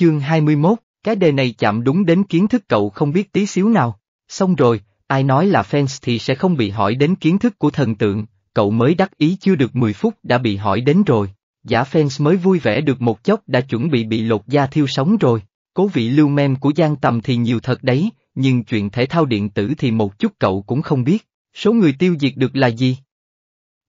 Chương 21, cái đề này chạm đúng đến kiến thức cậu không biết tí xíu nào. Xong rồi, ai nói là fans thì sẽ không bị hỏi đến kiến thức của thần tượng, cậu mới đắc ý chưa được 10 phút đã bị hỏi đến rồi. Giả fans mới vui vẻ được một chốc đã chuẩn bị bị lột da thiêu sống rồi. Cố vị lưu mem của Giang Tầm thì nhiều thật đấy, nhưng chuyện thể thao điện tử thì một chút cậu cũng không biết. Số người tiêu diệt được là gì?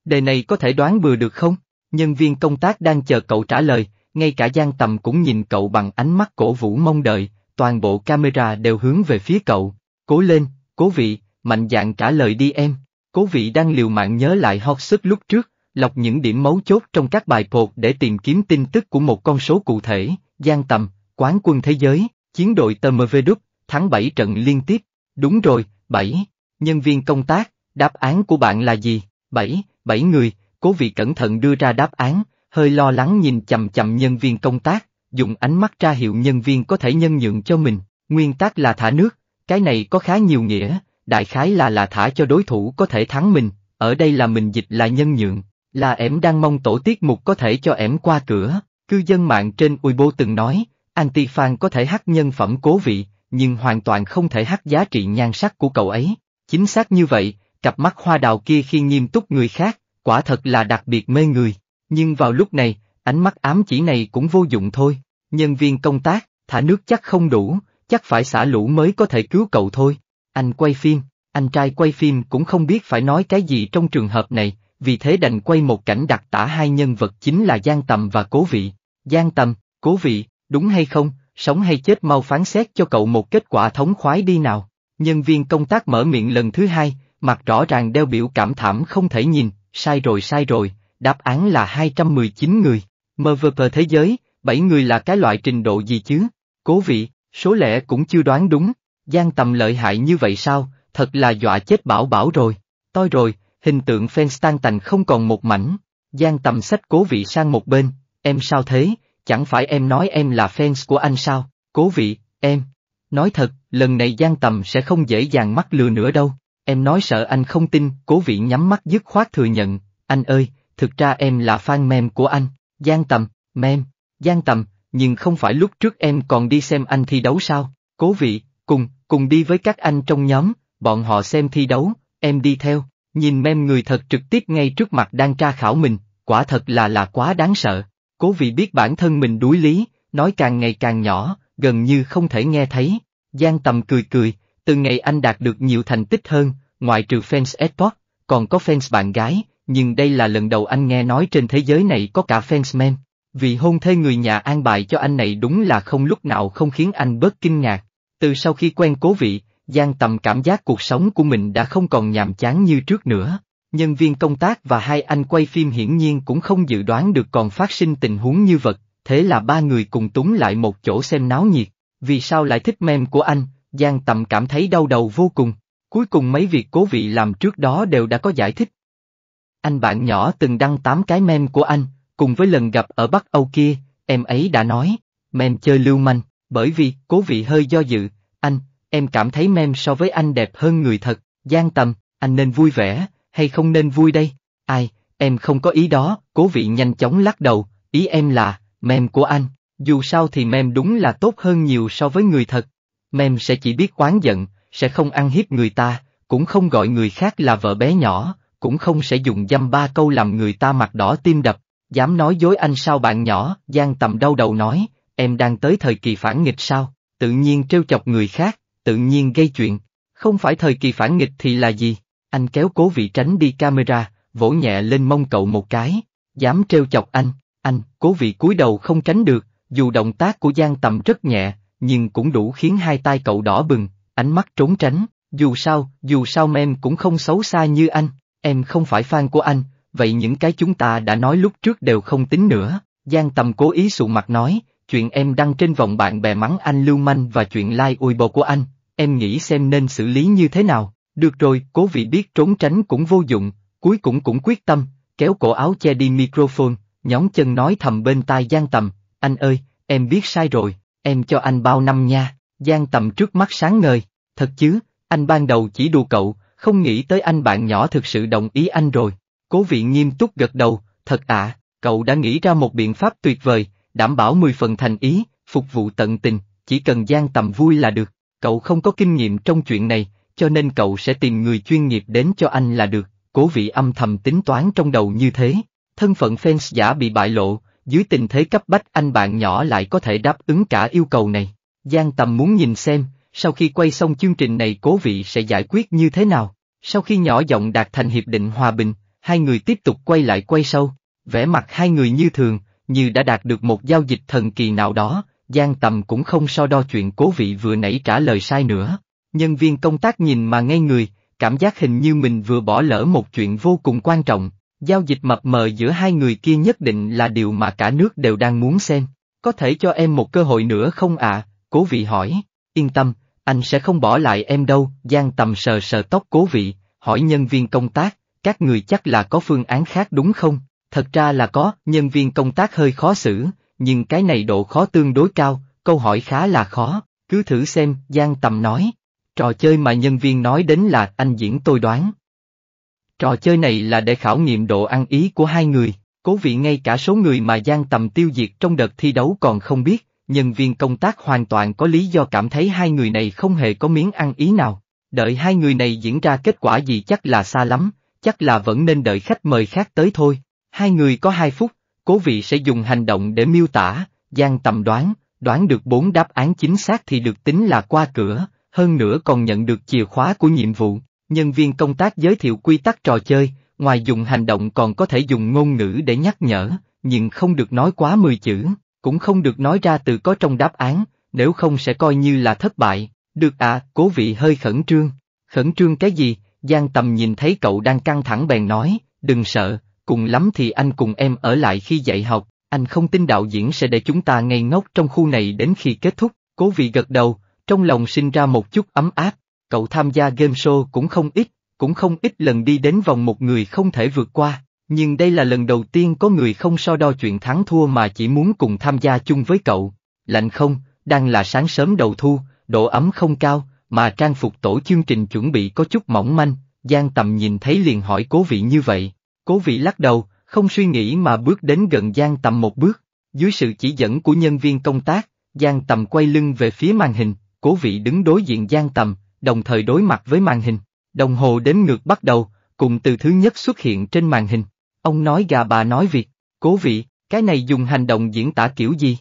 Đề này có thể đoán bừa được không? Nhân viên công tác đang chờ cậu trả lời, ngay cả Giang Tầm cũng nhìn cậu bằng ánh mắt cổ vũ mong đợi, toàn bộ camera đều hướng về phía cậu. Cố lên, cố vị, mạnh dạn trả lời đi em. Cố vị đang liều mạng nhớ lại học sức lúc trước, lọc những điểm mấu chốt trong các bài cột để tìm kiếm tin tức của một con số cụ thể, Giang Tầm, quán quân thế giới, chiến đội TMV Đức tháng 7 trận liên tiếp. Đúng rồi, 7. Nhân viên công tác, đáp án của bạn là gì? 7, 7 người, cố vị cẩn thận đưa ra đáp án, hơi lo lắng nhìn chầm chầm nhân viên công tác, dùng ánh mắt ra hiệu nhân viên có thể nhân nhượng cho mình, nguyên tắc là thả nước, cái này có khá nhiều nghĩa, đại khái là là thả cho đối thủ có thể thắng mình, ở đây là mình dịch là nhân nhượng, là ẻm đang mong tổ tiết mục có thể cho ẻm qua cửa, cư dân mạng trên Weibo từng nói, anti-fan có thể hát nhân phẩm cố vị, nhưng hoàn toàn không thể hát giá trị nhan sắc của cậu ấy, chính xác như vậy, cặp mắt hoa đào kia khi nghiêm túc người khác, quả thật là đặc biệt mê người. Nhưng vào lúc này, ánh mắt ám chỉ này cũng vô dụng thôi, nhân viên công tác, thả nước chắc không đủ, chắc phải xả lũ mới có thể cứu cậu thôi. Anh quay phim, anh trai quay phim cũng không biết phải nói cái gì trong trường hợp này, vì thế đành quay một cảnh đặc tả hai nhân vật chính là Giang Tầm và Cố Vị. Giang Tầm, Cố Vị, đúng hay không, sống hay chết mau phán xét cho cậu một kết quả thống khoái đi nào. Nhân viên công tác mở miệng lần thứ hai, mặt rõ ràng đeo biểu cảm thảm không thể nhìn, sai rồi sai rồi, đáp án là 219 người. MVP thế giới, 7 người là cái loại trình độ gì chứ? Cố vị, số lẻ cũng chưa đoán đúng, Giang tầm lợi hại như vậy sao, thật là dọa chết bảo bảo rồi. Tôi rồi, hình tượng fan tan tành không còn một mảnh. Giang tầm sách cố vị sang một bên, em sao thế, chẳng phải em nói em là fans của anh sao, cố vị, em. Nói thật, lần này Giang tầm sẽ không dễ dàng mắc lừa nữa đâu, em nói sợ anh không tin, cố vị nhắm mắt dứt khoát thừa nhận, anh ơi, thực ra em là fan mem của anh, Giang Tầm, mem, Giang Tầm, nhưng không phải lúc trước em còn đi xem anh thi đấu sao, cố vị, cùng, cùng đi với các anh trong nhóm, bọn họ xem thi đấu, em đi theo, nhìn mem người thật trực tiếp ngay trước mặt đang tra khảo mình, quả thật là là quá đáng sợ, cố vị biết bản thân mình đuối lý, nói càng ngày càng nhỏ, gần như không thể nghe thấy, Giang Tầm cười cười, từ ngày anh đạt được nhiều thành tích hơn, ngoại trừ fans Esport, còn có fans bạn gái, nhưng đây là lần đầu anh nghe nói trên thế giới này có cả fansman. Vì hôn thê người nhà an bài cho anh này đúng là không lúc nào không khiến anh bớt kinh ngạc. Từ sau khi quen cố vị, Giang Tầm cảm giác cuộc sống của mình đã không còn nhàm chán như trước nữa. Nhân viên công tác và hai anh quay phim hiển nhiên cũng không dự đoán được còn phát sinh tình huống như vật, thế là ba người cùng túng lại một chỗ xem náo nhiệt. Vì sao lại thích mem của anh, Giang Tầm cảm thấy đau đầu vô cùng. Cuối cùng mấy việc cố vị làm trước đó đều đã có giải thích, anh bạn nhỏ từng đăng tám cái mem của anh, cùng với lần gặp ở Bắc Âu kia, em ấy đã nói, mem chơi lưu manh, bởi vì cố vị hơi do dự, anh, em cảm thấy mem so với anh đẹp hơn người thật, gian tầm, anh nên vui vẻ, hay không nên vui đây, ai, em không có ý đó, cố vị nhanh chóng lắc đầu, ý em là, mem của anh, dù sao thì mem đúng là tốt hơn nhiều so với người thật, mem sẽ chỉ biết oán giận, sẽ không ăn hiếp người ta, cũng không gọi người khác là vợ bé nhỏ, cũng không sẽ dùng dăm ba câu làm người ta mặt đỏ tim đập, dám nói dối anh sao bạn nhỏ, Giang Tầm đau đầu nói, em đang tới thời kỳ phản nghịch sao, tự nhiên trêu chọc người khác, tự nhiên gây chuyện, không phải thời kỳ phản nghịch thì là gì, anh kéo cố vị tránh đi camera, vỗ nhẹ lên mông cậu một cái, dám trêu chọc anh, anh, cố vị cúi đầu không tránh được, dù động tác của Giang Tầm rất nhẹ, nhưng cũng đủ khiến hai tay cậu đỏ bừng, ánh mắt trốn tránh, dù sao, dù sao mà em cũng không xấu xa như anh, Em không phải fan của anh, vậy những cái chúng ta đã nói lúc trước đều không tính nữa. Giang Tầm cố ý sụ mặt nói, chuyện em đăng trên vòng bạn bè mắng anh lưu manh và chuyện like ui bồ của anh, em nghĩ xem nên xử lý như thế nào. Được rồi, cố vị biết trốn tránh cũng vô dụng, cuối cùng cũng quyết tâm, kéo cổ áo che đi microphone, nhón chân nói thầm bên tai Giang Tầm, anh ơi, em biết sai rồi, em cho anh bao năm nha, Giang Tầm trước mắt sáng ngời, thật chứ, anh ban đầu chỉ đùa cậu, không nghĩ tới anh bạn nhỏ thực sự đồng ý anh rồi. Cố viện nghiêm túc gật đầu, thật ạ, à, cậu đã nghĩ ra một biện pháp tuyệt vời, đảm bảo 10 phần thành ý, phục vụ tận tình, chỉ cần gian tầm vui là được. Cậu không có kinh nghiệm trong chuyện này, cho nên cậu sẽ tìm người chuyên nghiệp đến cho anh là được. Cố vị âm thầm tính toán trong đầu như thế. Thân phận fans giả bị bại lộ, dưới tình thế cấp bách anh bạn nhỏ lại có thể đáp ứng cả yêu cầu này. Giang tầm muốn nhìn xem, sau khi quay xong chương trình này cố vị sẽ giải quyết như thế nào. Sau khi nhỏ giọng đạt thành hiệp định hòa bình, hai người tiếp tục quay lại quay sâu, vẻ mặt hai người như thường, như đã đạt được một giao dịch thần kỳ nào đó, Giang Tầm cũng không so đo chuyện cố vị vừa nãy trả lời sai nữa. Nhân viên công tác nhìn mà ngay người, cảm giác hình như mình vừa bỏ lỡ một chuyện vô cùng quan trọng, giao dịch mập mờ giữa hai người kia nhất định là điều mà cả nước đều đang muốn xem. Có thể cho em một cơ hội nữa không ạ? Cố vị hỏi, yên tâm, anh sẽ không bỏ lại em đâu, Giang Tầm sờ sờ tóc cố vị, hỏi nhân viên công tác, các người chắc là có phương án khác đúng không? Thật ra là có, nhân viên công tác hơi khó xử, nhưng cái này độ khó tương đối cao, câu hỏi khá là khó, cứ thử xem, Giang Tầm nói. Trò chơi mà nhân viên nói đến là anh diễn tôi đoán. Trò chơi này là để khảo nghiệm độ ăn ý của hai người, cố vị ngay cả số người mà Giang Tầm tiêu diệt trong đợt thi đấu còn không biết, nhân viên công tác hoàn toàn có lý do cảm thấy hai người này không hề có miếng ăn ý nào. Đợi hai người này diễn ra kết quả gì chắc là xa lắm, chắc là vẫn nên đợi khách mời khác tới thôi. Hai người có hai phút, cố vị sẽ dùng hành động để miêu tả, gian tầm đoán, đoán được bốn đáp án chính xác thì được tính là qua cửa, hơn nữa còn nhận được chìa khóa của nhiệm vụ. Nhân viên công tác giới thiệu quy tắc trò chơi, ngoài dùng hành động còn có thể dùng ngôn ngữ để nhắc nhở, nhưng không được nói quá 10 chữ cũng không được nói ra từ có trong đáp án, nếu không sẽ coi như là thất bại, được à, cố vị hơi khẩn trương. Khẩn trương cái gì, Giang Tầm nhìn thấy cậu đang căng thẳng bèn nói, đừng sợ, cùng lắm thì anh cùng em ở lại khi dạy học, anh không tin đạo diễn sẽ để chúng ta ngây ngốc trong khu này đến khi kết thúc, cố vị gật đầu, trong lòng sinh ra một chút ấm áp, cậu tham gia game show cũng không ít, cũng không ít lần đi đến vòng một người không thể vượt qua, nhưng đây là lần đầu tiên có người không so đo chuyện thắng thua mà chỉ muốn cùng tham gia chung với cậu. Lạnh không, đang là sáng sớm đầu thu, độ ấm không cao, mà trang phục tổ chương trình chuẩn bị có chút mỏng manh, Giang Tầm nhìn thấy liền hỏi cố vị như vậy. Cố vị lắc đầu, không suy nghĩ mà bước đến gần Giang Tầm một bước. Dưới sự chỉ dẫn của nhân viên công tác, Giang Tầm quay lưng về phía màn hình, cố vị đứng đối diện Giang Tầm, đồng thời đối mặt với màn hình. Đồng hồ đến ngược bắt đầu, cùng từ thứ nhất xuất hiện trên màn hình. Ông nói gà bà nói việc, cố vị, cái này dùng hành động diễn tả kiểu gì?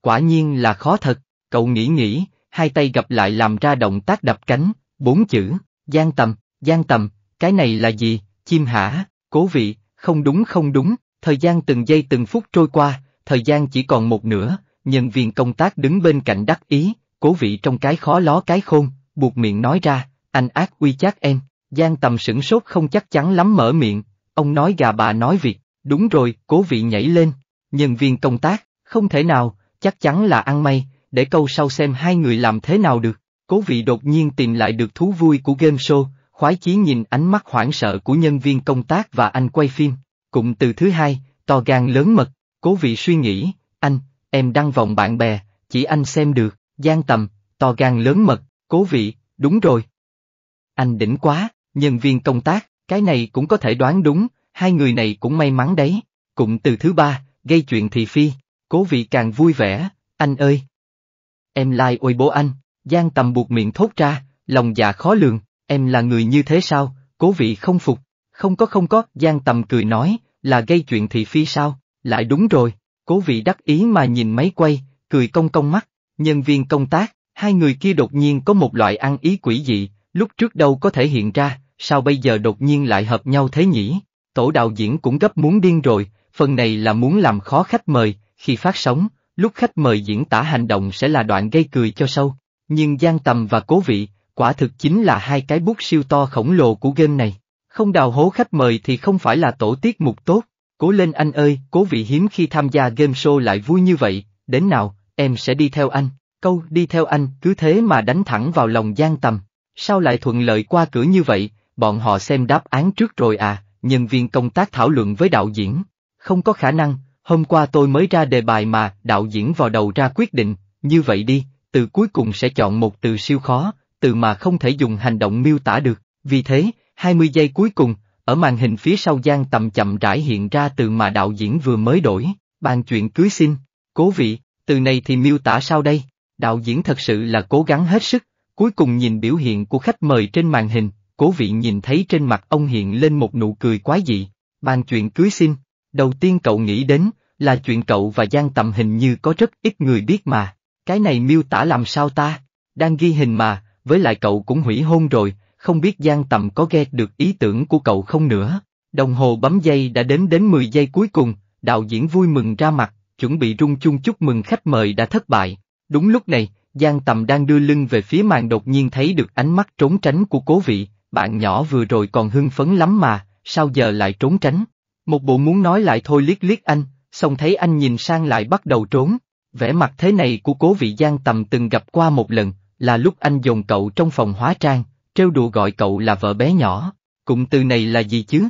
Quả nhiên là khó thật, cậu nghĩ nghĩ, hai tay gặp lại làm ra động tác đập cánh, bốn chữ, gian tầm, gian tầm, cái này là gì, chim hả, cố vị, không đúng không đúng, thời gian từng giây từng phút trôi qua, thời gian chỉ còn một nửa, nhân viên công tác đứng bên cạnh đắc ý, cố vị trong cái khó ló cái khôn, buộc miệng nói ra, anh ác uy chát em, gian tầm sửng sốt không chắc chắn lắm mở miệng, ông nói gà bà nói việc, đúng rồi, cố vị nhảy lên, nhân viên công tác, không thể nào, chắc chắn là ăn may, để câu sau xem hai người làm thế nào được, cố vị đột nhiên tìm lại được thú vui của game show, khoái chí nhìn ánh mắt hoảng sợ của nhân viên công tác và anh quay phim, cụm từ thứ hai, to gan lớn mật, cố vị suy nghĩ, anh, em đăng vòng bạn bè, chỉ anh xem được, gian tầm, to gan lớn mật, cố vị, đúng rồi. Anh đỉnh quá, nhân viên công tác, cái này cũng có thể đoán đúng, hai người này cũng may mắn đấy. Cụm từ thứ ba, gây chuyện thị phi, cố vị càng vui vẻ, anh ơi. Em lai like ôi bố anh, Giang tầm buộc miệng thốt ra, lòng dạ khó lường, em là người như thế sao, cố vị không phục, không có không có, Giang tầm cười nói, là gây chuyện thị phi sao, lại đúng rồi, cố vị đắc ý mà nhìn máy quay, cười công công mắt, nhân viên công tác, hai người kia đột nhiên có một loại ăn ý quỷ dị, lúc trước đâu có thể hiện ra, sao bây giờ đột nhiên lại hợp nhau thế nhỉ? Tổ đạo diễn cũng gấp muốn điên rồi, phần này là muốn làm khó khách mời, khi phát sóng, lúc khách mời diễn tả hành động sẽ là đoạn gây cười cho sâu. Nhưng Giang Tầm và Cố Vị, quả thực chính là hai cái bút siêu to khổng lồ của game này. Không đào hố khách mời thì không phải là tổ tiết mục tốt. Cố lên anh ơi, cố vị hiếm khi tham gia game show lại vui như vậy, đến nào, em sẽ đi theo anh. Câu đi theo anh cứ thế mà đánh thẳng vào lòng Giang Tầm. Sao lại thuận lợi qua cửa như vậy, bọn họ xem đáp án trước rồi à, nhân viên công tác thảo luận với đạo diễn. Không có khả năng, hôm qua tôi mới ra đề bài mà, đạo diễn vào đầu ra quyết định, như vậy đi, từ cuối cùng sẽ chọn một từ siêu khó, từ mà không thể dùng hành động miêu tả được, vì thế, 20 giây cuối cùng, ở màn hình phía sau Giang Tầm chậm rãi hiện ra từ mà đạo diễn vừa mới đổi, bàn chuyện cưới xin, cố vị, từ này thì miêu tả sao đây? Đạo diễn thật sự là cố gắng hết sức, cuối cùng nhìn biểu hiện của khách mời trên màn hình, cố vị nhìn thấy trên mặt ông hiện lên một nụ cười quái dị, bàn chuyện cưới xin, đầu tiên cậu nghĩ đến, là chuyện cậu và Giang Tầm hình như có rất ít người biết mà, cái này miêu tả làm sao ta, đang ghi hình mà, với lại cậu cũng hủy hôn rồi, không biết Giang Tầm có ghét được ý tưởng của cậu không nữa. Đồng hồ bấm dây đã đến đến 10 giây cuối cùng, đạo diễn vui mừng ra mặt, chuẩn bị rung chung chúc mừng khách mời đã thất bại. Đúng lúc này, Giang Tầm đang đưa lưng về phía màn đột nhiên thấy được ánh mắt trốn tránh của cố vị, bạn nhỏ vừa rồi còn hưng phấn lắm mà, sao giờ lại trốn tránh? Một bộ muốn nói lại thôi liếc liếc anh, xong thấy anh nhìn sang lại bắt đầu trốn. Vẻ mặt thế này của cố vị giang tầm từng gặp qua một lần, là lúc anh dồn cậu trong phòng hóa trang, trêu đùa gọi cậu là vợ bé nhỏ. Cụm từ này là gì chứ?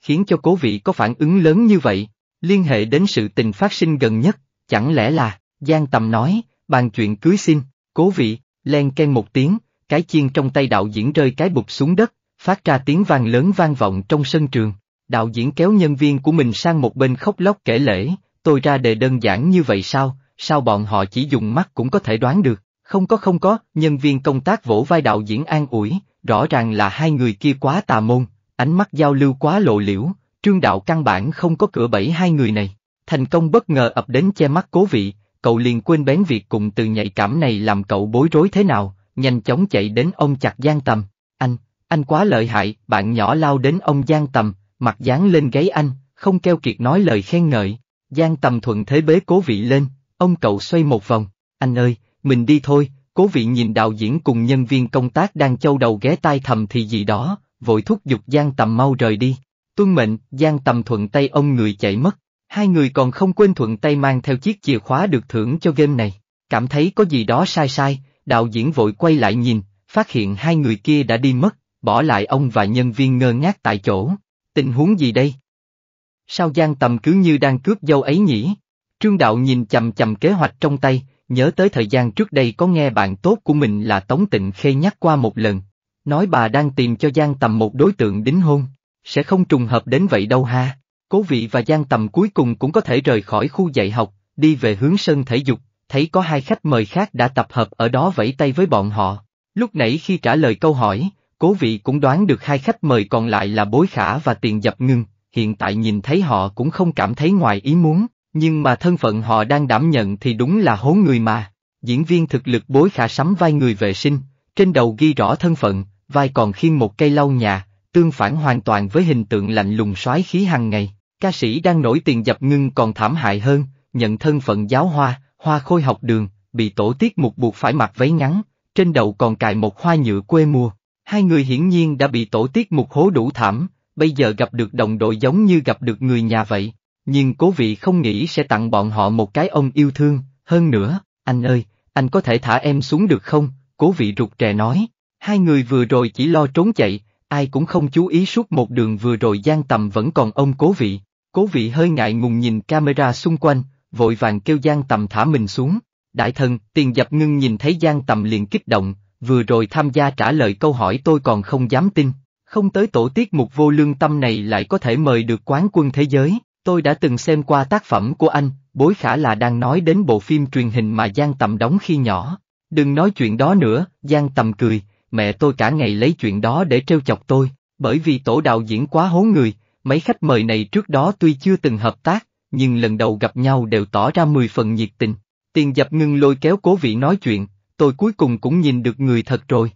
Khiến cho cố vị có phản ứng lớn như vậy, liên hệ đến sự tình phát sinh gần nhất, chẳng lẽ là, Giang Tầm nói, bàn chuyện cưới xin, cố vị, len ken một tiếng, cái chiên trong tay đạo diễn rơi cái bụt xuống đất, phát ra tiếng vang lớn vang vọng trong sân trường. Đạo diễn kéo nhân viên của mình sang một bên khóc lóc kể lễ, tôi ra đề đơn giản như vậy sao, sao bọn họ chỉ dùng mắt cũng có thể đoán được, không có không có, nhân viên công tác vỗ vai đạo diễn an ủi, rõ ràng là hai người kia quá tà môn, ánh mắt giao lưu quá lộ liễu, trương đạo căn bản không có cửa bẫy hai người này, thành công bất ngờ ập đến che mắt cố vị, cậu liền quên bén việc cùng từ nhạy cảm này làm cậu bối rối thế nào, nhanh chóng chạy đến ông chặt Giang Tầm. Anh, anh quá lợi hại, bạn nhỏ lao đến ông Giang Tầm, mặt dán lên gáy anh, không keo kiệt nói lời khen ngợi. Giang Tầm thuận thế bế cố vị lên, ông cậu xoay một vòng. Anh ơi, mình đi thôi, cố vị nhìn đạo diễn cùng nhân viên công tác đang châu đầu ghé tai thầm thì gì đó, vội thúc giục Giang Tầm mau rời đi. Tuân mệnh, Giang Tầm thuận tay ông người chạy mất. Hai người còn không quên thuận tay mang theo chiếc chìa khóa được thưởng cho game này. Cảm thấy có gì đó sai sai, đạo diễn vội quay lại nhìn, phát hiện hai người kia đã đi mất, bỏ lại ông và nhân viên ngơ ngác tại chỗ. Tình huống gì đây? Sao Giang Tầm cứ như đang cướp dâu ấy nhỉ? Trương Đạo nhìn chầm chầm kế hoạch trong tay, nhớ tới thời gian trước đây có nghe bạn tốt của mình là Tống Tịnh Khê nhắc qua một lần, nói bà đang tìm cho Giang Tầm một đối tượng đính hôn, sẽ không trùng hợp đến vậy đâu ha. Cố vị và Giang Tầm cuối cùng cũng có thể rời khỏi khu dạy học, đi về hướng sân thể dục, thấy có hai khách mời khác đã tập hợp ở đó vẫy tay với bọn họ. Lúc nãy khi trả lời câu hỏi, cố vị cũng đoán được hai khách mời còn lại là bối khả và tiền dập ngưng, hiện tại nhìn thấy họ cũng không cảm thấy ngoài ý muốn, nhưng mà thân phận họ đang đảm nhận thì đúng là hố người mà. Diễn viên thực lực bối khả sắm vai người vệ sinh, trên đầu ghi rõ thân phận, vai còn khiêng một cây lau nhà, tương phản hoàn toàn với hình tượng lạnh lùng soái khí hàng ngày. Ca sĩ đang nổi tiền dập ngưng còn thảm hại hơn, nhận thân phận giáo hoa, hoa khôi học đường, bị tổ tiết mục buộc phải mặc váy ngắn, trên đầu còn cài một hoa nhựa quê mùa. Hai người hiển nhiên đã bị tổ tiết mục hố đủ thảm, bây giờ gặp được đồng đội giống như gặp được người nhà vậy. Nhưng cố vị không nghĩ sẽ tặng bọn họ một cái ông yêu thương, hơn nữa, anh ơi, anh có thể thả em xuống được không? Cố vị rụt rè nói, hai người vừa rồi chỉ lo trốn chạy, ai cũng không chú ý suốt một đường vừa rồi gian tầm vẫn còn ông cố vị. Cố vị hơi ngại ngùng nhìn camera xung quanh, vội vàng kêu Giang Tầm thả mình xuống. Đại thần, tiền dập ngưng nhìn thấy Giang Tầm liền kích động, vừa rồi tham gia trả lời câu hỏi tôi còn không dám tin, không tới tổ tiết mục vô lương tâm này lại có thể mời được quán quân thế giới, tôi đã từng xem qua tác phẩm của anh, bối khả là đang nói đến bộ phim truyền hình mà Giang Tầm đóng khi nhỏ. Đừng nói chuyện đó nữa, Giang Tầm cười, mẹ tôi cả ngày lấy chuyện đó để trêu chọc tôi, bởi vì tổ đạo diễn quá hố người, mấy khách mời này trước đó tuy chưa từng hợp tác, nhưng lần đầu gặp nhau đều tỏ ra mười phần nhiệt tình. Tiền dập ngưng lôi kéo cố vị nói chuyện, tôi cuối cùng cũng nhìn được người thật rồi.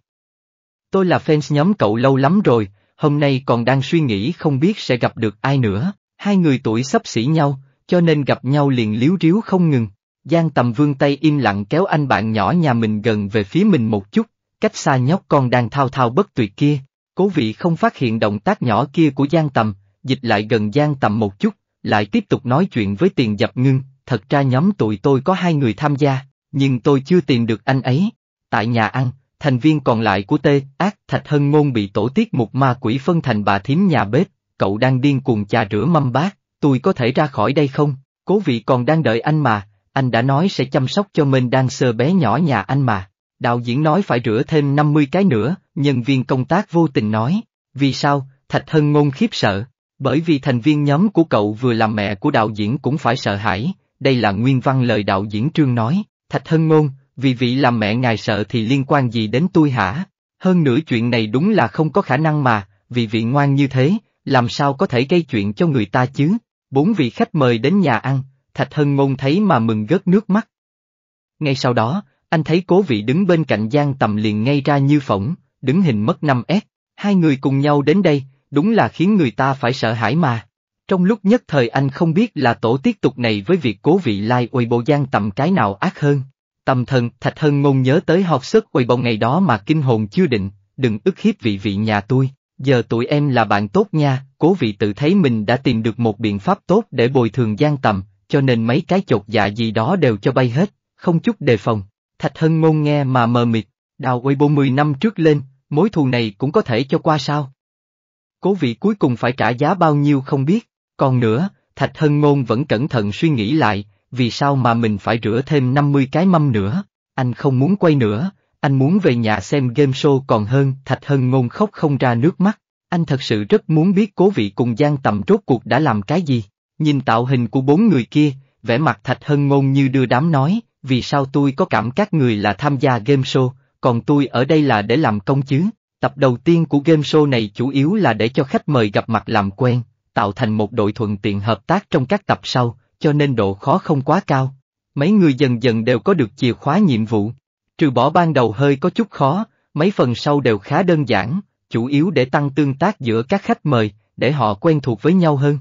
Tôi là fans nhóm cậu lâu lắm rồi, hôm nay còn đang suy nghĩ không biết sẽ gặp được ai nữa, hai người tuổi sắp xỉ nhau, cho nên gặp nhau liền liếu riếu không ngừng. Giang tầm vương tay im lặng kéo anh bạn nhỏ nhà mình gần về phía mình một chút, cách xa nhóc con đang thao thao bất tuyệt kia, cố vị không phát hiện động tác nhỏ kia của Giang tầm, dịch lại gần Giang tầm một chút, lại tiếp tục nói chuyện với tiền dập ngưng, thật ra nhóm tụi tôi có hai người tham gia, nhưng tôi chưa tìm được anh ấy. Tại nhà ăn, thành viên còn lại của Tê, Ác, Thạch Hân Ngôn bị tổ tiết một ma quỷ phân thành bà thím nhà bếp, cậu đang điên cuồng trà rửa mâm bát, tôi có thể ra khỏi đây không? Cố vị còn đang đợi anh mà, anh đã nói sẽ chăm sóc cho mình đang sơ bé nhỏ nhà anh mà. Đạo diễn nói phải rửa thêm 50 cái nữa, nhân viên công tác vô tình nói. Vì sao, Thạch Hân Ngôn khiếp sợ, bởi vì thành viên nhóm của cậu vừa làm mẹ của đạo diễn cũng phải sợ hãi, đây là nguyên văn lời đạo diễn Trương nói, Thạch Hân Ngôn, vì vị làm mẹ ngài sợ thì liên quan gì đến tôi hả? Hơn nữa chuyện này đúng là không có khả năng mà, vì vị ngoan như thế, làm sao có thể gây chuyện cho người ta chứ? Bốn vị khách mời đến nhà ăn, Thạch Hân Ngôn thấy mà mừng gớt nước mắt. Ngay sau đó, anh thấy cố vị đứng bên cạnh Giang Tầm liền ngay ra như phỏng, đứng hình mất năm s hai người cùng nhau đến đây, đúng là khiến người ta phải sợ hãi mà. Trong lúc nhất thời anh không biết là tổ tiết tục này với việc cố vị lai like bộ gian tầm cái nào ác hơn. Tâm thần thạch hân ngôn nhớ tới học sức uầy bộ ngày đó mà kinh hồn chưa định, đừng ức hiếp vị vị nhà tôi, giờ tụi em là bạn tốt nha, cố vị tự thấy mình đã tìm được một biện pháp tốt để bồi thường gian tầm, cho nên mấy cái chột dạ gì đó đều cho bay hết, không chút đề phòng. Thạch hân ngôn nghe mà mờ mịt, đào uầy bộ 10 năm trước lên, mối thù này cũng có thể cho qua sao? cố vị cuối cùng phải trả giá bao nhiêu không biết, còn nữa, Thạch Hân Ngôn vẫn cẩn thận suy nghĩ lại, vì sao mà mình phải rửa thêm 50 cái mâm nữa, anh không muốn quay nữa, anh muốn về nhà xem game show còn hơn, Thạch Hân Ngôn khóc không ra nước mắt, anh thật sự rất muốn biết cố vị cùng Giang Tầm rốt cuộc đã làm cái gì, nhìn tạo hình của bốn người kia, vẻ mặt Thạch Hân Ngôn như đưa đám nói, vì sao tôi có cảm các người là tham gia game show, còn tôi ở đây là để làm công chứ? Tập đầu tiên của game show này chủ yếu là để cho khách mời gặp mặt làm quen, tạo thành một đội thuận tiện hợp tác trong các tập sau, cho nên độ khó không quá cao. Mấy người dần dần đều có được chìa khóa nhiệm vụ. Trừ bỏ ban đầu hơi có chút khó, mấy phần sau đều khá đơn giản, chủ yếu để tăng tương tác giữa các khách mời, để họ quen thuộc với nhau hơn.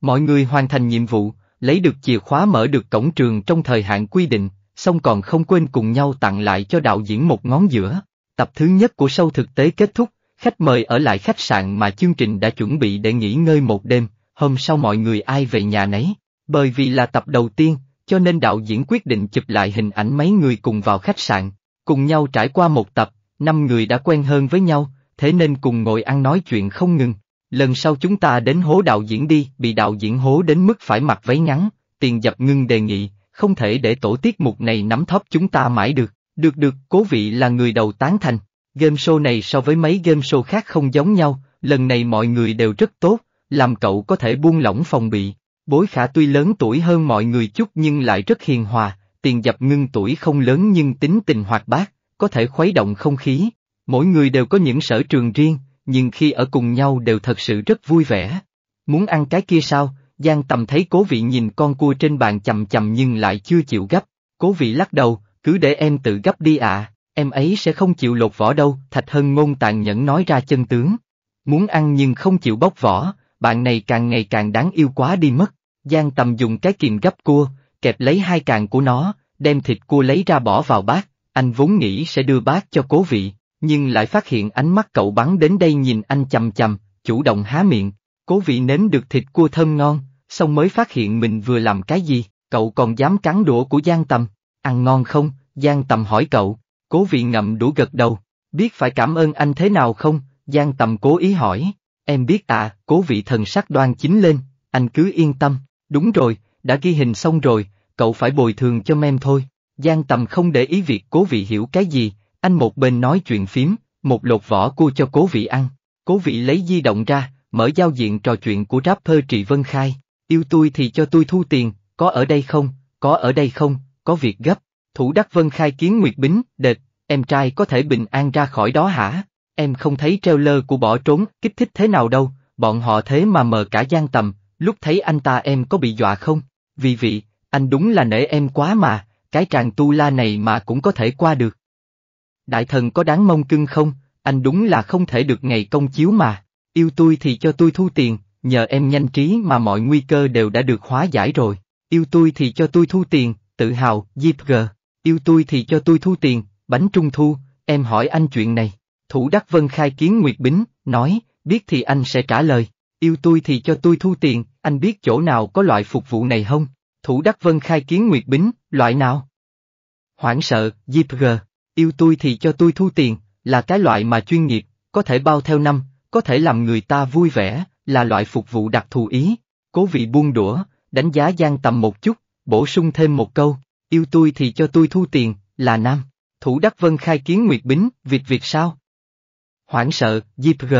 Mọi người hoàn thành nhiệm vụ, lấy được chìa khóa mở được cổng trường trong thời hạn quy định, xong còn không quên cùng nhau tặng lại cho đạo diễn một ngón giữa. Tập thứ nhất của sâu thực tế kết thúc, khách mời ở lại khách sạn mà chương trình đã chuẩn bị để nghỉ ngơi một đêm, hôm sau mọi người ai về nhà nấy. Bởi vì là tập đầu tiên, cho nên đạo diễn quyết định chụp lại hình ảnh mấy người cùng vào khách sạn, cùng nhau trải qua một tập, năm người đã quen hơn với nhau, thế nên cùng ngồi ăn nói chuyện không ngừng. Lần sau chúng ta đến hố đạo diễn đi, bị đạo diễn hố đến mức phải mặc váy ngắn, tiền dập ngưng đề nghị, không thể để tổ tiết mục này nắm thóp chúng ta mãi được. Được được, cố vị là người đầu tán thành. Game show này so với mấy game show khác không giống nhau, lần này mọi người đều rất tốt, làm cậu có thể buông lỏng phòng bị. Bối khả tuy lớn tuổi hơn mọi người chút nhưng lại rất hiền hòa, tiền dập ngưng tuổi không lớn nhưng tính tình hoạt bát, có thể khuấy động không khí. Mỗi người đều có những sở trường riêng, nhưng khi ở cùng nhau đều thật sự rất vui vẻ. Muốn ăn cái kia sao? Giang tầm thấy cố vị nhìn con cua trên bàn chầm chầm nhưng lại chưa chịu gấp. Cố vị lắc đầu, cứ để em tự gấp đi ạ, em ấy sẽ không chịu lột vỏ đâu, Thạch Hân Ngôn tàn nhẫn nói ra chân tướng. Muốn ăn nhưng không chịu bóc vỏ, bạn này càng ngày càng đáng yêu quá đi mất. Giang Tầm dùng cái kìm gấp cua, kẹp lấy hai càng của nó, đem thịt cua lấy ra bỏ vào bát, anh vốn nghĩ sẽ đưa bát cho cố vị, nhưng lại phát hiện ánh mắt cậu bắn đến đây nhìn anh chầm chầm, chủ động há miệng, cố vị nếm được thịt cua thơm ngon, xong mới phát hiện mình vừa làm cái gì, cậu còn dám cắn đũa của Giang Tầm, ăn ngon không, Giang Tầm hỏi cậu, cố Vị ngậm đủ gật đầu, biết phải cảm ơn anh thế nào không, Giang Tầm cố ý hỏi, em biết à, cố vị thần sắc đoan chính lên, anh cứ yên tâm, đúng rồi, đã ghi hình xong rồi, cậu phải bồi thường cho mem thôi. Giang Tầm không để ý việc cố vị hiểu cái gì, anh một bên nói chuyện phím, một lột vỏ cua cho cố vị ăn. Cố vị lấy di động ra, mở giao diện trò chuyện của rapper Trị Vân Khai. Yêu tôi thì cho tôi thu tiền, có ở đây không, có ở đây không, có việc gấp. Thủ Đắc Vân khai kiến Nguyệt Bính, đệt, em trai có thể bình an ra khỏi đó hả? Em không thấy treo lơ của bỏ trốn, kích thích thế nào đâu, bọn họ thế mà mờ cả gian tầm, lúc thấy anh ta em có bị dọa không? Vì vị, anh đúng là nể em quá mà, cái tràng tu la này mà cũng có thể qua được. Đại thần có đáng mong cưng không, anh đúng là không thể được ngày công chiếu mà, yêu tôi thì cho tôi thu tiền, nhờ em nhanh trí mà mọi nguy cơ đều đã được hóa giải rồi, yêu tôi thì cho tôi thu tiền, tự hào, Diệp G yêu tôi thì cho tôi thu tiền, bánh trung thu, em hỏi anh chuyện này. Thủ Đắc Vân khai kiến Nguyệt Bính, nói, biết thì anh sẽ trả lời, yêu tôi thì cho tôi thu tiền, anh biết chỗ nào có loại phục vụ này không? Thủ Đắc Vân khai kiến Nguyệt Bính, loại nào? Hoảng sợ, Diệp G, yêu tôi thì cho tôi thu tiền, là cái loại mà chuyên nghiệp, có thể bao theo năm, có thể làm người ta vui vẻ, là loại phục vụ đặc thù ý. Cố vị buông đũa, đánh giá gian tầm một chút, bổ sung thêm một câu, yêu tôi thì cho tôi thu tiền, là nam. Thủ Đắc Vân khai kiến Nguyệt Bính, Việt Việt sao? Hoảng sợ, Diệp G,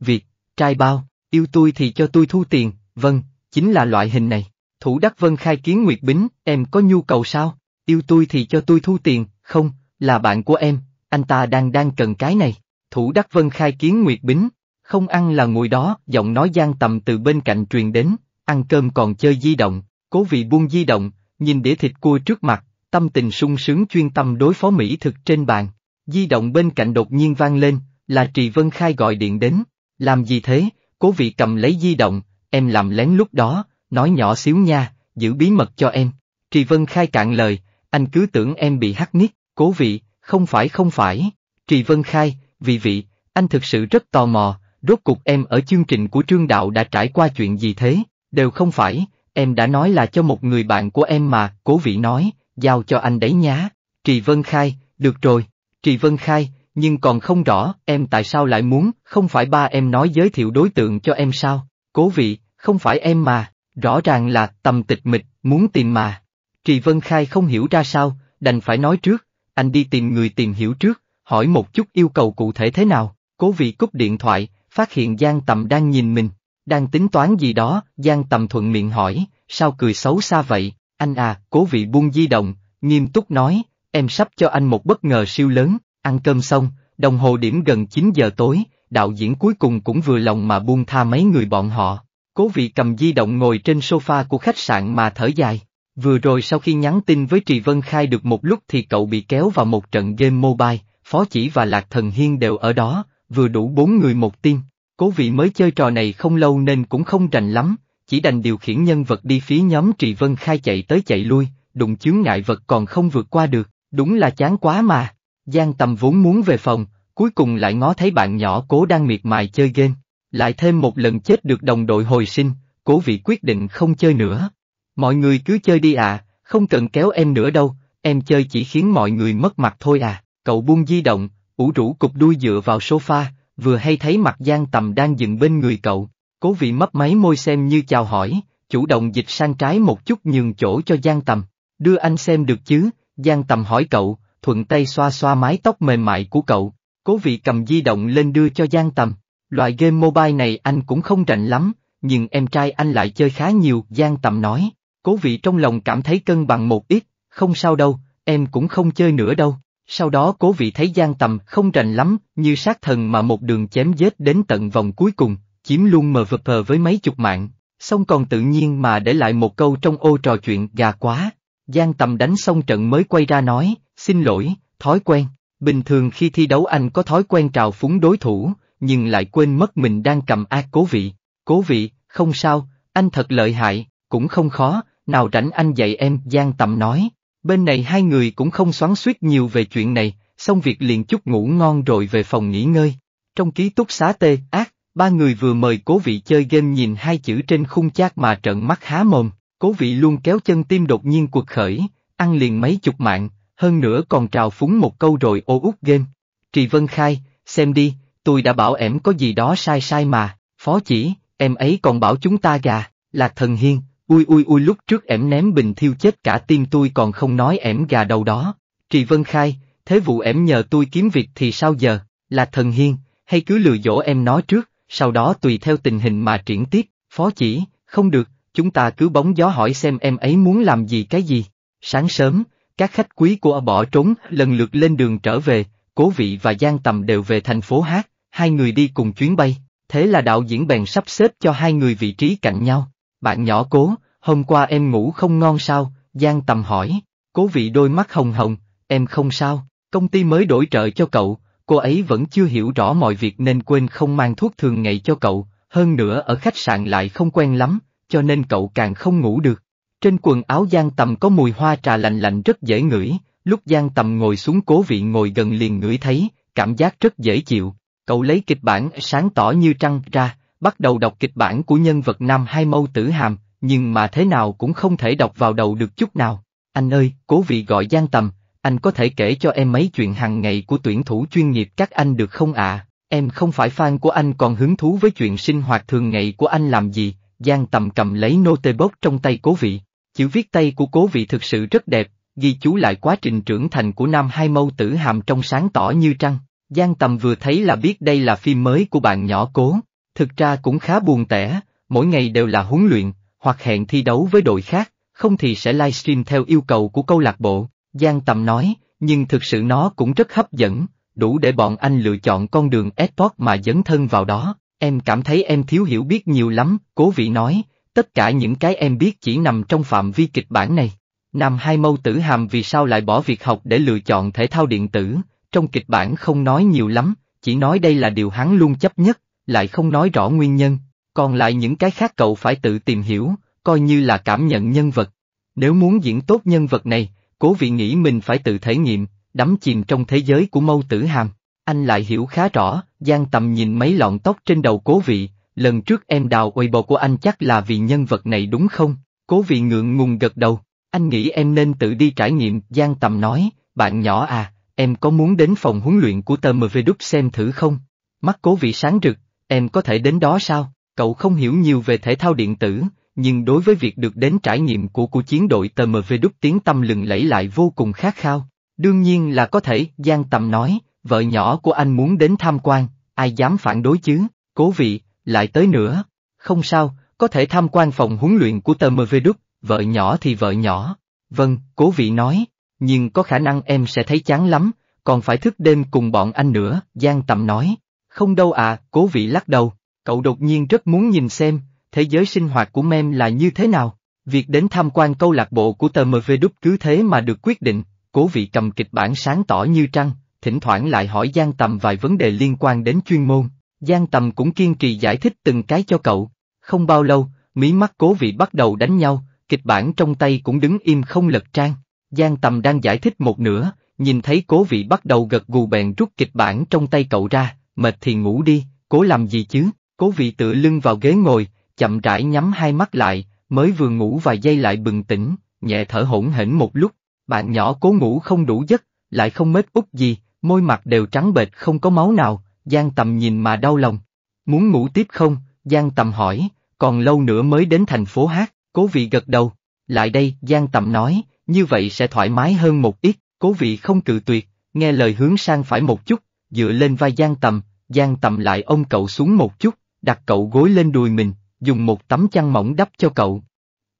Việt, trai bao, yêu tôi thì cho tôi thu tiền, vâng, chính là loại hình này. Thủ Đắc Vân khai kiến Nguyệt Bính, em có nhu cầu sao? Yêu tôi thì cho tôi thu tiền, không, là bạn của em, anh ta đang đang cần cái này. Thủ Đắc Vân khai kiến Nguyệt Bính, không ăn là ngồi đó, giọng nói gian tầm từ bên cạnh truyền đến, ăn cơm còn chơi di động, cố vị buông di động, nhìn đĩa thịt cua trước mặt, tâm tình sung sướng chuyên tâm đối phó mỹ thực trên bàn. Di động bên cạnh đột nhiên vang lên, là Trì Vân Khai gọi điện đến. Làm gì thế, cố vị cầm lấy di động, em làm lén lúc đó, nói nhỏ xíu nha, giữ bí mật cho em. Trì Vân Khai cạn lời, anh cứ tưởng em bị hắc nick, cố vị, không phải không phải. Trì Vân Khai, vị vị, anh thực sự rất tò mò, rốt cuộc em ở chương trình của Trương Đạo đã trải qua chuyện gì thế, đều không phải, Em đã nói là cho một người bạn của em mà, cố vị nói, giao cho anh đấy nhá. Trì Vân Khai, được rồi, Trì Vân Khai, nhưng còn không rõ em tại sao lại muốn, không phải ba em nói giới thiệu đối tượng cho em sao, cố vị, không phải em mà, rõ ràng là tầm tịch mịch, muốn tìm mà. Trì Vân Khai không hiểu ra sao, đành phải nói trước, anh đi tìm người tìm hiểu trước, hỏi một chút yêu cầu cụ thể thế nào, cố vị cúp điện thoại, phát hiện Giang Tầm đang nhìn mình, đang tính toán gì đó, Giang Tầm thuận miệng hỏi, sao cười xấu xa vậy, anh à, cố vị buông di động, nghiêm túc nói, em sắp cho anh một bất ngờ siêu lớn, ăn cơm xong, đồng hồ điểm gần chín giờ tối, đạo diễn cuối cùng cũng vừa lòng mà buông tha mấy người bọn họ. Cố vị cầm di động ngồi trên sofa của khách sạn mà thở dài. Vừa rồi sau khi nhắn tin với Trì Vân Khai được một lúc thì cậu bị kéo vào một trận game mobile, Phó Chỉ và Lạc Thần Hiên đều ở đó, vừa đủ bốn người một team. Cố vị mới chơi trò này không lâu nên cũng không rành lắm, chỉ đành điều khiển nhân vật đi phía nhóm Trì Vân Khai chạy tới chạy lui, đụng chướng ngại vật còn không vượt qua được, đúng là chán quá mà. Giang tầm vốn muốn về phòng, cuối cùng lại ngó thấy bạn nhỏ cố đang miệt mài chơi game, lại thêm một lần chết được đồng đội hồi sinh, cố vị quyết định không chơi nữa. Mọi người cứ chơi đi à, không cần kéo em nữa đâu, em chơi chỉ khiến mọi người mất mặt thôi à, cậu buông di động, ủ rũ cục đuôi dựa vào sofa, vừa hay thấy mặt Giang Tầm đang dựng bên người cậu, cố vị mấp máy môi xem như chào hỏi, chủ động dịch sang trái một chút nhường chỗ cho Giang Tầm, đưa anh xem được chứ, Giang Tầm hỏi cậu, thuận tay xoa xoa mái tóc mềm mại của cậu, cố vị cầm di động lên đưa cho Giang Tầm, loại game mobile này anh cũng không rành lắm, nhưng em trai anh lại chơi khá nhiều, Giang Tầm nói, cố vị trong lòng cảm thấy cân bằng một ít, không sao đâu, em cũng không chơi nữa đâu sau đó cố vị thấy gian tầm không rành lắm, như sát thần mà một đường chém giết đến tận vòng cuối cùng, chiếm luôn mờ vập với mấy chục mạng, xong còn tự nhiên mà để lại một câu trong ô trò chuyện gà quá. Giang tầm đánh xong trận mới quay ra nói, xin lỗi, thói quen, bình thường khi thi đấu anh có thói quen trào phúng đối thủ, nhưng lại quên mất mình đang cầm ác cố vị. Cố vị, không sao, anh thật lợi hại, cũng không khó, nào rảnh anh dạy em, Giang tầm nói. Bên này hai người cũng không xoắn suýt nhiều về chuyện này, xong việc liền chút ngủ ngon rồi về phòng nghỉ ngơi. Trong ký túc xá tê, ác, ba người vừa mời cố vị chơi game nhìn hai chữ trên khung chat mà trợn mắt há mồm, cố vị luôn kéo chân tim đột nhiên cuộc khởi, ăn liền mấy chục mạng, hơn nữa còn trào phúng một câu rồi ô út game. Trì Vân Khai, xem đi, tôi đã bảo ẻm có gì đó sai sai mà, phó chỉ, em ấy còn bảo chúng ta gà, lạc thần hiên, Ui ui ui lúc trước ẻm ném bình thiêu chết cả tiên tôi còn không nói ẻm gà đầu đó. Trì Vân khai, thế vụ ẻm nhờ tôi kiếm việc thì sao giờ, là thần hiên, hay cứ lừa dỗ em nó trước, sau đó tùy theo tình hình mà triển tiếp, phó chỉ, không được, chúng ta cứ bóng gió hỏi xem em ấy muốn làm gì cái gì. Sáng sớm, các khách quý của bỏ trốn lần lượt lên đường trở về, cố vị và Giang Tầm đều về thành phố Hát, hai người đi cùng chuyến bay, thế là đạo diễn bèn sắp xếp cho hai người vị trí cạnh nhau. Bạn nhỏ cố, Hôm qua em ngủ không ngon sao, Giang Tầm hỏi, cố vị đôi mắt hồng hồng, em không sao, công ty mới đổi trợ cho cậu, cô ấy vẫn chưa hiểu rõ mọi việc nên quên không mang thuốc thường ngày cho cậu, hơn nữa ở khách sạn lại không quen lắm, cho nên cậu càng không ngủ được. Trên quần áo Giang Tầm có mùi hoa trà lạnh lạnh rất dễ ngửi, lúc Giang Tầm ngồi xuống cố vị ngồi gần liền ngửi thấy, cảm giác rất dễ chịu. Cậu lấy kịch bản sáng tỏ như trăng ra, bắt đầu đọc kịch bản của nhân vật nam hai mâu tử hàm, nhưng mà thế nào cũng không thể đọc vào đầu được chút nào. Anh ơi, cố vị gọi gian tầm, anh có thể kể cho em mấy chuyện hàng ngày của tuyển thủ chuyên nghiệp các anh được không ạ? Em không phải fan của anh còn hứng thú với chuyện sinh hoạt thường ngày của anh làm gì, Giang tầm cầm lấy notebook trong tay cố vị. Chữ viết tay của cố vị thực sự rất đẹp, ghi chú lại quá trình trưởng thành của nam hai mâu tử hàm trong sáng tỏ như trăng. Giang tầm vừa thấy là biết đây là phim mới của bạn nhỏ cố. Thực ra cũng khá buồn tẻ, mỗi ngày đều là huấn luyện, hoặc hẹn thi đấu với đội khác, không thì sẽ livestream theo yêu cầu của câu lạc bộ, Giang Tầm nói, nhưng thực sự nó cũng rất hấp dẫn, đủ để bọn anh lựa chọn con đường esports mà dấn thân vào đó, em cảm thấy em thiếu hiểu biết nhiều lắm, cố vị nói, tất cả những cái em biết chỉ nằm trong phạm vi kịch bản này. Nam hai mâu tử hàm vì sao lại bỏ việc học để lựa chọn thể thao điện tử, trong kịch bản không nói nhiều lắm, chỉ nói đây là điều hắn luôn chấp nhất, lại không nói rõ nguyên nhân, còn lại những cái khác cậu phải tự tìm hiểu, coi như là cảm nhận nhân vật. Nếu muốn diễn tốt nhân vật này, cố vị nghĩ mình phải tự thể nghiệm, đắm chìm trong thế giới của mâu tử hàm. Anh lại hiểu khá rõ, Giang Tầm nhìn mấy lọn tóc trên đầu cố vị, lần trước em đào Weibo của anh chắc là vì nhân vật này đúng không? Cố vị ngượng ngùng gật đầu, anh nghĩ em nên tự đi trải nghiệm, Giang Tầm nói, bạn nhỏ à, em có muốn đến phòng huấn luyện của tờ MV Đúc xem thử không? Mắt cố vị sáng rực, em có thể đến đó sao? Cậu không hiểu nhiều về thể thao điện tử, nhưng đối với việc được đến trải nghiệm của của chiến đội TMV đúc tiếng tâm lừng lẫy lại vô cùng khát khao. Đương nhiên là có thể, Giang Tầm nói, vợ nhỏ của anh muốn đến tham quan, ai dám phản đối chứ, cố vị, lại tới nữa. Không sao, có thể tham quan phòng huấn luyện của TMV đúc, vợ nhỏ thì vợ nhỏ. Vâng, cố vị nói, nhưng có khả năng em sẽ thấy chán lắm, còn phải thức đêm cùng bọn anh nữa, Giang Tầm nói. Không đâu à, cố vị lắc đầu cậu đột nhiên rất muốn nhìn xem, thế giới sinh hoạt của Mem là như thế nào. Việc đến tham quan câu lạc bộ của tờ MV Đúc cứ thế mà được quyết định, cố vị cầm kịch bản sáng tỏ như trăng, thỉnh thoảng lại hỏi Giang Tầm vài vấn đề liên quan đến chuyên môn. Giang Tầm cũng kiên trì giải thích từng cái cho cậu. Không bao lâu, mí mắt cố vị bắt đầu đánh nhau, kịch bản trong tay cũng đứng im không lật trang. Giang Tầm đang giải thích một nửa, nhìn thấy cố vị bắt đầu gật gù bèn rút kịch bản trong tay cậu ra, mệt thì ngủ đi, cố làm gì chứ? Cố vị tựa lưng vào ghế ngồi, chậm rãi nhắm hai mắt lại, mới vừa ngủ vài giây lại bừng tỉnh, nhẹ thở hỗn hển một lúc, bạn nhỏ cố ngủ không đủ giấc, lại không mết úp gì, môi mặt đều trắng bệch không có máu nào, Giang Tầm nhìn mà đau lòng. Muốn ngủ tiếp không? Giang Tầm hỏi, còn lâu nữa mới đến thành phố hát, cố vị gật đầu. Lại đây, Giang Tầm nói, như vậy sẽ thoải mái hơn một ít, cố vị không cự tuyệt, nghe lời hướng sang phải một chút, dựa lên vai Giang Tầm, Giang Tầm lại ôm cậu xuống một chút, đặt cậu gối lên đùi mình, dùng một tấm chăn mỏng đắp cho cậu.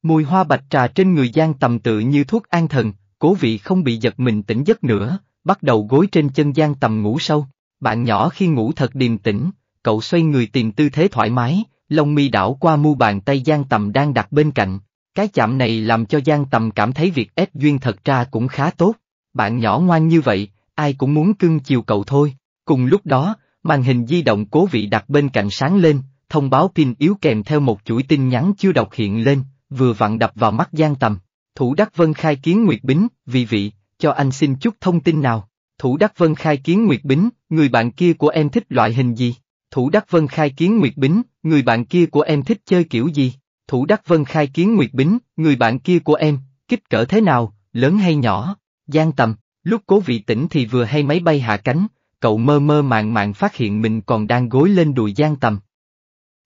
Mùi hoa bạch trà trên người Giang Tầm tự như thuốc an thần, cố vị không bị giật mình tỉnh giấc nữa, bắt đầu gối trên chân Giang Tầm ngủ sâu. Bạn nhỏ khi ngủ thật điềm tĩnh, cậu xoay người tìm tư thế thoải mái, lông mi đảo qua mu bàn tay Giang Tầm đang đặt bên cạnh. Cái chạm này làm cho Giang Tầm cảm thấy việc ép duyên thật ra cũng khá tốt. Bạn nhỏ ngoan như vậy, ai cũng muốn cưng chiều cậu thôi. Cùng lúc đó, màn hình di động cố vị đặt bên cạnh sáng lên, thông báo pin yếu kèm theo một chuỗi tin nhắn chưa đọc hiện lên, vừa vặn đập vào mắt Giang Tầm. Thủ Đắc Vân khai kiến Nguyệt Bính, vì vị, cho anh xin chút thông tin nào. Thủ Đắc Vân khai kiến Nguyệt Bính, người bạn kia của em thích loại hình gì? Thủ Đắc Vân khai kiến Nguyệt Bính, người bạn kia của em thích chơi kiểu gì? Thủ Đắc Vân khai kiến Nguyệt Bính, người bạn kia của em, kích cỡ thế nào, lớn hay nhỏ? Giang Tầm, lúc cố vị tỉnh thì vừa hay máy bay hạ cánh, cậu mơ mơ màng màng phát hiện mình còn đang gối lên đùi gian tầm.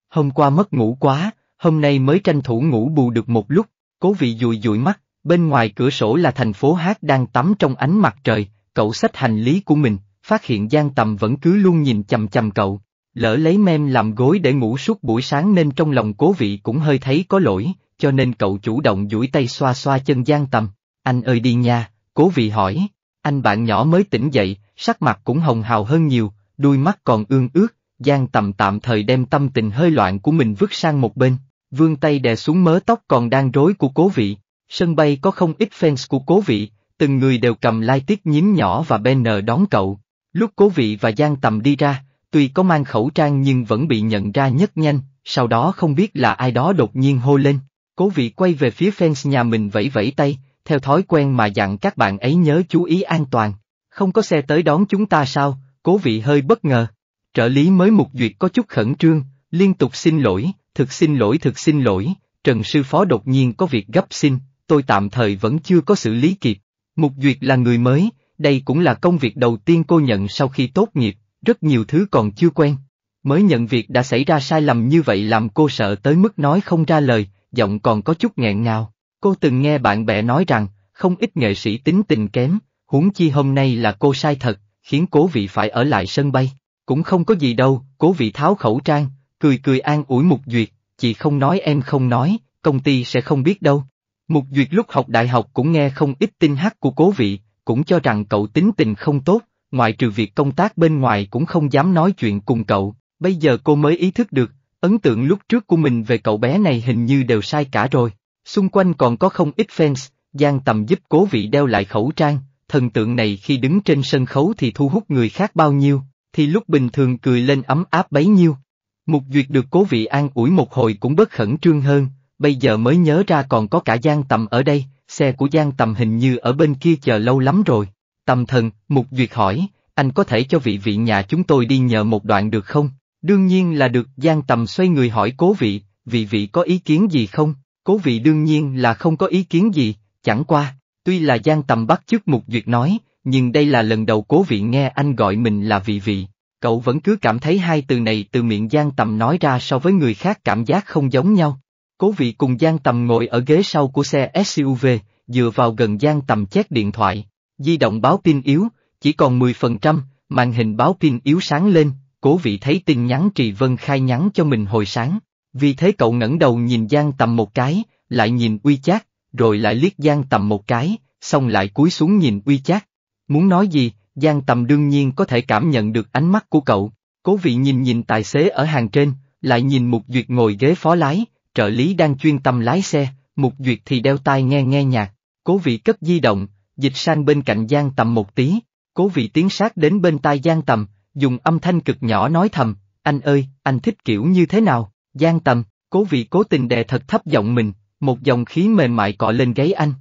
Hôm qua mất ngủ quá, hôm nay mới tranh thủ ngủ bù được một lúc, cố vị dùi dụi mắt, bên ngoài cửa sổ là thành phố Hát đang tắm trong ánh mặt trời, cậu xách hành lý của mình, phát hiện gian tầm vẫn cứ luôn nhìn chầm chầm cậu, lỡ lấy mem làm gối để ngủ suốt buổi sáng nên trong lòng cố vị cũng hơi thấy có lỗi, cho nên cậu chủ động duỗi tay xoa xoa chân gian tầm, anh ơi đi nha, cố vị hỏi, anh bạn nhỏ mới tỉnh dậy, sắc mặt cũng hồng hào hơn nhiều, đuôi mắt còn ương ướt, Giang Tầm tạm thời đem tâm tình hơi loạn của mình vứt sang một bên, vương tay đè xuống mớ tóc còn đang rối của cố vị. Sân bay có không ít fans của cố vị, từng người đều cầm lai tiết nhím nhỏ và banner đón cậu. Lúc cố vị và Giang Tầm đi ra, tuy có mang khẩu trang nhưng vẫn bị nhận ra nhất nhanh, sau đó không biết là ai đó đột nhiên hô lên. Cố vị quay về phía fans nhà mình vẫy vẫy tay, theo thói quen mà dặn các bạn ấy nhớ chú ý an toàn. Không có xe tới đón chúng ta sao, cố vị hơi bất ngờ. Trợ lý mới mục duyệt có chút khẩn trương, liên tục xin lỗi, thực xin lỗi thực xin lỗi, Trần Sư Phó đột nhiên có việc gấp xin, tôi tạm thời vẫn chưa có xử lý kịp. Mục duyệt là người mới, đây cũng là công việc đầu tiên cô nhận sau khi tốt nghiệp, rất nhiều thứ còn chưa quen. Mới nhận việc đã xảy ra sai lầm như vậy làm cô sợ tới mức nói không ra lời, giọng còn có chút nghẹn ngào. Cô từng nghe bạn bè nói rằng, không ít nghệ sĩ tính tình kém, huống chi hôm nay là cô sai thật, khiến cố vị phải ở lại sân bay. Cũng không có gì đâu, cố vị tháo khẩu trang, cười cười an ủi Mục Duyệt, chị không nói em không nói, công ty sẽ không biết đâu. Mục Duyệt lúc học đại học cũng nghe không ít tin hát của cố vị, cũng cho rằng cậu tính tình không tốt, ngoại trừ việc công tác bên ngoài cũng không dám nói chuyện cùng cậu, bây giờ cô mới ý thức được, ấn tượng lúc trước của mình về cậu bé này hình như đều sai cả rồi. Xung quanh còn có không ít fans, Giang Tầm giúp cố vị đeo lại khẩu trang, thần tượng này khi đứng trên sân khấu thì thu hút người khác bao nhiêu, thì lúc bình thường cười lên ấm áp bấy nhiêu. Mục Duyệt được cố vị an ủi một hồi cũng bất khẩn trương hơn, bây giờ mới nhớ ra còn có cả Giang Tầm ở đây, xe của Giang Tầm hình như ở bên kia chờ lâu lắm rồi. Tầm thần, Mục Duyệt hỏi, anh có thể cho vị vị nhà chúng tôi đi nhờ một đoạn được không? Đương nhiên là được, Giang Tầm xoay người hỏi cố vị, vị vị có ý kiến gì không? Cố vị đương nhiên là không có ý kiến gì, chẳng qua, Tuy là Giang tầm bắt trước Mục Duyệt nói, nhưng đây là lần đầu cố vị nghe anh gọi mình là vị vị. Cậu vẫn cứ cảm thấy hai từ này từ miệng Giang Tầm nói ra so với người khác cảm giác không giống nhau. Cố vị cùng Giang Tầm ngồi ở ghế sau của xe SUV, dựa vào gần Giang Tầm chét điện thoại. Di động báo tin yếu, chỉ còn 10%, màn hình báo tin yếu sáng lên, cố vị thấy tin nhắn Trì Vân Khai nhắn cho mình hồi sáng. Vì thế cậu ngẩng đầu nhìn Giang Tầm một cái, lại nhìn uy chát, rồi lại liếc Giang Tầm một cái, xong lại cúi xuống nhìn uy chát. Muốn nói gì, Giang Tầm đương nhiên có thể cảm nhận được ánh mắt của cậu. Cố vị nhìn nhìn tài xế ở hàng trên, lại nhìn Mục Duyệt ngồi ghế phó lái, trợ lý đang chuyên tâm lái xe, Mục Duyệt thì đeo tai nghe nghe nhạc. Cố vị cất di động, dịch sang bên cạnh Giang Tầm một tí, cố vị tiến sát đến bên tai Giang Tầm, dùng âm thanh cực nhỏ nói thầm, anh ơi, anh thích kiểu như thế nào, Giang Tầm, cố vị cố tình đè thật thấp giọng mình, một dòng khí mềm mại cọ lên gáy anh.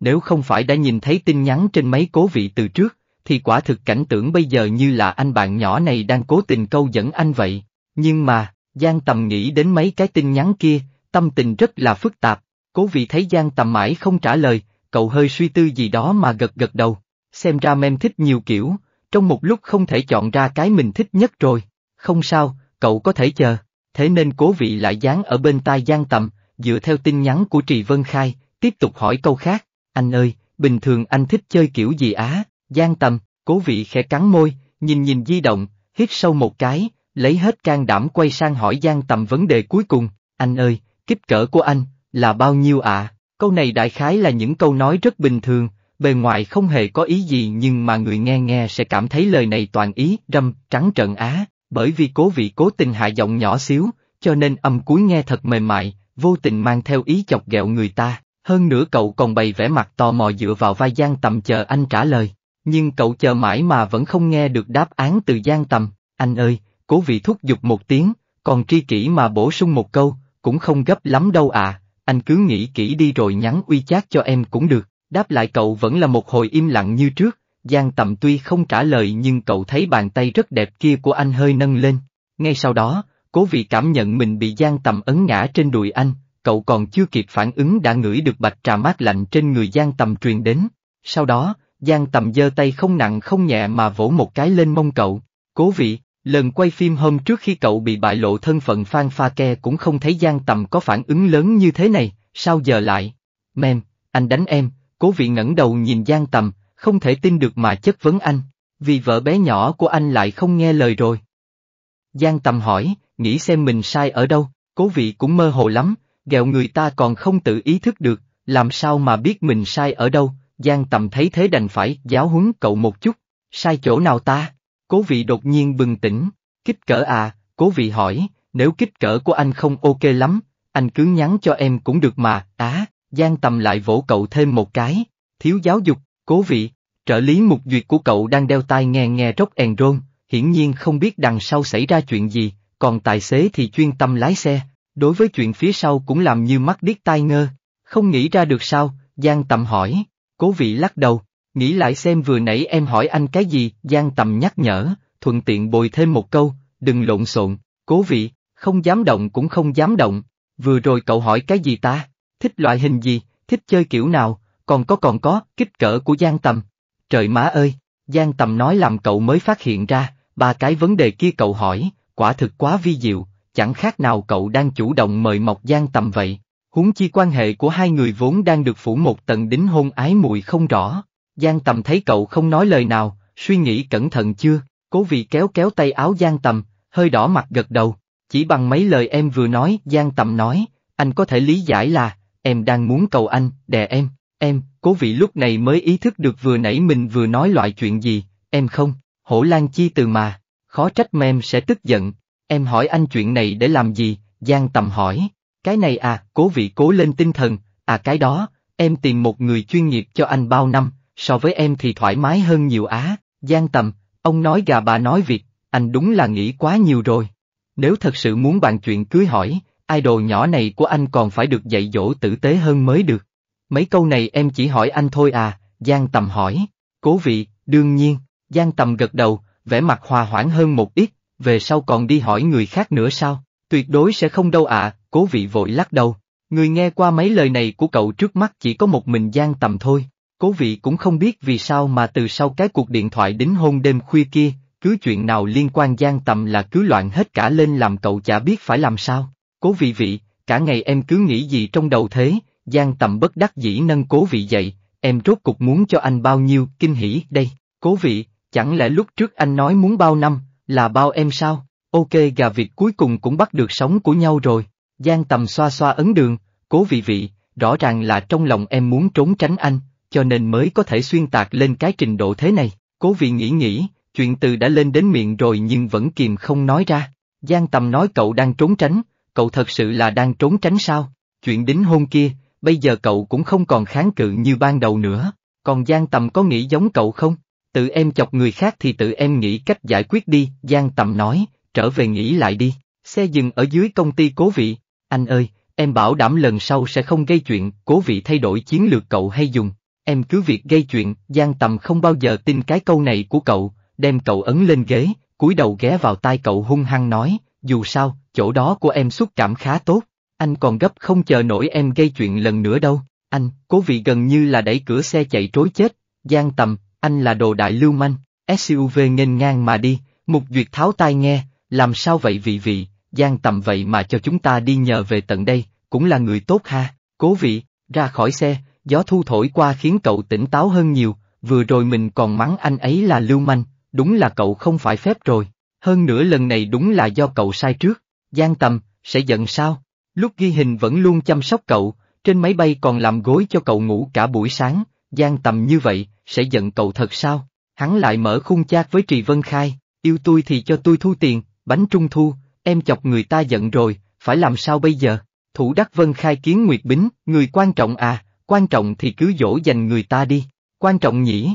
Nếu không phải đã nhìn thấy tin nhắn trên máy cố vị từ trước, thì quả thực cảnh tưởng bây giờ như là anh bạn nhỏ này đang cố tình câu dẫn anh vậy. Nhưng mà, Giang Tầm nghĩ đến mấy cái tin nhắn kia, tâm tình rất là phức tạp. Cố vị thấy Giang Tầm mãi không trả lời, cậu hơi suy tư gì đó mà gật gật đầu. Xem ra mem thích nhiều kiểu, trong một lúc không thể chọn ra cái mình thích nhất rồi. Không sao, cậu có thể chờ. Thế nên cố vị lại dán ở bên tai Giang Tầm, dựa theo tin nhắn của Trì Vân Khai, tiếp tục hỏi câu khác, anh ơi, bình thường anh thích chơi kiểu gì á, gian tầm, cố vị khẽ cắn môi, nhìn nhìn di động, hít sâu một cái, lấy hết can đảm quay sang hỏi gian tầm vấn đề cuối cùng, anh ơi, kích cỡ của anh, là bao nhiêu ạ? Câu này đại khái là những câu nói rất bình thường, bề ngoài không hề có ý gì nhưng mà người nghe nghe sẽ cảm thấy lời này toàn ý râm trắng trợn á, bởi vì cố vị cố tình hạ giọng nhỏ xíu, cho nên âm cuối nghe thật mềm mại, vô tình mang theo ý chọc ghẹo người ta, hơn nữa cậu còn bày vẻ mặt tò mò dựa vào vai Giang Tầm chờ anh trả lời, nhưng cậu chờ mãi mà vẫn không nghe được đáp án từ Giang Tầm, anh ơi, cố vị thúc giục một tiếng, còn tri kỷ mà bổ sung một câu, cũng không gấp lắm đâu à, anh cứ nghĩ kỹ đi rồi nhắn uy chát cho em cũng được, đáp lại cậu vẫn là một hồi im lặng như trước, Giang Tầm tuy không trả lời nhưng cậu thấy bàn tay rất đẹp kia của anh hơi nâng lên, ngay sau đó, cố vị cảm nhận mình bị Giang tầm ấn ngã trên đùi anh, cậu còn chưa kịp phản ứng đã ngửi được bạch trà mát lạnh trên người Giang tầm truyền đến. Sau đó, Giang tầm giơ tay không nặng không nhẹ mà vỗ một cái lên mông cậu. Cố vị, lần quay phim hôm trước khi cậu bị bại lộ thân phận Phan Pha Ke cũng không thấy Giang tầm có phản ứng lớn như thế này, sao giờ lại? Mem, anh đánh em, cố vị ngẩng đầu nhìn Giang tầm, không thể tin được mà chất vấn anh, vì vợ bé nhỏ của anh lại không nghe lời rồi. Giang Tầm hỏi, nghĩ xem mình sai ở đâu, cố vị cũng mơ hồ lắm, ghẹo người ta còn không tự ý thức được, làm sao mà biết mình sai ở đâu, Giang Tầm thấy thế đành phải giáo huấn cậu một chút, sai chỗ nào ta? Cố vị đột nhiên bừng tỉnh, kích cỡ à, cố vị hỏi, nếu kích cỡ của anh không ok lắm, anh cứ nhắn cho em cũng được mà, á, Giang Tầm lại vỗ cậu thêm một cái, thiếu giáo dục, cố vị, trợ lý mục duyệt của cậu đang đeo tai nghe nghe róc èn rôn, hiển nhiên không biết đằng sau xảy ra chuyện gì, còn tài xế thì chuyên tâm lái xe, đối với chuyện phía sau cũng làm như mắt điếc tai ngơ, không nghĩ ra được sao, Giang Tầm hỏi, cố vị lắc đầu, nghĩ lại xem vừa nãy em hỏi anh cái gì, Giang Tầm nhắc nhở, thuận tiện bồi thêm một câu, đừng lộn xộn, cố vị, không dám động cũng không dám động, vừa rồi cậu hỏi cái gì ta, thích loại hình gì, thích chơi kiểu nào, còn có còn có, kích cỡ của Giang Tầm. Trời má ơi, Giang Tầm nói làm cậu mới phát hiện ra, ba cái vấn đề kia cậu hỏi, quả thực quá vi diệu, chẳng khác nào cậu đang chủ động mời Mộc Giang Tầm vậy. Huống chi quan hệ của hai người vốn đang được phủ một tầng đính hôn ái mùi không rõ. Giang Tầm thấy cậu không nói lời nào, suy nghĩ cẩn thận chưa, cố vị kéo kéo tay áo Giang Tầm, hơi đỏ mặt gật đầu. Chỉ bằng mấy lời em vừa nói, Giang Tầm nói, anh có thể lý giải là, em đang muốn cầu anh, đè em, em, cố vị lúc này mới ý thức được vừa nãy mình vừa nói loại chuyện gì, em không, hổ lan chi từ mà khó trách mem sẽ tức giận. Em hỏi anh chuyện này để làm gì? Giang Tầm hỏi. Cái này à, cố vị cố lên tinh thần, à cái đó, em tìm một người chuyên nghiệp cho anh bao năm, so với em thì thoải mái hơn nhiều á. Giang Tầm, ông nói gà bà nói việc, anh đúng là nghĩ quá nhiều rồi. Nếu thật sự muốn bàn chuyện cưới hỏi, idol nhỏ này của anh còn phải được dạy dỗ tử tế hơn mới được. Mấy câu này em chỉ hỏi anh thôi à, Giang Tầm hỏi. Cố vị, đương nhiên, Giang Tầm gật đầu, vẻ mặt hòa hoãn hơn một ít, về sau còn đi hỏi người khác nữa sao, tuyệt đối sẽ không đâu ạ, cố vị vội lắc đầu. Người nghe qua mấy lời này của cậu trước mắt chỉ có một mình gian tầm thôi, cố vị cũng không biết vì sao mà từ sau cái cuộc điện thoại đính hôn đêm khuya kia, cứ chuyện nào liên quan gian tầm là cứ loạn hết cả lên làm cậu chả biết phải làm sao. Cố vị vị, cả ngày em cứ nghĩ gì trong đầu thế, gian tầm bất đắc dĩ nâng cố vị dậy, em rốt cục muốn cho anh bao nhiêu kinh hỉ đây, cố vị, Chẳng lẽ lúc trước anh nói muốn bao năm, là bao em sao? Ok gà vịt cuối cùng cũng bắt được sống của nhau rồi. Giang tầm xoa xoa ấn đường, cố vị vị, rõ ràng là trong lòng em muốn trốn tránh anh, cho nên mới có thể xuyên tạc lên cái trình độ thế này. Cố vị nghĩ nghĩ, chuyện từ đã lên đến miệng rồi nhưng vẫn kìm không nói ra. Giang tầm nói cậu đang trốn tránh, cậu thật sự là đang trốn tránh sao? Chuyện đính hôn kia, bây giờ cậu cũng không còn kháng cự như ban đầu nữa, còn Giang tầm có nghĩ giống cậu không? Tự em chọc người khác thì tự em nghĩ cách giải quyết đi, Giang Tầm nói, trở về nghĩ lại đi, xe dừng ở dưới công ty cố vị, anh ơi, em bảo đảm lần sau sẽ không gây chuyện, cố vị thay đổi chiến lược cậu hay dùng, em cứ việc gây chuyện, Giang Tầm không bao giờ tin cái câu này của cậu, đem cậu ấn lên ghế, cúi đầu ghé vào tai cậu hung hăng nói, dù sao, chỗ đó của em xúc cảm khá tốt, anh còn gấp không chờ nổi em gây chuyện lần nữa đâu, anh, cố vị gần như là đẩy cửa xe chạy trối chết, Giang Tầm, anh là đồ đại lưu manh, SUV nghênh ngang mà đi, mục duyệt tháo tai nghe, làm sao vậy vị vị, gian tầm vậy mà cho chúng ta đi nhờ về tận đây, cũng là người tốt ha, cố vị, ra khỏi xe, gió thu thổi qua khiến cậu tỉnh táo hơn nhiều, vừa rồi mình còn mắng anh ấy là lưu manh, đúng là cậu không phải phép rồi, hơn nữa lần này đúng là do cậu sai trước, gian tầm, sẽ giận sao, lúc ghi hình vẫn luôn chăm sóc cậu, trên máy bay còn làm gối cho cậu ngủ cả buổi sáng, gian tầm như vậy, sẽ giận cậu thật sao? Hắn lại mở khung chat với Trì Vân Khai, yêu tôi thì cho tôi thu tiền, bánh trung thu, em chọc người ta giận rồi, phải làm sao bây giờ? Thủ Đắc Vân Khai kiến Nguyệt Bính, người quan trọng à, quan trọng thì cứ dỗ dành người ta đi, quan trọng nhỉ?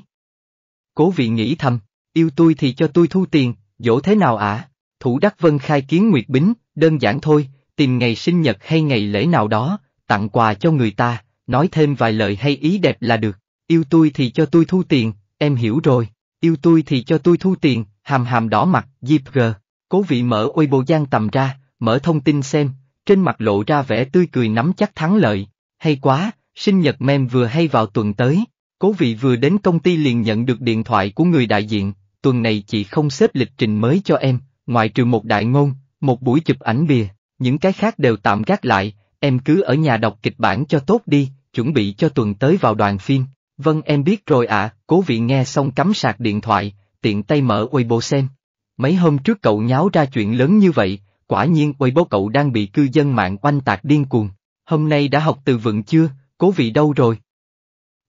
Cố vị nghĩ thầm, yêu tôi thì cho tôi thu tiền, dỗ thế nào ạ? Thủ Đắc Vân Khai kiến Nguyệt Bính, đơn giản thôi, tìm ngày sinh nhật hay ngày lễ nào đó, tặng quà cho người ta, nói thêm vài lời hay ý đẹp là được yêu tôi thì cho tôi thu tiền, em hiểu rồi, yêu tôi thì cho tôi thu tiền, hàm hàm đỏ mặt, Diệp gờ. Cố vị mở Weibo gian tầm ra, mở thông tin xem, trên mặt lộ ra vẻ tươi cười nắm chắc thắng lợi, hay quá, sinh nhật mem vừa hay vào tuần tới. Cố vị vừa đến công ty liền nhận được điện thoại của người đại diện, tuần này chị không xếp lịch trình mới cho em, ngoại trừ một đại ngôn, một buổi chụp ảnh bìa, những cái khác đều tạm gác lại, em cứ ở nhà đọc kịch bản cho tốt đi, chuẩn bị cho tuần tới vào đoàn phim. Vâng em biết rồi ạ, cố vị nghe xong cắm sạc điện thoại, tiện tay mở Weibo xem. Mấy hôm trước cậu nháo ra chuyện lớn như vậy, quả nhiên Weibo cậu đang bị cư dân mạng oanh tạc điên cuồng. Hôm nay đã học từ vựng chưa, cố vị đâu rồi?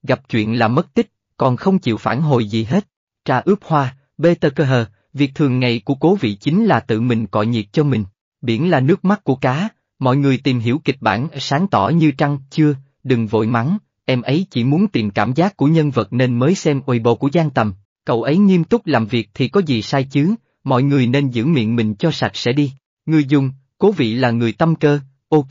Gặp chuyện là mất tích, còn không chịu phản hồi gì hết. Trà ướp hoa, bê tơ cơ hờ, việc thường ngày của cố vị chính là tự mình cọ nhiệt cho mình. Biển là nước mắt của cá, mọi người tìm hiểu kịch bản sáng tỏ như trăng, chưa, đừng vội mắng, em ấy chỉ muốn tìm cảm giác của nhân vật nên mới xem Weibo của Giang Tầm, cậu ấy nghiêm túc làm việc thì có gì sai chứ, mọi người nên giữ miệng mình cho sạch sẽ đi, người dùng, cố vị là người tâm cơ, ok.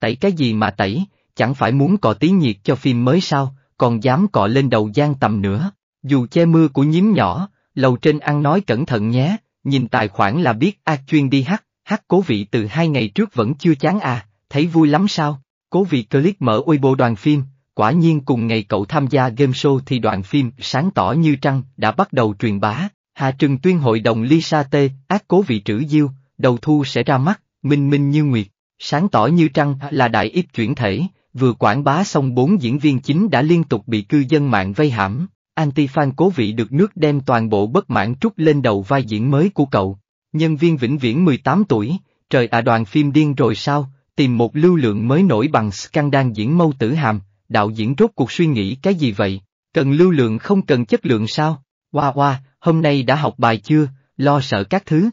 Tẩy cái gì mà tẩy, chẳng phải muốn cọ tí nhiệt cho phim mới sao, còn dám cọ lên đầu Giang Tầm nữa, dù che mưa của nhím nhỏ, lầu trên ăn nói cẩn thận nhé, nhìn tài khoản là biết A chuyên đi hát, hát cố vị từ hai ngày trước vẫn chưa chán à, thấy vui lắm sao? Cố vị click mở Weibo đoàn phim, quả nhiên cùng ngày cậu tham gia game show thì đoạn phim Sáng tỏ như trăng đã bắt đầu truyền bá. Hà Trừng tuyên hội đồng Lisa T, ác cố vị trữ diêu, đầu thu sẽ ra mắt, minh minh như nguyệt. Sáng tỏ như trăng là đại ít chuyển thể, vừa quảng bá xong bốn diễn viên chính đã liên tục bị cư dân mạng vây hãm. Anti-fan cố vị được nước đem toàn bộ bất mãn trút lên đầu vai diễn mới của cậu. Nhân viên vĩnh viễn 18 tuổi, trời ạ đoàn phim điên rồi sao, tìm một lưu lượng mới nổi bằng scandal diễn mâu tử hàm, đạo diễn rốt cuộc suy nghĩ cái gì vậy, cần lưu lượng không cần chất lượng sao, hoa wow, hoa, hôm nay đã học bài chưa, lo sợ các thứ.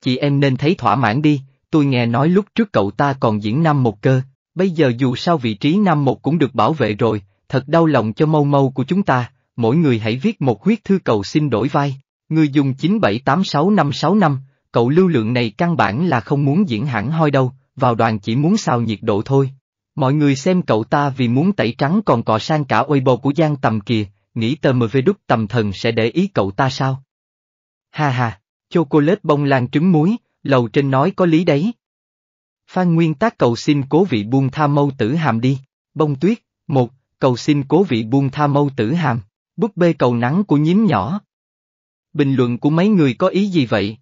Chị em nên thấy thỏa mãn đi, tôi nghe nói lúc trước cậu ta còn diễn năm một cơ, bây giờ dù sao vị trí năm một cũng được bảo vệ rồi, thật đau lòng cho mâu mâu của chúng ta, mỗi người hãy viết một huyết thư cầu xin đổi vai, người dùng 9786565, cậu lưu lượng này căn bản là không muốn diễn hẳn hoi đâu, vào đoàn chỉ muốn xào nhiệt độ thôi. Mọi người xem cậu ta vì muốn tẩy trắng còn cọ sang cả ôi bồ của Giang Tầm kìa, nghĩ TMV đúc tầm thần sẽ để ý cậu ta sao? Ha ha, chocolate bông lan trứng muối, lầu trên nói có lý đấy. Phan Nguyên tác cầu xin cố vị buông tha mâu tử hàm đi, bông tuyết, một, cầu xin cố vị buông tha mâu tử hàm, búp bê cầu nắng của nhím nhỏ. Bình luận của mấy người có ý gì vậy?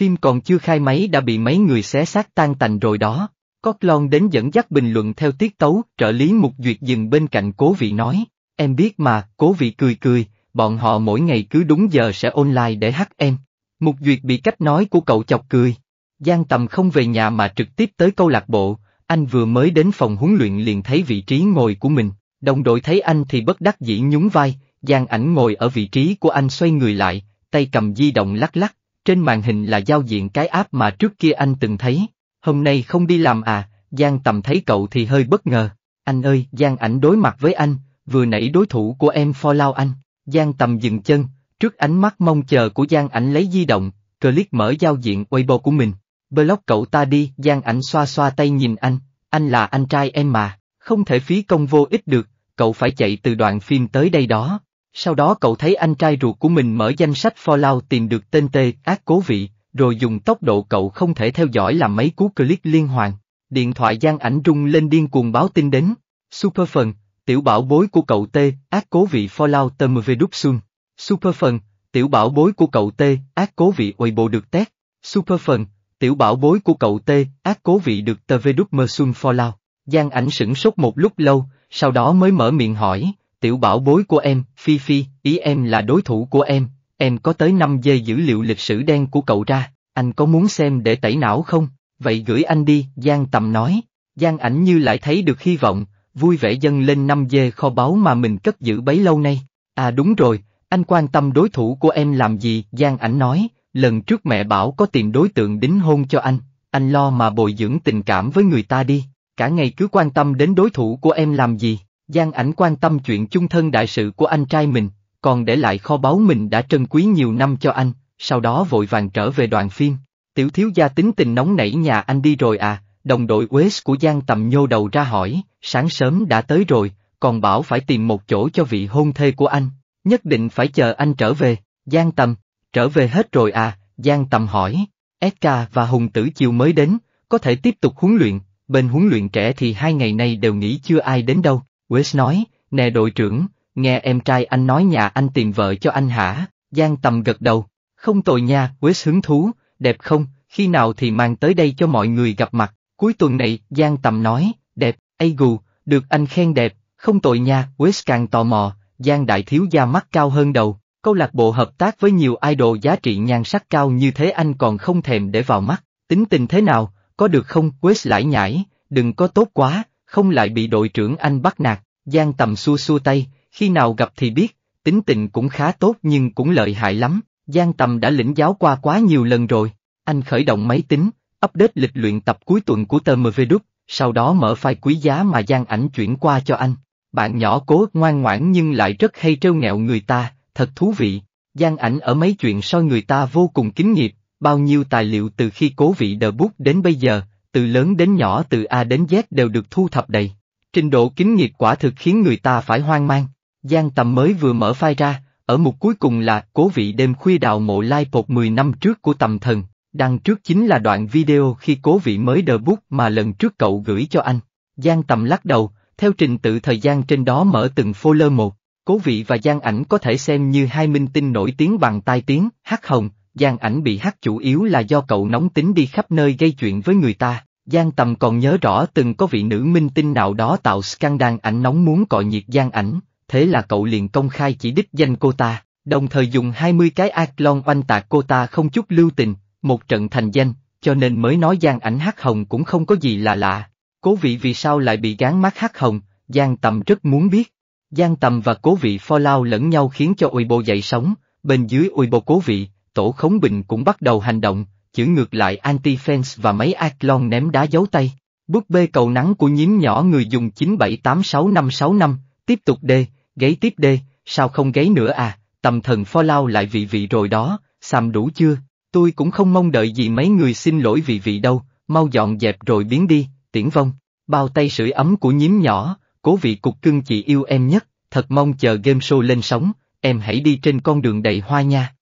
Phim còn chưa khai máy đã bị mấy người xé xác tan tành rồi đó. Cotlon đến dẫn dắt bình luận theo tiết tấu, trợ lý Mục Duyệt dừng bên cạnh cố vị nói, em biết mà, cố vị cười cười, bọn họ mỗi ngày cứ đúng giờ sẽ online để hát em. Mục Duyệt bị cách nói của cậu chọc cười. Giang Tầm không về nhà mà trực tiếp tới câu lạc bộ, anh vừa mới đến phòng huấn luyện liền thấy vị trí ngồi của mình, đồng đội thấy anh thì bất đắc dĩ nhún vai, Giang ảnh ngồi ở vị trí của anh xoay người lại, tay cầm di động lắc lắc, trên màn hình là giao diện cái app mà trước kia anh từng thấy. Hôm nay không đi làm à, Giang tầm thấy cậu thì hơi bất ngờ. Anh ơi, Giang ảnh đối mặt với anh, vừa nãy đối thủ của em follow anh. Giang tầm dừng chân, trước ánh mắt mong chờ của Giang ảnh lấy di động, click mở giao diện Weibo của mình. Block cậu ta đi, Giang ảnh xoa xoa tay nhìn anh, anh là anh trai em mà, không thể phí công vô ích được, cậu phải chạy từ đoạn phim tới đây đó. Sau đó cậu thấy anh trai ruột của mình mở danh sách Fallout tìm được tên tê ác cố vị, rồi dùng tốc độ cậu không thể theo dõi làm mấy cú click liên hoàn. Điện thoại gian ảnh rung lên điên cuồng báo tin đến. Super phần, tiểu bảo bối của cậu tê ác cố vị Fallout tầm về đúc xuân. Super phần, tiểu bảo bối của cậu tê ác cố vị ôi bộ được test. Super phần, tiểu bảo bối của cậu tê ác cố vị được tờ về đúc mơ xuân Fallout. Giang ảnh sửng sốt một lúc lâu, sau đó mới mở miệng hỏi, tiểu bảo bối của em, Phi Phi, ý em là đối thủ của em, em có tới 5 giây dữ liệu lịch sử đen của cậu ra, anh có muốn xem để tẩy não không? Vậy gửi anh đi, Giang Tầm nói. Giang ảnh như lại thấy được hy vọng, vui vẻ dâng lên 5 dê kho báu mà mình cất giữ bấy lâu nay. À đúng rồi, anh quan tâm đối thủ của em làm gì, Giang ảnh nói, lần trước mẹ bảo có tìm đối tượng đính hôn cho anh, anh lo mà bồi dưỡng tình cảm với người ta đi, cả ngày cứ quan tâm đến đối thủ của em làm gì. Giang ảnh quan tâm chuyện chung thân đại sự của anh trai mình, còn để lại kho báu mình đã trân quý nhiều năm cho anh, sau đó vội vàng trở về đoàn phim. Tiểu thiếu gia tính tình nóng nảy nhà anh đi rồi à, đồng đội West của Giang tầm nhô đầu ra hỏi, sáng sớm đã tới rồi, còn bảo phải tìm một chỗ cho vị hôn thê của anh, nhất định phải chờ anh trở về, Giang tầm, trở về hết rồi à, Giang tầm hỏi, Eka và Hùng tử chiều mới đến, có thể tiếp tục huấn luyện, bên huấn luyện trẻ thì hai ngày nay đều nghỉ chưa ai đến đâu. Wes nói, nè đội trưởng, nghe em trai anh nói nhà anh tìm vợ cho anh hả, Giang tầm gật đầu, không tội nha, Wes hứng thú, đẹp không, khi nào thì mang tới đây cho mọi người gặp mặt, cuối tuần này, Giang tầm nói, đẹp, ây gù, được anh khen đẹp, không tội nha, Wes càng tò mò, Giang đại thiếu gia mắt cao hơn đầu, câu lạc bộ hợp tác với nhiều idol giá trị nhan sắc cao như thế anh còn không thèm để vào mắt, tính tình thế nào, có được không, Wes lải nhải, đừng có tốt quá, không lại bị đội trưởng anh bắt nạt, Giang Tầm xua xua tay, khi nào gặp thì biết, tính tình cũng khá tốt nhưng cũng lợi hại lắm, Giang Tầm đã lĩnh giáo qua quá nhiều lần rồi, anh khởi động máy tính, update lịch luyện tập cuối tuần của tờ MVD, sau đó mở file quý giá mà Giang ảnh chuyển qua cho anh, bạn nhỏ cố ngoan ngoãn nhưng lại rất hay trêu nghẹo người ta, thật thú vị, Giang ảnh ở mấy chuyện soi người ta vô cùng kính nghiệp, bao nhiêu tài liệu từ khi cố vị đờ bút đến bây giờ, từ lớn đến nhỏ từ A đến Z đều được thu thập đầy. Trình độ kính nghiệp quả thực khiến người ta phải hoang mang. Giang tầm mới vừa mở phai ra, ở mục cuối cùng là cố vị đêm khuya đào mộ lai pột 10 năm trước của tầm thần, đăng trước chính là đoạn video khi cố vị mới đờ bút mà lần trước cậu gửi cho anh. Giang tầm lắc đầu, theo trình tự thời gian trên đó mở từng folder một, cố vị và Giang ảnh có thể xem như hai minh tinh nổi tiếng bằng tai tiếng, hát hồng, Giang ảnh bị hắt chủ yếu là do cậu nóng tính đi khắp nơi gây chuyện với người ta. Giang tầm còn nhớ rõ từng có vị nữ minh tinh nào đó tạo scandal ảnh nóng muốn cọ nhiệt Giang ảnh, thế là cậu liền công khai chỉ đích danh cô ta, đồng thời dùng 20 cái Athlon oanh tạc cô ta không chút lưu tình, một trận thành danh, cho nên mới nói Giang ảnh hắc hồng cũng không có gì là lạ. Cố vị vì sao lại bị gán mắt hắc hồng, Giang tầm rất muốn biết. Giang tầm và cố vị pho lao lẫn nhau khiến cho ôi bộ dậy sóng, bên dưới ôi bộ cố vị, tổ khống bình cũng bắt đầu hành động, chữ ngược lại anti-fans và mấy Athlon ném đá dấu tay. Búp bê cầu nắng của nhím nhỏ người dùng 9786565, tiếp tục đê, gáy tiếp đê, sao không gáy nữa à, tầm thần pho lao lại vị vị rồi đó, xàm đủ chưa, tôi cũng không mong đợi gì mấy người xin lỗi vị vị đâu, mau dọn dẹp rồi biến đi, tiễn vong, bao tay sưởi ấm của nhím nhỏ, cố vị cục cưng chị yêu em nhất, thật mong chờ game show lên sóng, em hãy đi trên con đường đầy hoa nha.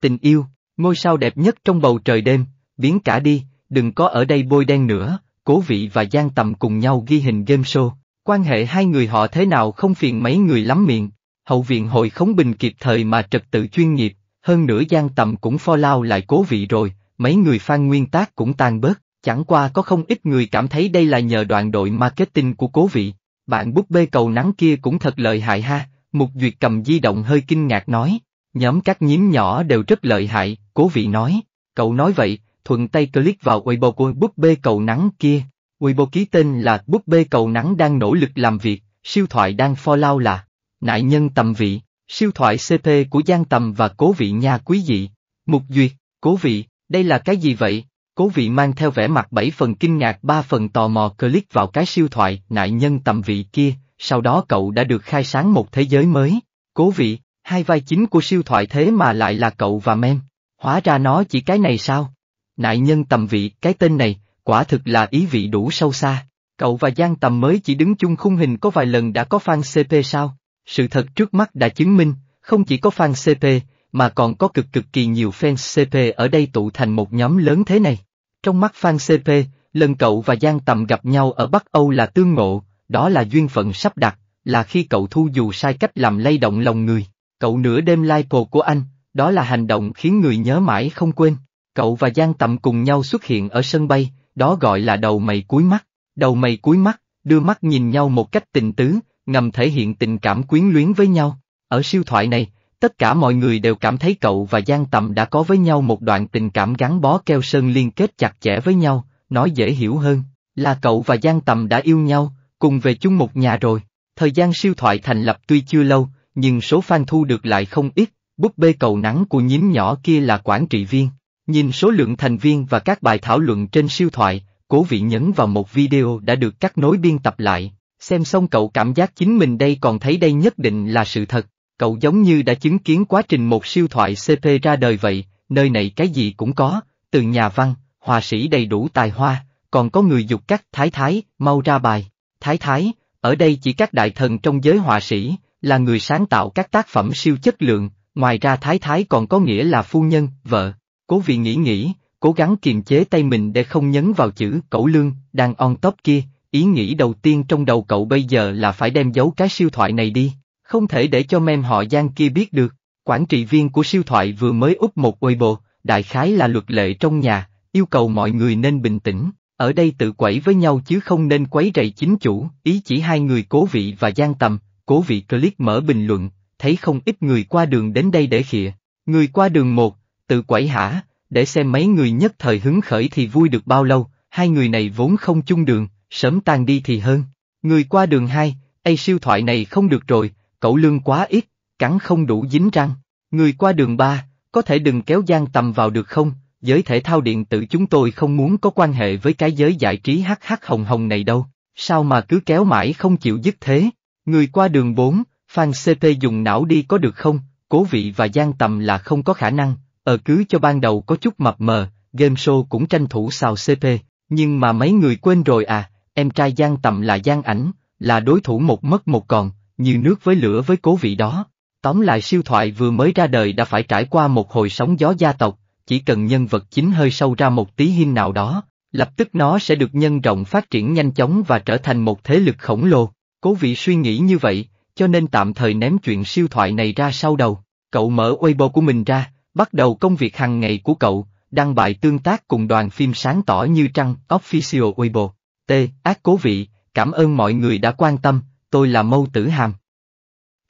Tình yêu, ngôi sao đẹp nhất trong bầu trời đêm, biến cả đi, đừng có ở đây bôi đen nữa, cố vị và Giang Tầm cùng nhau ghi hình game show, quan hệ hai người họ thế nào không phiền mấy người lắm miệng, hậu viện hội khống bình kịp thời mà trật tự chuyên nghiệp, hơn nữa Giang Tầm cũng pho lao lại cố vị rồi, mấy người fan nguyên tác cũng tan bớt, chẳng qua có không ít người cảm thấy đây là nhờ đoàn đội marketing của cố vị, bạn búp bê cầu nắng kia cũng thật lợi hại ha, Mục Duyệt cầm di động hơi kinh ngạc nói, Nhóm các nhím nhỏ đều rất lợi hại, cố vị nói. Cậu nói vậy, thuận tay click vào Weibo của búp bê cầu nắng kia. Weibo ký tên là búp bê cầu nắng đang nỗ lực làm việc, siêu thoại đang follow là nại nhân tầm vị, siêu thoại CP của Giang Tầm và cố vị nha quý vị. Mục Duyệt, cố vị, đây là cái gì vậy? Cố vị mang theo vẻ mặt bảy phần kinh ngạc ba phần tò mò click vào cái siêu thoại nại nhân tầm vị kia, sau đó cậu đã được khai sáng một thế giới mới. Cố vị, Hai vai chính của siêu thoại thế mà lại là cậu và Mem. Hóa ra nó chỉ cái này sao? Nại nhân tầm vị, cái tên này, quả thực là ý vị đủ sâu xa. Cậu và Giang Tầm mới chỉ đứng chung khung hình có vài lần đã có fan CP sao? Sự thật trước mắt đã chứng minh, không chỉ có fan CP, mà còn có cực cực kỳ nhiều fan CP ở đây tụ thành một nhóm lớn thế này. Trong mắt fan CP, lần cậu và Giang Tầm gặp nhau ở Bắc Âu là tương ngộ, đó là duyên phận sắp đặt, là khi cậu thu dù sai cách làm lay động lòng người cậu nửa đêm lai cột của anh, đó là hành động khiến người nhớ mãi không quên. Cậu và Giang Tầm cùng nhau xuất hiện ở sân bay, đó gọi là đầu mày cuối mắt. Đầu mày cuối mắt, đưa mắt nhìn nhau một cách tình tứ, ngầm thể hiện tình cảm quyến luyến với nhau. Ở siêu thoại này, tất cả mọi người đều cảm thấy cậu và Giang Tầm đã có với nhau một đoạn tình cảm gắn bó keo sơn liên kết chặt chẽ với nhau, nói dễ hiểu hơn, là cậu và Giang Tầm đã yêu nhau, cùng về chung một nhà rồi. Thời gian siêu thoại thành lập tuy chưa lâu, nhưng số fan thu được lại không ít, búp bê cầu nắng của nhím nhỏ kia là quản trị viên. Nhìn số lượng thành viên và các bài thảo luận trên siêu thoại, cố vị nhấn vào một video đã được cắt nối biên tập lại, xem xong cậu cảm giác chính mình đây còn thấy đây nhất định là sự thật, cậu giống như đã chứng kiến quá trình một siêu thoại CP ra đời vậy, nơi này cái gì cũng có, từ nhà văn, hòa sĩ đầy đủ tài hoa, còn có người dục các thái thái, mau ra bài, thái thái, ở đây chỉ các đại thần trong giới họa sĩ, là người sáng tạo các tác phẩm siêu chất lượng, ngoài ra thái thái còn có nghĩa là phu nhân, vợ. Cố vị nghĩ nghĩ, cố gắng kiềm chế tay mình để không nhấn vào chữ cẩu lương, đang on top kia, ý nghĩ đầu tiên trong đầu cậu bây giờ là phải đem giấu cái siêu thoại này đi, không thể để cho mem họ Giang kia biết được. Quản trị viên của siêu thoại vừa mới úp một Weibo, đại khái là luật lệ trong nhà, yêu cầu mọi người nên bình tĩnh, ở đây tự quẩy với nhau chứ không nên quấy rầy chính chủ, ý chỉ hai người cố vị và Giang Tầm, cố vị click mở bình luận, thấy không ít người qua đường đến đây để khịa. Người qua đường một, tự quẩy hả, để xem mấy người nhất thời hứng khởi thì vui được bao lâu, hai người này vốn không chung đường, sớm tan đi thì hơn. Người qua đường hai, ây siêu thoại này không được rồi, cậu lương quá ít, cắn không đủ dính răng. Người qua đường ba, có thể đừng kéo gian tầm vào được không, giới thể thao điện tử chúng tôi không muốn có quan hệ với cái giới giải trí hắc hắc hồng hồng này đâu, sao mà cứ kéo mãi không chịu dứt thế. Người qua đường 4, Phan CP dùng não đi có được không, cố vị và gian tầm là không có khả năng, ở ờ cứ cho ban đầu có chút mập mờ, game show cũng tranh thủ xào CP, nhưng mà mấy người quên rồi à, em trai gian tầm là gian ảnh, là đối thủ một mất một còn, như nước với lửa với cố vị đó. Tóm lại siêu thoại vừa mới ra đời đã phải trải qua một hồi sóng gió gia tộc, chỉ cần nhân vật chính hơi sâu ra một tí hin nào đó, lập tức nó sẽ được nhân rộng phát triển nhanh chóng và trở thành một thế lực khổng lồ. Cố vị suy nghĩ như vậy, cho nên tạm thời ném chuyện siêu thoại này ra sau đầu. Cậu mở Weibo của mình ra, bắt đầu công việc hàng ngày của cậu, đăng bài tương tác cùng đoàn phim sáng tỏ như trăng Official Weibo. T. Ác cố vị, cảm ơn mọi người đã quan tâm, tôi là Mâu Tử Hàm.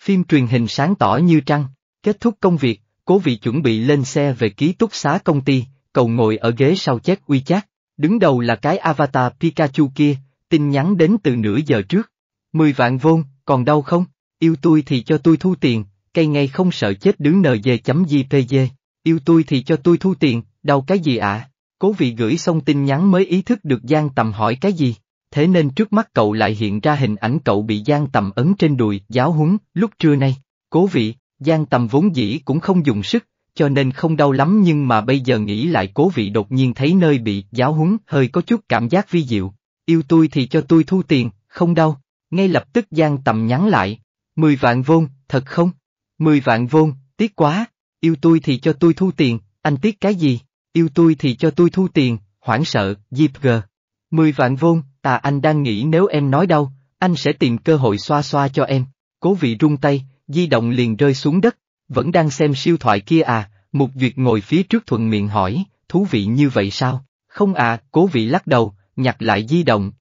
Phim truyền hình sáng tỏ như trăng, kết thúc công việc, cố vị chuẩn bị lên xe về ký túc xá công ty, cậu ngồi ở ghế sau chép uy chát, đứng đầu là cái avatar Pikachu kia, tin nhắn đến từ nửa giờ trước mười vạn vôn, còn đau không? Yêu tôi thì cho tôi thu tiền, cây ngay không sợ chết đứng nờ về chấm JPG. Yêu tôi thì cho tôi thu tiền, đau cái gì ạ? Cố vị gửi xong tin nhắn mới ý thức được Giang Tầm hỏi cái gì. Thế nên trước mắt cậu lại hiện ra hình ảnh cậu bị Giang Tầm ấn trên đùi, giáo huấn, lúc trưa nay. Cố vị, Giang Tầm vốn dĩ cũng không dùng sức, cho nên không đau lắm nhưng mà bây giờ nghĩ lại cố vị đột nhiên thấy nơi bị giáo huấn hơi có chút cảm giác vi diệu. Yêu tôi thì cho tôi thu tiền, không đau. Ngay lập tức Giang Tầm nhắn lại, mười vạn vôn, thật không? mười vạn vôn, tiếc quá, yêu tôi thì cho tôi thu tiền, anh tiếc cái gì? Yêu tôi thì cho tôi thu tiền, hoảng sợ, dịp gờ, mười vạn vôn, tà anh đang nghĩ nếu em nói đâu, anh sẽ tìm cơ hội xoa xoa cho em. Cố vị rung tay, di động liền rơi xuống đất, vẫn đang xem siêu thoại kia à, một Duyệt ngồi phía trước thuận miệng hỏi, thú vị như vậy sao? Không à, cố vị lắc đầu, nhặt lại di động,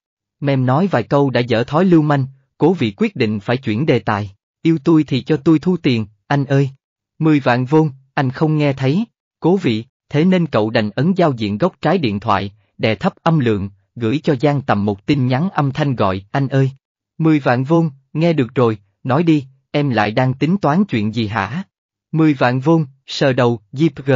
mem nói vài câu đã dở thói lưu manh, cố vị quyết định phải chuyển đề tài, yêu tôi thì cho tôi thu tiền, anh ơi. Mười vạn vôn, anh không nghe thấy, cố vị, thế nên cậu đành ấn giao diện góc trái điện thoại, đè thấp âm lượng, gửi cho Giang Tầm một tin nhắn âm thanh gọi, anh ơi. Mười vạn vôn, nghe được rồi, nói đi, em lại đang tính toán chuyện gì hả? Mười vạn vôn, sờ đầu, Jeep G,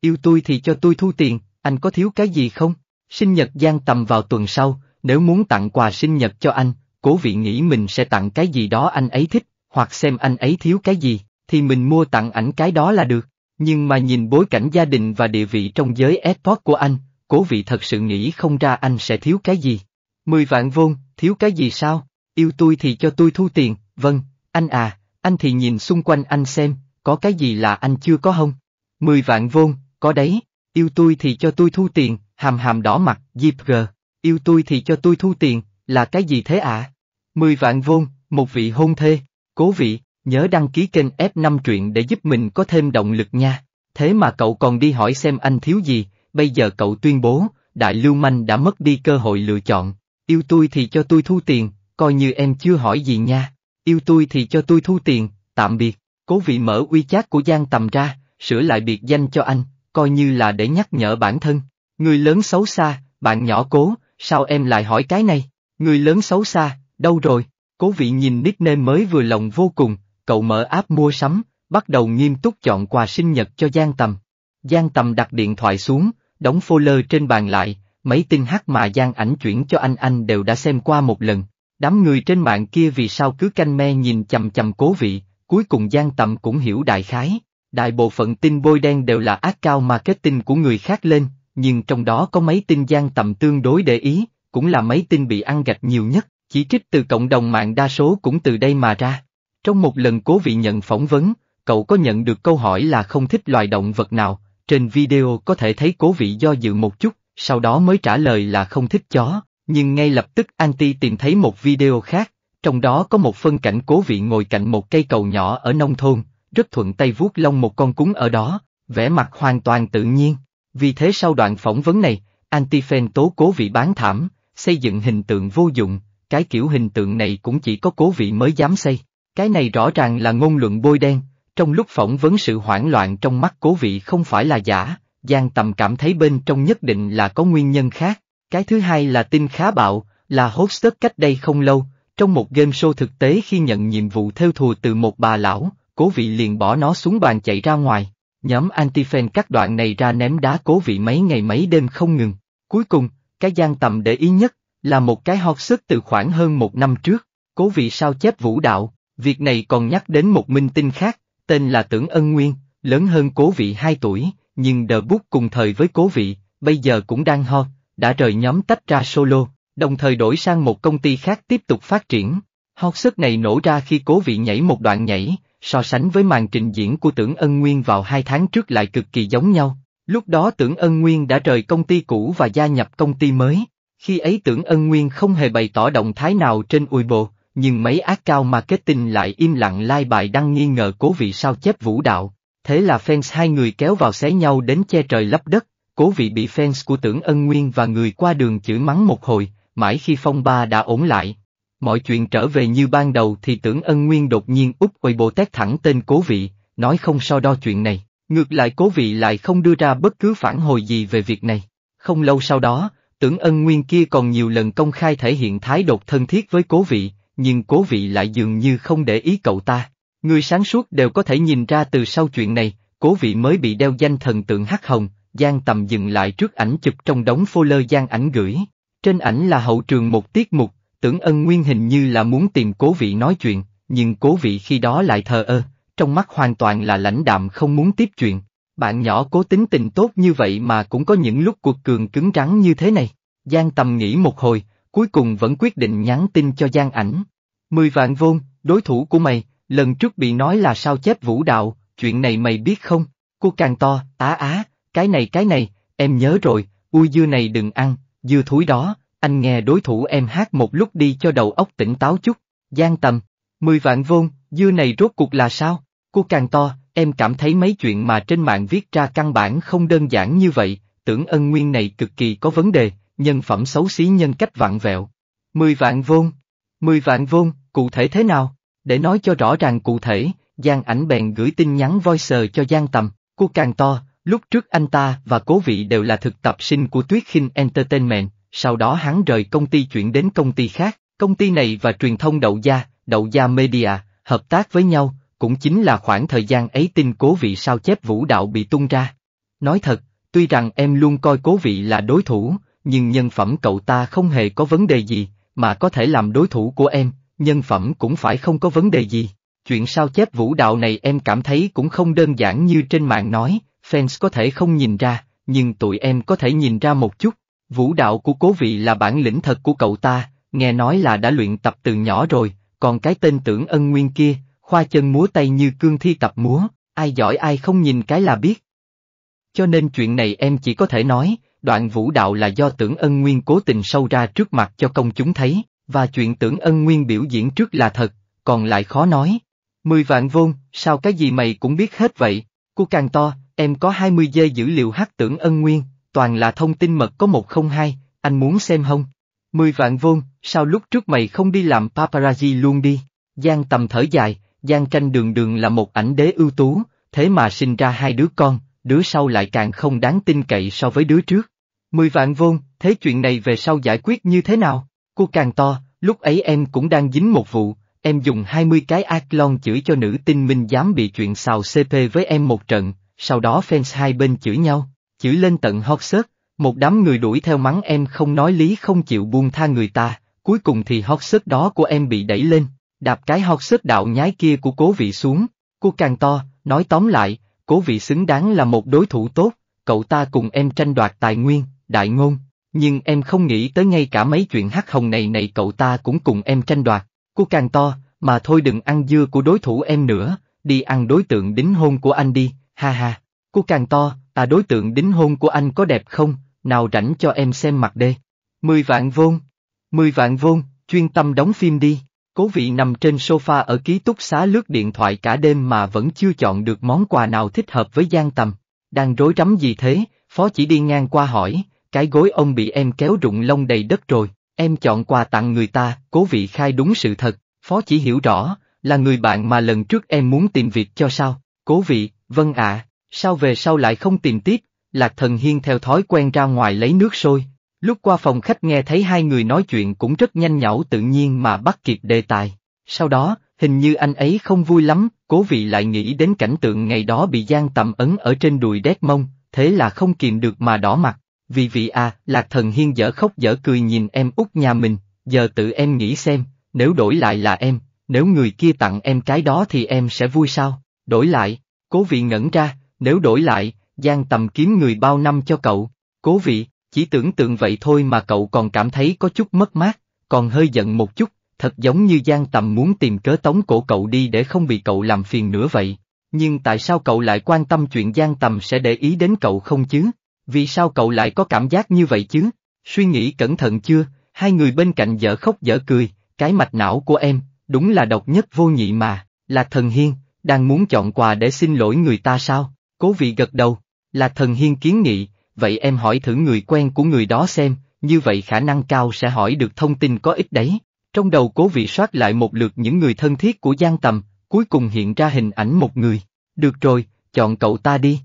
yêu tôi thì cho tôi thu tiền, anh có thiếu cái gì không? Sinh nhật Giang Tầm vào tuần sau, nếu muốn tặng quà sinh nhật cho anh, cố vị nghĩ mình sẽ tặng cái gì đó anh ấy thích, hoặc xem anh ấy thiếu cái gì, thì mình mua tặng ảnh cái đó là được. Nhưng mà nhìn bối cảnh gia đình và địa vị trong giới Esport của anh, cố vị thật sự nghĩ không ra anh sẽ thiếu cái gì. Mười vạn vôn, thiếu cái gì sao? Yêu tôi thì cho tôi thu tiền, vâng, anh à, anh thì nhìn xung quanh anh xem, có cái gì là anh chưa có không? Mười vạn vôn, có đấy, yêu tôi thì cho tôi thu tiền, hàm hàm đỏ mặt, Diệp gờ yêu tôi thì cho tôi thu tiền, là cái gì thế ạ? À? Mười vạn vôn, một vị hôn thê, cố vị, nhớ đăng ký kênh F5 truyện để giúp mình có thêm động lực nha. Thế mà cậu còn đi hỏi xem anh thiếu gì, bây giờ cậu tuyên bố, đại lưu manh đã mất đi cơ hội lựa chọn, yêu tôi thì cho tôi thu tiền, coi như em chưa hỏi gì nha, yêu tôi thì cho tôi thu tiền, tạm biệt, cố vị mở uy chát của Giang Tầm ra, sửa lại biệt danh cho anh, coi như là để nhắc nhở bản thân, người lớn xấu xa, bạn nhỏ cố, sao em lại hỏi cái này? Người lớn xấu xa, đâu rồi? Cố vị nhìn nickname mới vừa lòng vô cùng, cậu mở app mua sắm, bắt đầu nghiêm túc chọn quà sinh nhật cho Giang Tầm. Giang Tầm đặt điện thoại xuống, đóng folder trên bàn lại, mấy tin hát mà Giang ảnh chuyển cho anh anh đều đã xem qua một lần. Đám người trên mạng kia vì sao cứ canh me nhìn chầm chầm cố vị, cuối cùng Giang Tầm cũng hiểu đại khái. Đại bộ phận tin bôi đen đều là ác cao marketing của người khác lên, nhưng trong đó có mấy tin gian tầm tương đối để ý, cũng là mấy tin bị ăn gạch nhiều nhất, chỉ trích từ cộng đồng mạng đa số cũng từ đây mà ra. Trong một lần cố vị nhận phỏng vấn, cậu có nhận được câu hỏi là không thích loài động vật nào, trên video có thể thấy cố vị do dự một chút, sau đó mới trả lời là không thích chó, nhưng ngay lập tức anti tìm thấy một video khác, trong đó có một phân cảnh cố vị ngồi cạnh một cây cầu nhỏ ở nông thôn, rất thuận tay vuốt lông một con cún ở đó, vẻ mặt hoàn toàn tự nhiên, vì thế sau đoạn phỏng vấn này, Antifen tố cố vị bán thảm, xây dựng hình tượng vô dụng, cái kiểu hình tượng này cũng chỉ có cố vị mới dám xây. Cái này rõ ràng là ngôn luận bôi đen, trong lúc phỏng vấn sự hoảng loạn trong mắt cố vị không phải là giả, Giang Tầm cảm thấy bên trong nhất định là có nguyên nhân khác. Cái thứ hai là tin khá bạo, là host cách đây không lâu, trong một game show thực tế khi nhận nhiệm vụ theo thù từ một bà lão, cố vị liền bỏ nó xuống bàn chạy ra ngoài. Nhóm Antifen các đoạn này ra ném đá cố vị mấy ngày mấy đêm không ngừng. Cuối cùng, cái gian tầm để ý nhất, là một cái hot sức từ khoảng hơn một năm trước, cố vị sao chép vũ đạo, việc này còn nhắc đến một minh tinh khác, tên là Tưởng Ân Nguyên, lớn hơn cố vị 2 tuổi, nhưng The bút cùng thời với cố vị, bây giờ cũng đang ho, đã rời nhóm tách ra solo, đồng thời đổi sang một công ty khác tiếp tục phát triển. Hot sức này nổ ra khi cố vị nhảy một đoạn nhảy, so sánh với màn trình diễn của tưởng ân nguyên vào hai tháng trước lại cực kỳ giống nhau. Lúc đó tưởng ân nguyên đã rời công ty cũ và gia nhập công ty mới. Khi ấy tưởng ân nguyên không hề bày tỏ động thái nào trên ui bồ, nhưng mấy ác cao marketing lại im lặng lai bài đăng nghi ngờ cố vị sao chép vũ đạo. Thế là fans hai người kéo vào xé nhau đến che trời lấp đất, cố vị bị fans của tưởng ân nguyên và người qua đường chửi mắng một hồi, mãi khi phong ba đã ổn lại, Mọi chuyện trở về như ban đầu thì tưởng ân nguyên đột nhiên úp quầy bồ tét thẳng tên cố vị, nói không so đo chuyện này, ngược lại cố vị lại không đưa ra bất cứ phản hồi gì về việc này. Không lâu sau đó, tưởng ân nguyên kia còn nhiều lần công khai thể hiện thái độ thân thiết với cố vị, nhưng cố vị lại dường như không để ý cậu ta. Người sáng suốt đều có thể nhìn ra từ sau chuyện này, cố vị mới bị đeo danh thần tượng hắc hồng, Giang Tầm dừng lại trước ảnh chụp trong đống phô lơ Giang ảnh gửi. Trên ảnh là hậu trường một tiết mục, Tưởng ân nguyên hình như là muốn tìm cố vị nói chuyện, nhưng cố vị khi đó lại thờ ơ, trong mắt hoàn toàn là lãnh đạm không muốn tiếp chuyện. Bạn nhỏ cố tính tình tốt như vậy mà cũng có những lúc cuộc cường cứng rắn như thế này. Giang tầm nghĩ một hồi, cuối cùng vẫn quyết định nhắn tin cho Giang ảnh. Mười vạn vôn, đối thủ của mày, lần trước bị nói là sao chép vũ đạo, chuyện này mày biết không? Cô càng to, á á, cái này cái này, em nhớ rồi, ui dưa này đừng ăn, dưa thúi đó, anh nghe đối thủ em hát một lúc đi cho đầu óc tỉnh táo chút, gian tầm, 10 vạn vôn, dưa này rốt cuộc là sao? Cô càng to, em cảm thấy mấy chuyện mà trên mạng viết ra căn bản không đơn giản như vậy, tưởng ân nguyên này cực kỳ có vấn đề, nhân phẩm xấu xí nhân cách vạn vẹo. 10 vạn vôn, 10 vạn vôn, cụ thể thế nào? Để nói cho rõ ràng cụ thể, Giang ảnh bèn gửi tin nhắn voice cho Giang tầm, cô càng to, lúc trước anh ta và cố vị đều là thực tập sinh của Tuyết Khinh Entertainment, sau đó hắn rời công ty chuyển đến công ty khác, công ty này và truyền thông Đậu Gia, Đậu Gia Media, hợp tác với nhau, cũng chính là khoảng thời gian ấy tin cố vị sao chép vũ đạo bị tung ra. Nói thật, tuy rằng em luôn coi cố vị là đối thủ, nhưng nhân phẩm cậu ta không hề có vấn đề gì, mà có thể làm đối thủ của em, nhân phẩm cũng phải không có vấn đề gì. Chuyện sao chép vũ đạo này em cảm thấy cũng không đơn giản như trên mạng nói, fans có thể không nhìn ra, nhưng tụi em có thể nhìn ra một chút. Vũ đạo của cố vị là bản lĩnh thật của cậu ta, nghe nói là đã luyện tập từ nhỏ rồi, còn cái tên tưởng ân nguyên kia, khoa chân múa tay như cương thi tập múa, ai giỏi ai không nhìn cái là biết. Cho nên chuyện này em chỉ có thể nói, đoạn vũ đạo là do tưởng ân nguyên cố tình sâu ra trước mặt cho công chúng thấy, và chuyện tưởng ân nguyên biểu diễn trước là thật, còn lại khó nói. Mười vạn vôn, sao cái gì mày cũng biết hết vậy, cô càng to, em có 20 giây dữ liệu hát tưởng ân nguyên, toàn là thông tin mật có một không hai, anh muốn xem không? Mười vạn vuông, sao lúc trước mày không đi làm paparazzi luôn đi? Giang tầm thở dài, Giang tranh đường đường là một ảnh đế ưu tú, thế mà sinh ra hai đứa con, đứa sau lại càng không đáng tin cậy so với đứa trước. Mười vạn vuông, thế chuyện này về sau giải quyết như thế nào? Cô càng to, lúc ấy em cũng đang dính một vụ, em dùng 20 cái Athlon chửi cho nữ tinh minh dám bị chuyện xào CP với em một trận, sau đó fans hai bên chửi nhau, chửi lên tận Hoxhớt, một đám người đuổi theo mắng em không nói lý không chịu buông tha người ta, cuối cùng thì Hoxhớt đó của em bị đẩy lên, đạp cái Hoxhớt đạo nhái kia của cố vị xuống, cô càng to, nói tóm lại, cố vị xứng đáng là một đối thủ tốt, cậu ta cùng em tranh đoạt tài nguyên, đại ngôn, nhưng em không nghĩ tới ngay cả mấy chuyện hắc hồng này này cậu ta cũng cùng em tranh đoạt, cô càng to, mà thôi đừng ăn dưa của đối thủ em nữa, đi ăn đối tượng đính hôn của anh đi, ha ha, cô càng to, À đối tượng đính hôn của anh có đẹp không, nào rảnh cho em xem mặt đê. Mười vạn vôn. Mười vạn vôn, chuyên tâm đóng phim đi. Cố vị nằm trên sofa ở ký túc xá lướt điện thoại cả đêm mà vẫn chưa chọn được món quà nào thích hợp với Giang Tầm. Đang rối rắm gì thế, phó chỉ đi ngang qua hỏi, cái gối ông bị em kéo rụng lông đầy đất rồi, em chọn quà tặng người ta, cố vị khai đúng sự thật, phó chỉ hiểu rõ, là người bạn mà lần trước em muốn tìm việc cho sao, cố vị, vâng ạ. Sao về sau lại không tìm tiếp, Lạc Thần Hiên theo thói quen ra ngoài lấy nước sôi. Lúc qua phòng khách nghe thấy hai người nói chuyện cũng rất nhanh nhảu tự nhiên mà bắt kịp đề tài. Sau đó, hình như anh ấy không vui lắm, cố vị lại nghĩ đến cảnh tượng ngày đó bị Giang tạm ấn ở trên đùi đét mông, thế là không kìm được mà đỏ mặt. Vì vị à, Lạc Thần Hiên dở khóc dở cười nhìn em út nhà mình, giờ tự em nghĩ xem, nếu đổi lại là em, nếu người kia tặng em cái đó thì em sẽ vui sao? Đổi lại, cố vị ngẩn ra, nếu đổi lại, Giang Tầm kiếm người bao năm cho cậu, cố vị, chỉ tưởng tượng vậy thôi mà cậu còn cảm thấy có chút mất mát, còn hơi giận một chút, thật giống như Giang Tầm muốn tìm cớ tống cổ cậu đi để không bị cậu làm phiền nữa vậy. Nhưng tại sao cậu lại quan tâm chuyện Giang Tầm sẽ để ý đến cậu không chứ? Vì sao cậu lại có cảm giác như vậy chứ? Suy nghĩ cẩn thận chưa, hai người bên cạnh dở khóc dở cười, cái mạch não của em, đúng là độc nhất vô nhị mà, là thần hiên, đang muốn chọn quà để xin lỗi người ta sao? Cố vị gật đầu, là thần hiên kiến nghị, vậy em hỏi thử người quen của người đó xem, như vậy khả năng cao sẽ hỏi được thông tin có ích đấy. Trong đầu cố vị soát lại một lượt những người thân thiết của Giang Tầm, cuối cùng hiện ra hình ảnh một người. Được rồi, chọn cậu ta đi.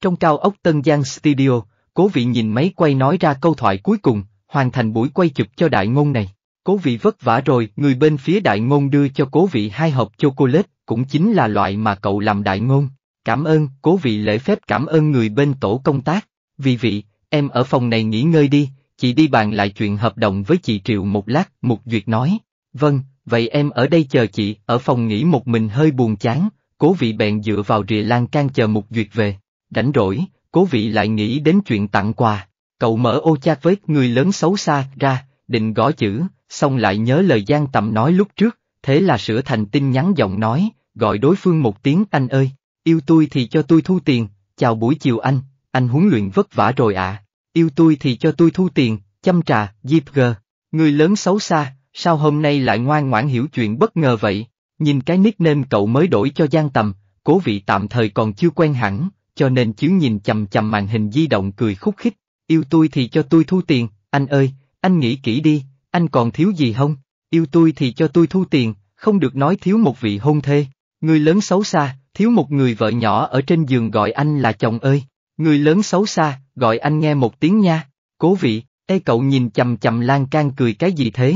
Trong cao ốc Tân Giang Studio, cố vị nhìn máy quay nói ra câu thoại cuối cùng, hoàn thành buổi quay chụp cho đại ngôn này. Cố vị vất vả rồi, người bên phía đại ngôn đưa cho cố vị hai hộp chocolate, cũng chính là loại mà cậu làm đại ngôn. Cảm ơn, cố vị lễ phép cảm ơn người bên tổ công tác. Vì vị, em ở phòng này nghỉ ngơi đi, chị đi bàn lại chuyện hợp đồng với chị Triệu một lát, Mục Duyệt nói. Vâng, vậy em ở đây chờ chị, ở phòng nghỉ một mình hơi buồn chán, cố vị bèn dựa vào rìa lan can chờ Mục Duyệt về. Rảnh rỗi, cố vị lại nghĩ đến chuyện tặng quà. Cậu mở ô chát với người lớn xấu xa ra, định gõ chữ, xong lại nhớ lời Giang Tầm nói lúc trước, thế là sửa thành tin nhắn giọng nói, gọi đối phương một tiếng anh ơi. Yêu tôi thì cho tôi thu tiền, chào buổi chiều anh, anh huấn luyện vất vả rồi ạ. À. Yêu tôi thì cho tôi thu tiền, chăm trà, dịp gờ. Người lớn xấu xa, sao hôm nay lại ngoan ngoãn hiểu chuyện bất ngờ vậy? Nhìn cái nickname cậu mới đổi cho Giang Tầm, cố vị tạm thời còn chưa quen hẳn, cho nên chứ nhìn chầm chầm màn hình di động cười khúc khích. Yêu tôi thì cho tôi thu tiền, anh ơi, anh nghĩ kỹ đi, anh còn thiếu gì không? Yêu tôi thì cho tôi thu tiền, không được nói thiếu một vị hôn thê. Người lớn xấu xa, thiếu một người vợ nhỏ ở trên giường gọi anh là chồng ơi, người lớn xấu xa, gọi anh nghe một tiếng nha, cố vị, ê cậu nhìn chầm chầm lan can cười cái gì thế,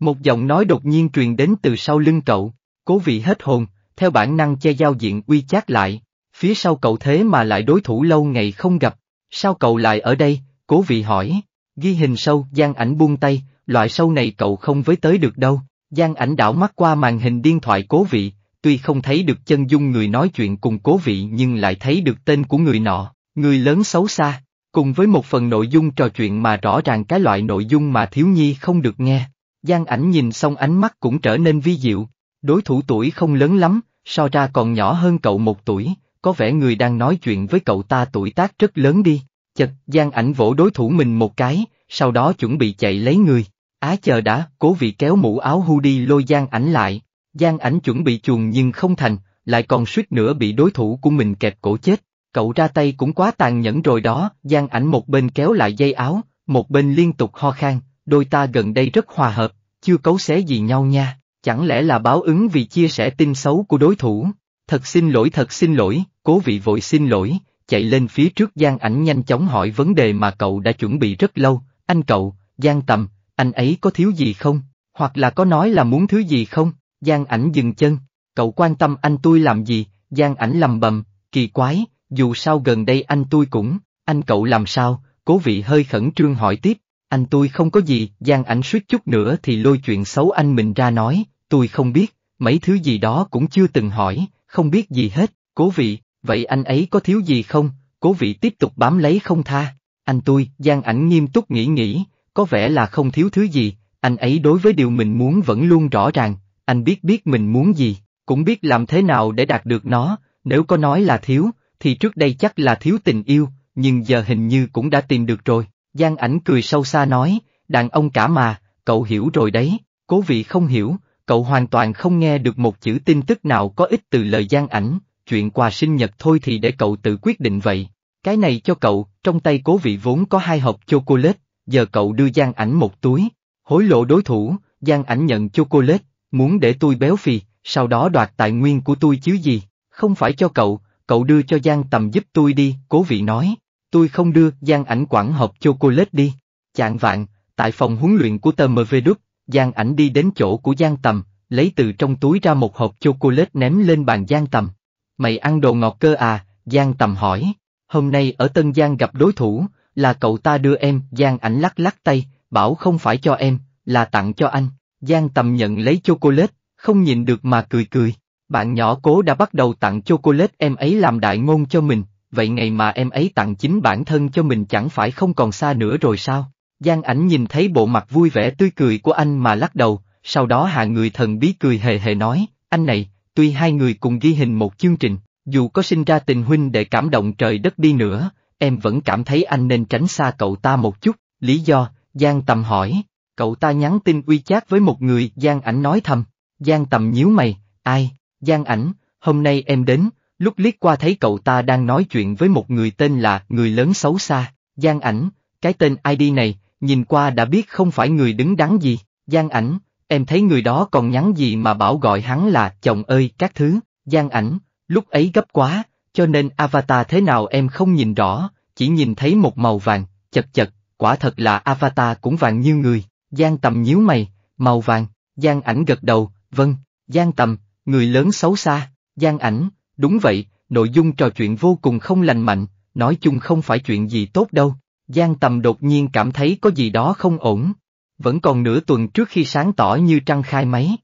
một giọng nói đột nhiên truyền đến từ sau lưng cậu, cố vị hết hồn, theo bản năng che giao diện uy chát lại, phía sau cậu thế mà lại đối thủ lâu ngày không gặp, sao cậu lại ở đây, cố vị hỏi, ghi hình sâu, gian ảnh buông tay, loại sâu này cậu không với tới được đâu, giang ảnh đảo mắt qua màn hình điện thoại cố vị, tuy không thấy được chân dung người nói chuyện cùng cố vị nhưng lại thấy được tên của người nọ, người lớn xấu xa, cùng với một phần nội dung trò chuyện mà rõ ràng cái loại nội dung mà thiếu nhi không được nghe. Giang ảnh nhìn xong ánh mắt cũng trở nên vi diệu, đối thủ tuổi không lớn lắm, so ra còn nhỏ hơn cậu một tuổi, có vẻ người đang nói chuyện với cậu ta tuổi tác rất lớn đi. Chật, Giang ảnh vỗ đối thủ mình một cái, sau đó chuẩn bị chạy lấy người. Á chờ đã, cố vị kéo mũ áo hoodie lôi Giang ảnh lại, Giang ảnh chuẩn bị chuồng nhưng không thành, lại còn suýt nữa bị đối thủ của mình kẹp cổ chết. Cậu ra tay cũng quá tàn nhẫn rồi đó, Giang ảnh một bên kéo lại dây áo, một bên liên tục ho khan, đôi ta gần đây rất hòa hợp, chưa cấu xé gì nhau nha, chẳng lẽ là báo ứng vì chia sẻ tin xấu của đối thủ. Thật xin lỗi thật xin lỗi, cố vị vội xin lỗi, chạy lên phía trước Giang ảnh nhanh chóng hỏi vấn đề mà cậu đã chuẩn bị rất lâu, anh cậu, Giang tầm, anh ấy có thiếu gì không, hoặc là có nói là muốn thứ gì không? Giang ảnh dừng chân, cậu quan tâm anh tôi làm gì, Giang ảnh lầm bầm, kỳ quái, dù sao gần đây anh tôi cũng, anh cậu làm sao, cố vị hơi khẩn trương hỏi tiếp, anh tôi không có gì, Giang ảnh suýt chút nữa thì lôi chuyện xấu anh mình ra nói, tôi không biết, mấy thứ gì đó cũng chưa từng hỏi, không biết gì hết, cố vị, vậy anh ấy có thiếu gì không, cố vị tiếp tục bám lấy không tha, anh tôi, Giang ảnh nghiêm túc nghĩ nghĩ, có vẻ là không thiếu thứ gì, anh ấy đối với điều mình muốn vẫn luôn rõ ràng, anh biết biết mình muốn gì, cũng biết làm thế nào để đạt được nó, nếu có nói là thiếu, thì trước đây chắc là thiếu tình yêu, nhưng giờ hình như cũng đã tìm được rồi. Giang ảnh cười sâu xa nói, đàn ông cả mà, cậu hiểu rồi đấy, cố vị không hiểu, cậu hoàn toàn không nghe được một chữ tin tức nào có ích từ lời Giang ảnh, chuyện quà sinh nhật thôi thì để cậu tự quyết định vậy. Cái này cho cậu, trong tay cố vị vốn có hai hộp chocolate, giờ cậu đưa Giang ảnh một túi, hối lộ đối thủ, Giang ảnh nhận chocolate, Muốn để tôi béo phì, sau đó đoạt tài nguyên của tôi chứ gì, không phải cho cậu, cậu đưa cho Giang Tầm giúp tôi đi, cố vị nói. Tôi không đưa, Giang ảnh quản hộp chocolate đi. Chạng vạn, tại phòng huấn luyện của tờ MV Đức, Giang ảnh đi đến chỗ của Giang Tầm, lấy từ trong túi ra một hộp chocolate ném lên bàn Giang Tầm. Mày ăn đồ ngọt cơ à, Giang Tầm hỏi. Hôm nay ở Tân Giang gặp đối thủ, là cậu ta đưa em, Giang ảnh lắc lắc tay, bảo không phải cho em, là tặng cho anh. Giang tầm nhận lấy chocolate, không nhìn được mà cười cười. Bạn nhỏ cố đã bắt đầu tặng chocolate em ấy làm đại ngôn cho mình, vậy ngày mà em ấy tặng chính bản thân cho mình chẳng phải không còn xa nữa rồi sao? Giang ảnh nhìn thấy bộ mặt vui vẻ tươi cười của anh mà lắc đầu, sau đó hạ người thần bí cười hề hề nói, anh này, tuy hai người cùng ghi hình một chương trình, dù có sinh ra tình huynh để cảm động trời đất đi nữa, em vẫn cảm thấy anh nên tránh xa cậu ta một chút, lý do, Giang tầm hỏi, Cậu ta nhắn tin uy chát với một người, Giang ảnh nói thầm. Giang tầm nhíu mày, ai, Giang ảnh, hôm nay em đến, lúc liếc qua thấy cậu ta đang nói chuyện với một người tên là người lớn xấu xa, Giang ảnh, cái tên ID này, nhìn qua đã biết không phải người đứng đắn gì, Giang ảnh, em thấy người đó còn nhắn gì mà bảo gọi hắn là chồng ơi các thứ, Giang ảnh, lúc ấy gấp quá, cho nên avatar thế nào em không nhìn rõ, chỉ nhìn thấy một màu vàng, chật chật, quả thật là avatar cũng vàng như người, Giang Tầm nhíu mày, màu vàng, Giang Ảnh gật đầu, vâng, Giang Tầm, người lớn xấu xa, Giang Ảnh, đúng vậy, nội dung trò chuyện vô cùng không lành mạnh, nói chung không phải chuyện gì tốt đâu. Giang Tầm đột nhiên cảm thấy có gì đó không ổn. Vẫn còn nửa tuần trước khi sáng tỏ như trăng khai máy.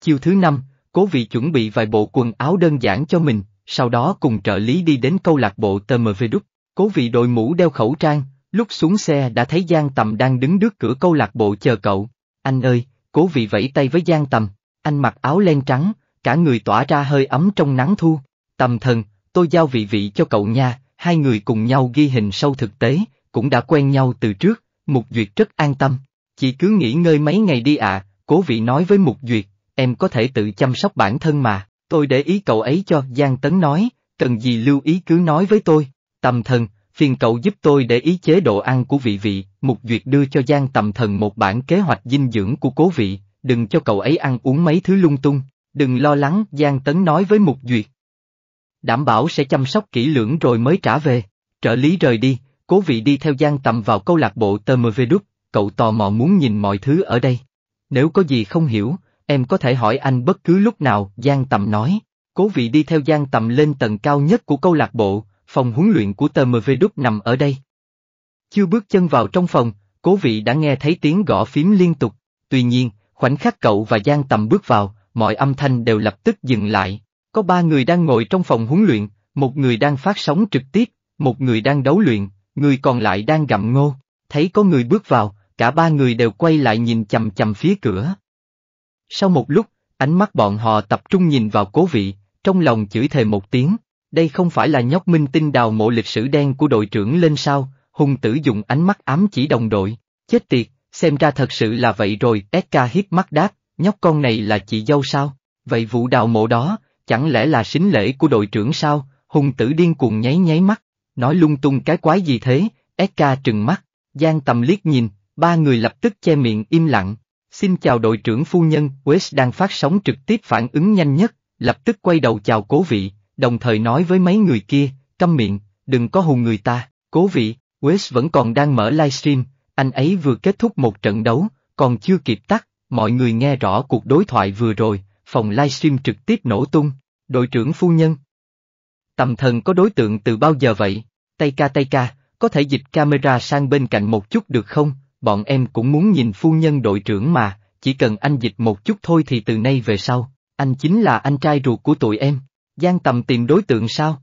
Chiều thứ năm, cố vị chuẩn bị vài bộ quần áo đơn giản cho mình, sau đó cùng trợ lý đi đến câu lạc bộ TMV Đúc. Cố vị đội mũ đeo khẩu trang, Lúc xuống xe đã thấy Giang Tầm đang đứng trước cửa câu lạc bộ chờ cậu. Anh ơi, cố vị vẫy tay với Giang Tầm, anh mặc áo len trắng, cả người tỏa ra hơi ấm trong nắng thu. Tầm thần, tôi giao vị vị cho cậu nha, hai người cùng nhau ghi hình sâu thực tế, cũng đã quen nhau từ trước, Mục Duyệt rất an tâm. Chỉ cứ nghỉ ngơi mấy ngày đi ạ, cố vị nói với Mục Duyệt, em có thể tự chăm sóc bản thân mà, tôi để ý cậu ấy cho, Giang Tấn nói, cần gì lưu ý cứ nói với tôi. Tầm thần, phiền cậu giúp tôi để ý chế độ ăn của vị vị, Mục Duyệt đưa cho Giang Tầm Thần một bản kế hoạch dinh dưỡng của cố vị, đừng cho cậu ấy ăn uống mấy thứ lung tung, đừng lo lắng, Giang Tấn nói với Mục Duyệt. Đảm bảo sẽ chăm sóc kỹ lưỡng rồi mới trả về, trợ lý rời đi, cố vị đi theo Giang Tầm vào câu lạc bộ TMV Đúc, cậu tò mò muốn nhìn mọi thứ ở đây. Nếu có gì không hiểu, em có thể hỏi anh bất cứ lúc nào, Giang Tầm nói. Cố vị đi theo Giang Tầm lên tầng cao nhất của câu lạc bộ, phòng huấn luyện của TMV Đúc nằm ở đây. Chưa bước chân vào trong phòng, cố vị đã nghe thấy tiếng gõ phím liên tục, tuy nhiên, khoảnh khắc cậu và Giang Tầm bước vào, mọi âm thanh đều lập tức dừng lại. Có ba người đang ngồi trong phòng huấn luyện, một người đang phát sóng trực tiếp, một người đang đấu luyện, người còn lại đang gặm ngô. Thấy có người bước vào, cả ba người đều quay lại nhìn chầm chầm phía cửa. Sau một lúc, ánh mắt bọn họ tập trung nhìn vào cố vị, trong lòng chửi thề một tiếng, đây không phải là nhóc minh tinh đào mộ lịch sử đen của đội trưởng lên sao, hùng tử dùng ánh mắt ám chỉ đồng đội, chết tiệt, xem ra thật sự là vậy rồi, Eka hiếp mắt đáp, nhóc con này là chị dâu sao, vậy vụ đào mộ đó, chẳng lẽ là sính lễ của đội trưởng sao, hùng tử điên cuồng nháy nháy mắt, nói lung tung cái quái gì thế, Eka trừng mắt, Giang tầm liếc nhìn, ba người lập tức che miệng im lặng. Xin chào đội trưởng phu nhân, West đang phát sóng trực tiếp phản ứng nhanh nhất, lập tức quay đầu chào cố vị, đồng thời nói với mấy người kia, câm miệng, đừng có hù người ta, cố vị, Wes vẫn còn đang mở livestream, anh ấy vừa kết thúc một trận đấu, còn chưa kịp tắt, mọi người nghe rõ cuộc đối thoại vừa rồi, phòng livestream trực tiếp nổ tung, đội trưởng phu nhân. Tầm thần có đối tượng từ bao giờ vậy? Tay ca tay ca, có thể dịch camera sang bên cạnh một chút được không? Bọn em cũng muốn nhìn phu nhân đội trưởng mà, chỉ cần anh dịch một chút thôi thì từ nay về sau, anh chính là anh trai ruột của tụi em. Giang tầm tìm đối tượng sao?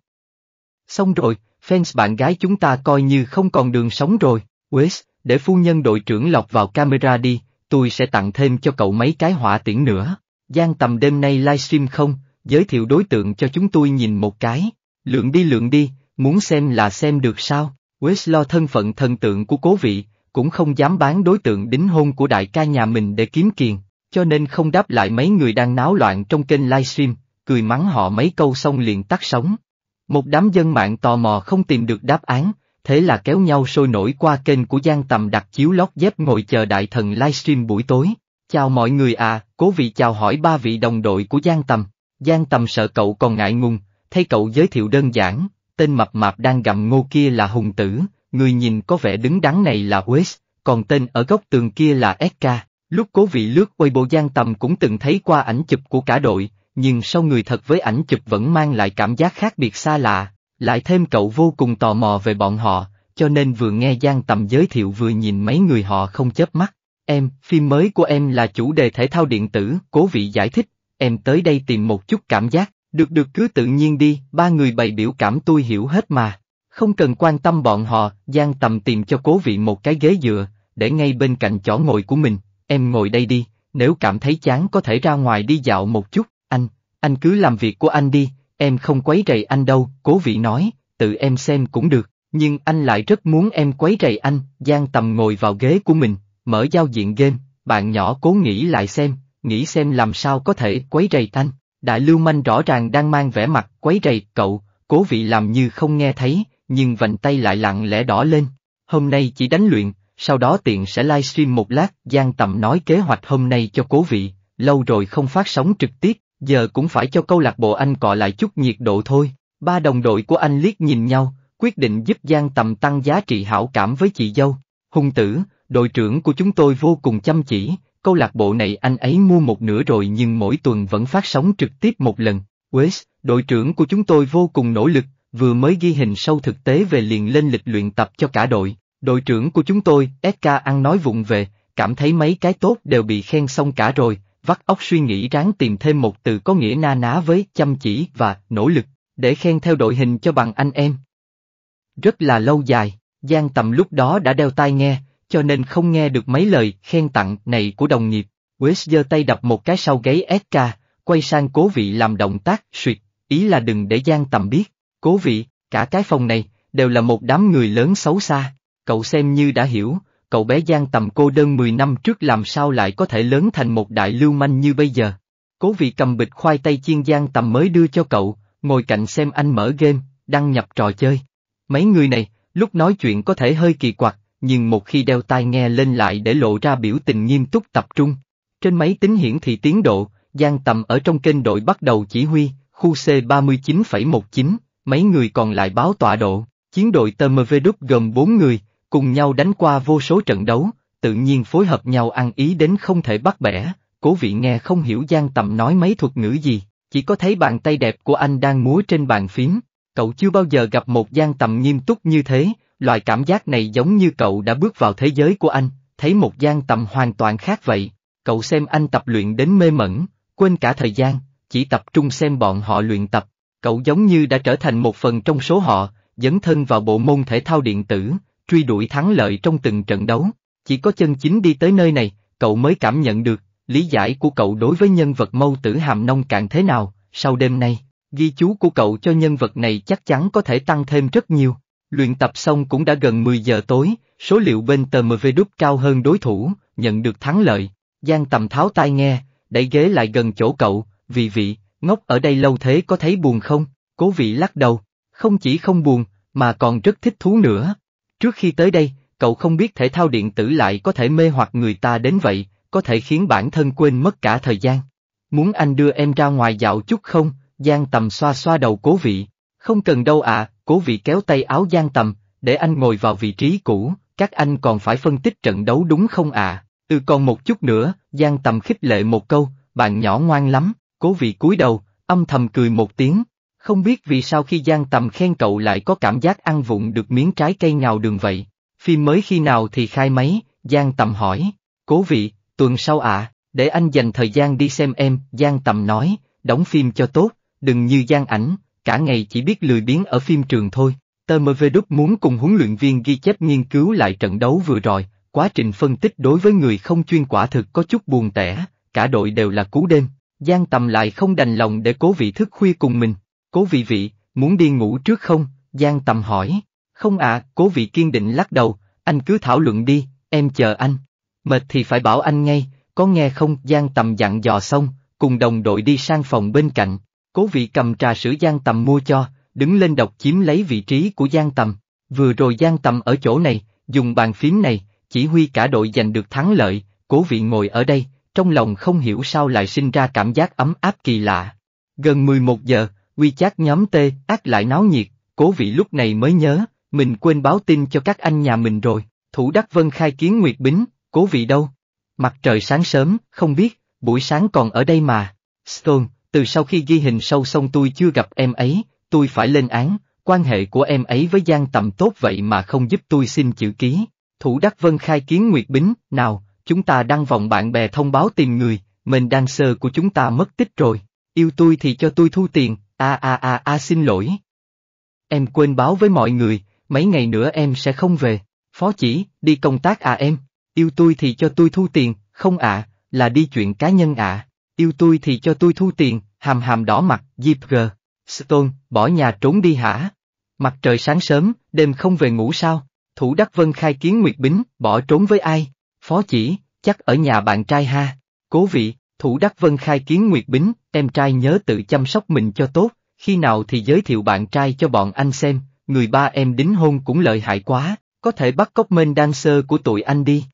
Xong rồi, fans bạn gái chúng ta coi như không còn đường sống rồi, Wes, để phu nhân đội trưởng lọc vào camera đi, tôi sẽ tặng thêm cho cậu mấy cái họa tiễn nữa. Giang tầm đêm nay livestream không, giới thiệu đối tượng cho chúng tôi nhìn một cái, lượng đi lượng đi, muốn xem là xem được sao, Wes lo thân phận thần tượng của cố vị, cũng không dám bán đối tượng đính hôn của đại ca nhà mình để kiếm tiền, cho nên không đáp lại mấy người đang náo loạn trong kênh livestream, cười mắng họ mấy câu xong liền tắt sóng. Một đám dân mạng tò mò không tìm được đáp án, thế là kéo nhau sôi nổi qua kênh của Giang Tầm đặt chiếu lót dép ngồi chờ đại thần livestream buổi tối. Chào mọi người à, cố vị chào hỏi ba vị đồng đội của Giang Tầm. Giang Tầm sợ cậu còn ngại ngùng, thấy cậu giới thiệu đơn giản, tên mập mạp đang gặm ngô kia là Hùng Tử, người nhìn có vẻ đứng đắn này là Wes, còn tên ở góc tường kia là SK. Lúc cố vị lướt Weibo Giang Tầm cũng từng thấy qua ảnh chụp của cả đội, nhưng sau người thật với ảnh chụp vẫn mang lại cảm giác khác biệt xa lạ, lại thêm cậu vô cùng tò mò về bọn họ, cho nên vừa nghe Giang Tầm giới thiệu vừa nhìn mấy người họ không chớp mắt. Em, phim mới của em là chủ đề thể thao điện tử, cố vị giải thích, em tới đây tìm một chút cảm giác, được được cứ tự nhiên đi, ba người bày biểu cảm tôi hiểu hết mà. Không cần quan tâm bọn họ, Giang Tầm tìm cho cố vị một cái ghế dựa, để ngay bên cạnh chỗ ngồi của mình, em ngồi đây đi, nếu cảm thấy chán có thể ra ngoài đi dạo một chút. Anh, anh cứ làm việc của anh đi, em không quấy rầy anh đâu, cố vị nói, tự em xem cũng được, nhưng anh lại rất muốn em quấy rầy anh, Giang Tầm ngồi vào ghế của mình, mở giao diện game, bạn nhỏ cố nghĩ lại xem, nghĩ xem làm sao có thể quấy rầy anh, đại lưu manh rõ ràng đang mang vẻ mặt quấy rầy cậu, cố vị làm như không nghe thấy, nhưng vành tay lại lặng lẽ đỏ lên, hôm nay chỉ đánh luyện, sau đó tiện sẽ livestream một lát, Giang Tầm nói kế hoạch hôm nay cho cố vị, lâu rồi không phát sóng trực tiếp, giờ cũng phải cho câu lạc bộ anh cọ lại chút nhiệt độ thôi. Ba đồng đội của anh liếc nhìn nhau, quyết định giúp Giang Tầm tăng giá trị hảo cảm với chị dâu. Hùng tử, đội trưởng của chúng tôi vô cùng chăm chỉ, câu lạc bộ này anh ấy mua một nửa rồi nhưng mỗi tuần vẫn phát sóng trực tiếp một lần. Wes, đội trưởng của chúng tôi vô cùng nỗ lực, vừa mới ghi hình sâu thực tế về liền lên lịch luyện tập cho cả đội. Đội trưởng của chúng tôi, SK ăn nói vụng về, cảm thấy mấy cái tốt đều bị khen xong cả rồi, vắt óc suy nghĩ ráng tìm thêm một từ có nghĩa na ná với chăm chỉ và nỗ lực, để khen theo đội hình cho bằng anh em. Rất là lâu dài, Giang Tầm lúc đó đã đeo tai nghe, cho nên không nghe được mấy lời khen tặng này của đồng nghiệp. Wes giơ tay đập một cái sau gáy SK, quay sang cố vị làm động tác suyệt, ý là đừng để Giang Tầm biết. Cố vị, cả cái phòng này, đều là một đám người lớn xấu xa. Cậu xem như đã hiểu, cậu bé Giang tầm cô đơn 10 năm trước làm sao lại có thể lớn thành một đại lưu manh như bây giờ. Cố vị cầm bịch khoai tây chiên Giang tầm mới đưa cho cậu, ngồi cạnh xem anh mở game, đăng nhập trò chơi. Mấy người này, lúc nói chuyện có thể hơi kỳ quặc, nhưng một khi đeo tai nghe lên lại để lộ ra biểu tình nghiêm túc tập trung. Trên máy tính hiển thị tiến độ, Giang Tầm ở trong kênh đội bắt đầu chỉ huy, khu C39,19, mấy người còn lại báo tọa độ, chiến đội TMV gồm 4 người, cùng nhau đánh qua vô số trận đấu, tự nhiên phối hợp nhau ăn ý đến không thể bắt bẻ, cố vị nghe không hiểu Giang Tầm nói mấy thuật ngữ gì, chỉ có thấy bàn tay đẹp của anh đang múa trên bàn phím, cậu chưa bao giờ gặp một Giang Tầm nghiêm túc như thế, loại cảm giác này giống như cậu đã bước vào thế giới của anh, thấy một Giang Tầm hoàn toàn khác vậy, cậu xem anh tập luyện đến mê mẩn, quên cả thời gian, chỉ tập trung xem bọn họ luyện tập, cậu giống như đã trở thành một phần trong số họ, dấn thân vào bộ môn thể thao điện tử, truy đuổi thắng lợi trong từng trận đấu. Chỉ có chân chính đi tới nơi này, cậu mới cảm nhận được, lý giải của cậu đối với nhân vật mâu tử hàm nông cạn thế nào, sau đêm nay, ghi chú của cậu cho nhân vật này chắc chắn có thể tăng thêm rất nhiều. Luyện tập xong cũng đã gần 10 giờ tối, số liệu bên tờ MV đúc cao hơn đối thủ, nhận được thắng lợi. Giang tầm tháo tai nghe, đẩy ghế lại gần chỗ cậu, vì vị, ngốc ở đây lâu thế có thấy buồn không? Cố vị lắc đầu, không chỉ không buồn, mà còn rất thích thú nữa. Trước khi tới đây, cậu không biết thể thao điện tử lại có thể mê hoặc người ta đến vậy, có thể khiến bản thân quên mất cả thời gian. Muốn anh đưa em ra ngoài dạo chút không? Giang tầm xoa xoa đầu cố vị. Không cần đâu ạ, à, cố vị kéo tay áo Giang tầm, để anh ngồi vào vị trí cũ, các anh còn phải phân tích trận đấu đúng không ạ? À? Ừ còn một chút nữa, Giang tầm khích lệ một câu, bạn nhỏ ngoan lắm, cố vị cúi đầu, âm thầm cười một tiếng, không biết vì sao khi Giang Tầm khen cậu lại có cảm giác ăn vụng được miếng trái cây ngào đường vậy. Phim mới khi nào thì khai máy, Giang Tầm hỏi. Cố vị, tuần sau ạ, để anh dành thời gian đi xem em, Giang Tầm nói, đóng phim cho tốt, đừng như Giang ảnh, cả ngày chỉ biết lười biếng ở phim trường thôi. Tơ đúc muốn cùng huấn luyện viên ghi chép nghiên cứu lại trận đấu vừa rồi, quá trình phân tích đối với người không chuyên quả thực có chút buồn tẻ, cả đội đều là cú đêm, Giang Tầm lại không đành lòng để cố vị thức khuya cùng mình, cố vị vị, muốn đi ngủ trước không? Giang tầm hỏi. Không ạ, à, cố vị kiên định lắc đầu, anh cứ thảo luận đi, em chờ anh. Mệt thì phải bảo anh ngay, có nghe không? Giang tầm dặn dò xong, cùng đồng đội đi sang phòng bên cạnh. Cố vị cầm trà sữa Giang tầm mua cho, đứng lên độc chiếm lấy vị trí của Giang tầm. Vừa rồi Giang tầm ở chỗ này, dùng bàn phím này, chỉ huy cả đội giành được thắng lợi, cố vị ngồi ở đây, trong lòng không hiểu sao lại sinh ra cảm giác ấm áp kỳ lạ. Gần 11 giờ, WeChat nhóm T, ác lại náo nhiệt, cố vị lúc này mới nhớ, mình quên báo tin cho các anh nhà mình rồi, thủ đắc vân khai kiến Nguyệt Bính, cố vị đâu? Mặt trời sáng sớm, không biết, buổi sáng còn ở đây mà. Stone, từ sau khi ghi hình sâu xong tôi chưa gặp em ấy, tôi phải lên án, quan hệ của em ấy với Giang Tầm tốt vậy mà không giúp tôi xin chữ ký. Thủ Đắc Vân khai kiến Nguyệt Bính, nào, chúng ta đăng vòng bạn bè thông báo tìm người, mình đang sơ của chúng ta mất tích rồi, yêu tôi thì cho tôi thu tiền, A a a a xin lỗi. Em quên báo với mọi người, mấy ngày nữa em sẽ không về. Phó chỉ, đi công tác à em, yêu tôi thì cho tôi thu tiền, không ạ, là đi chuyện cá nhân ạ, yêu tôi thì cho tôi thu tiền, hàm hàm đỏ mặt, Diệp gờ. Stone, bỏ nhà trốn đi hả? Mặt trời sáng sớm, đêm không về ngủ sao? Thủ Đắc Vân khai kiến Nguyệt Bính, bỏ trốn với ai? Phó chỉ, chắc ở nhà bạn trai ha. Cố vị, Thủ Đắc Vân khai kiến Nguyệt Bính, em trai nhớ tự chăm sóc mình cho tốt, khi nào thì giới thiệu bạn trai cho bọn anh xem, người ba em đính hôn cũng lợi hại quá, có thể bắt cóc mên dancer của tụi anh đi.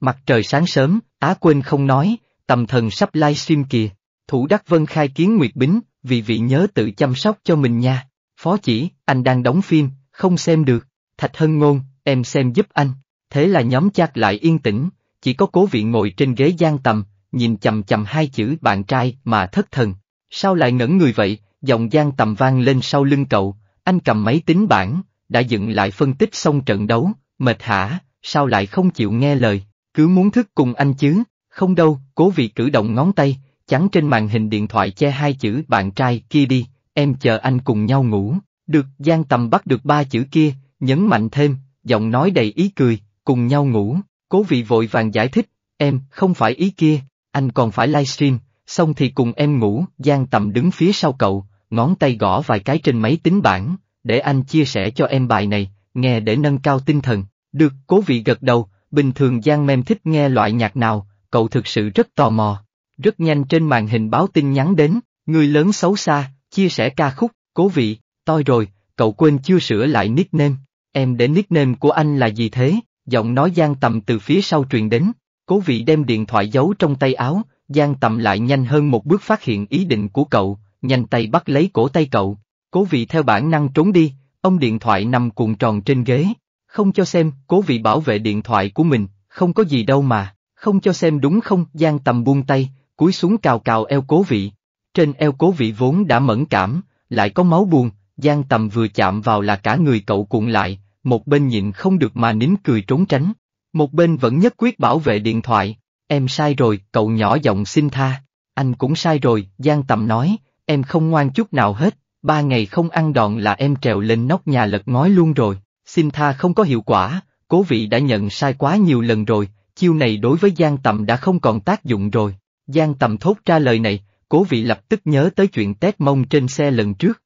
Mặt trời sáng sớm, Á Quên không nói, tầm thần sắp livestream kìa. Thủ Đắc Vân khai kiến Nguyệt Bính, vì vị nhớ tự chăm sóc cho mình nha. Phó chỉ, anh đang đóng phim, không xem được. Thạch Hân Ngôn, em xem giúp anh. Thế là nhóm chat lại yên tĩnh, chỉ có cố vị ngồi trên ghế gian tầm, nhìn chầm chầm hai chữ bạn trai mà thất thần. Sao lại ngẩn người vậy, dòng gian tầm vang lên sau lưng cậu, anh cầm máy tính bảng, đã dựng lại phân tích xong trận đấu, mệt hả, sao lại không chịu nghe lời, cứ muốn thức cùng anh chứ, không đâu, cố vị cử động ngón tay, chắn trên màn hình điện thoại che hai chữ bạn trai kia đi, em chờ anh cùng nhau ngủ, được gian tầm bắt được ba chữ kia, nhấn mạnh thêm, giọng nói đầy ý cười, cùng nhau ngủ, cố vị vội vàng giải thích, em, không phải ý kia, anh còn phải livestream, xong thì cùng em ngủ, Giang Tầm đứng phía sau cậu, ngón tay gõ vài cái trên máy tính bảng, để anh chia sẻ cho em bài này, nghe để nâng cao tinh thần, được, cố vị gật đầu, bình thường Giang Mem thích nghe loại nhạc nào, cậu thực sự rất tò mò. Rất nhanh trên màn hình báo tin nhắn đến, người lớn xấu xa, chia sẻ ca khúc, cố vị, toi rồi, cậu quên chưa sửa lại nickname, em để nickname của anh là gì thế, giọng nói Giang Tầm từ phía sau truyền đến, Cố vị đem điện thoại giấu trong tay áo, Giang Tầm lại nhanh hơn một bước phát hiện ý định của cậu, nhanh tay bắt lấy cổ tay cậu. Cố vị theo bản năng trốn đi, ông điện thoại nằm cuộn tròn trên ghế. Không cho xem, cố vị bảo vệ điện thoại của mình, không có gì đâu mà, không cho xem đúng không, Giang Tầm buông tay, cúi xuống cào cào eo cố vị. Trên eo cố vị vốn đã mẫn cảm, lại có máu buồn, Giang Tầm vừa chạm vào là cả người cậu cuộn lại, một bên nhịn không được mà nín cười trốn tránh. Một bên vẫn nhất quyết bảo vệ điện thoại, em sai rồi, cậu nhỏ giọng xin tha. Anh cũng sai rồi, Giang Tầm nói, em không ngoan chút nào hết, ba ngày không ăn đòn là em trèo lên nóc nhà lật ngói luôn rồi, xin tha không có hiệu quả, cố vị đã nhận sai quá nhiều lần rồi, chiêu này đối với Giang Tầm đã không còn tác dụng rồi. Giang Tầm thốt ra lời này, cố vị lập tức nhớ tới chuyện tét mông trên xe lần trước.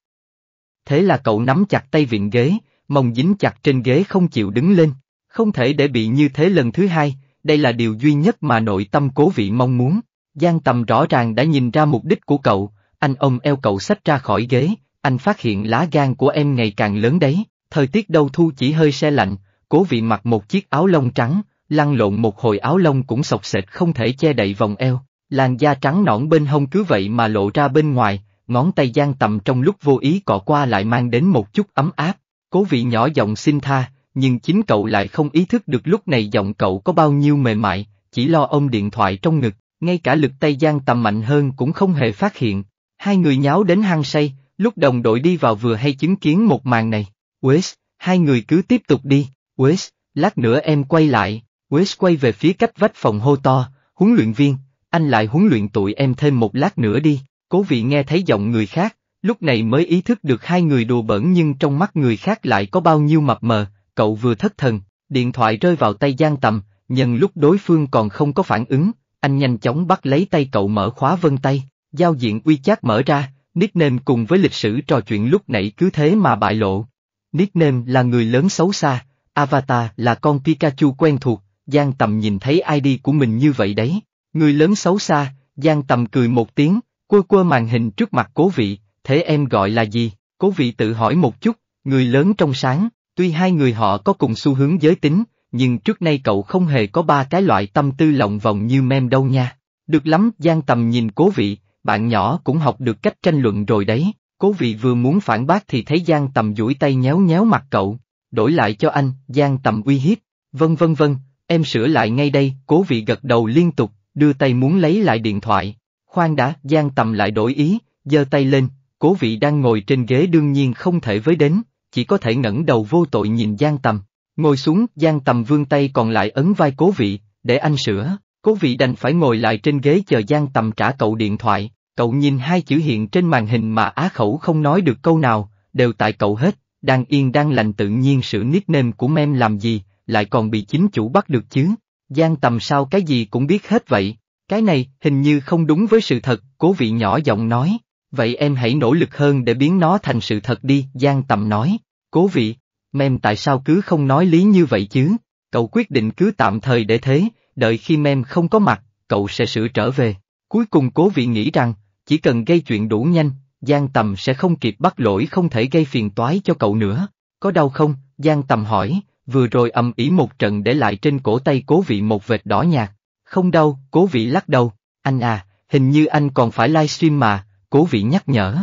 Thế là cậu nắm chặt tay vịn ghế, mông dính chặt trên ghế không chịu đứng lên, không thể để bị như thế lần thứ hai, đây là điều duy nhất mà nội tâm cố vị mong muốn. Giang tầm rõ ràng đã nhìn ra mục đích của cậu, anh ông eo cậu xách ra khỏi ghế, anh phát hiện lá gan của em ngày càng lớn đấy, thời tiết đầu thu chỉ hơi xe lạnh, cố vị mặc một chiếc áo lông trắng, lăn lộn một hồi áo lông cũng sọc sệt không thể che đậy vòng eo, làn da trắng nõn bên hông cứ vậy mà lộ ra bên ngoài, ngón tay Giang tầm trong lúc vô ý cọ qua lại mang đến một chút ấm áp, cố vị nhỏ giọng xin tha, nhưng chính cậu lại không ý thức được lúc này giọng cậu có bao nhiêu mềm mại, chỉ lo ôm điện thoại trong ngực, ngay cả lực tay Giang Tầm mạnh hơn cũng không hề phát hiện. Hai người nháo đến hăng say, lúc đồng đội đi vào vừa hay chứng kiến một màn này. Wes, hai người cứ tiếp tục đi, Wes, lát nữa em quay lại, Wes quay về phía cách vách phòng hô to, huấn luyện viên, anh lại huấn luyện tụi em thêm một lát nữa đi, cố vị nghe thấy giọng người khác, lúc này mới ý thức được hai người đùa bẩn nhưng trong mắt người khác lại có bao nhiêu mập mờ, cậu vừa thất thần, điện thoại rơi vào tay Giang Tầm, nhân lúc đối phương còn không có phản ứng, anh nhanh chóng bắt lấy tay cậu mở khóa vân tay, giao diện uy chat mở ra, nickname cùng với lịch sử trò chuyện lúc nãy cứ thế mà bại lộ. Nickname là người lớn xấu xa, avatar là con Pikachu quen thuộc, Giang Tầm nhìn thấy ID của mình như vậy đấy. Người lớn xấu xa, Giang Tầm cười một tiếng, quơ quơ màn hình trước mặt cố vị, thế em gọi là gì? Cố vị tự hỏi một chút, người lớn trong sáng, Tuy hai người họ có cùng xu hướng giới tính, nhưng trước nay cậu không hề có ba cái loại tâm tư lộng vòng như mem đâu nha. Được lắm, Giang Tầm nhìn cố vị, bạn nhỏ cũng học được cách tranh luận rồi đấy. Cố vị vừa muốn phản bác thì thấy Giang Tầm duỗi tay nhéo nhéo mặt cậu, đổi lại cho anh, Giang Tầm uy hiếp, vân vân vân, em sửa lại ngay đây, cố vị gật đầu liên tục, đưa tay muốn lấy lại điện thoại. Khoan đã, Giang Tầm lại đổi ý, giơ tay lên, cố vị đang ngồi trên ghế đương nhiên không thể với đến, chỉ có thể ngẩng đầu vô tội nhìn Giang Tầm. Ngồi xuống, Giang Tầm vươn tay còn lại ấn vai cố vị, để anh sửa, cố vị đành phải ngồi lại trên ghế chờ Giang Tầm trả cậu điện thoại, cậu nhìn hai chữ hiện trên màn hình mà á khẩu không nói được câu nào, đều tại cậu hết, đang yên đang lành tự nhiên sự nickname của mem làm gì, lại còn bị chính chủ bắt được chứ. Giang Tầm sao cái gì cũng biết hết vậy, cái này hình như không đúng với sự thật, cố vị nhỏ giọng nói, vậy em hãy nỗ lực hơn để biến nó thành sự thật đi, Giang Tầm nói. Cố vị, mem tại sao cứ không nói lý như vậy chứ? Cậu quyết định cứ tạm thời để thế, đợi khi mem không có mặt, cậu sẽ sửa trở về. Cuối cùng cố vị nghĩ rằng, chỉ cần gây chuyện đủ nhanh, Giang Tầm sẽ không kịp bắt lỗi không thể gây phiền toái cho cậu nữa. Có đau không? Giang Tầm hỏi, vừa rồi ầm ý một trận để lại trên cổ tay cố vị một vệt đỏ nhạt. Không đau, cố vị lắc đầu. Anh à, hình như anh còn phải livestream mà, cố vị nhắc nhở.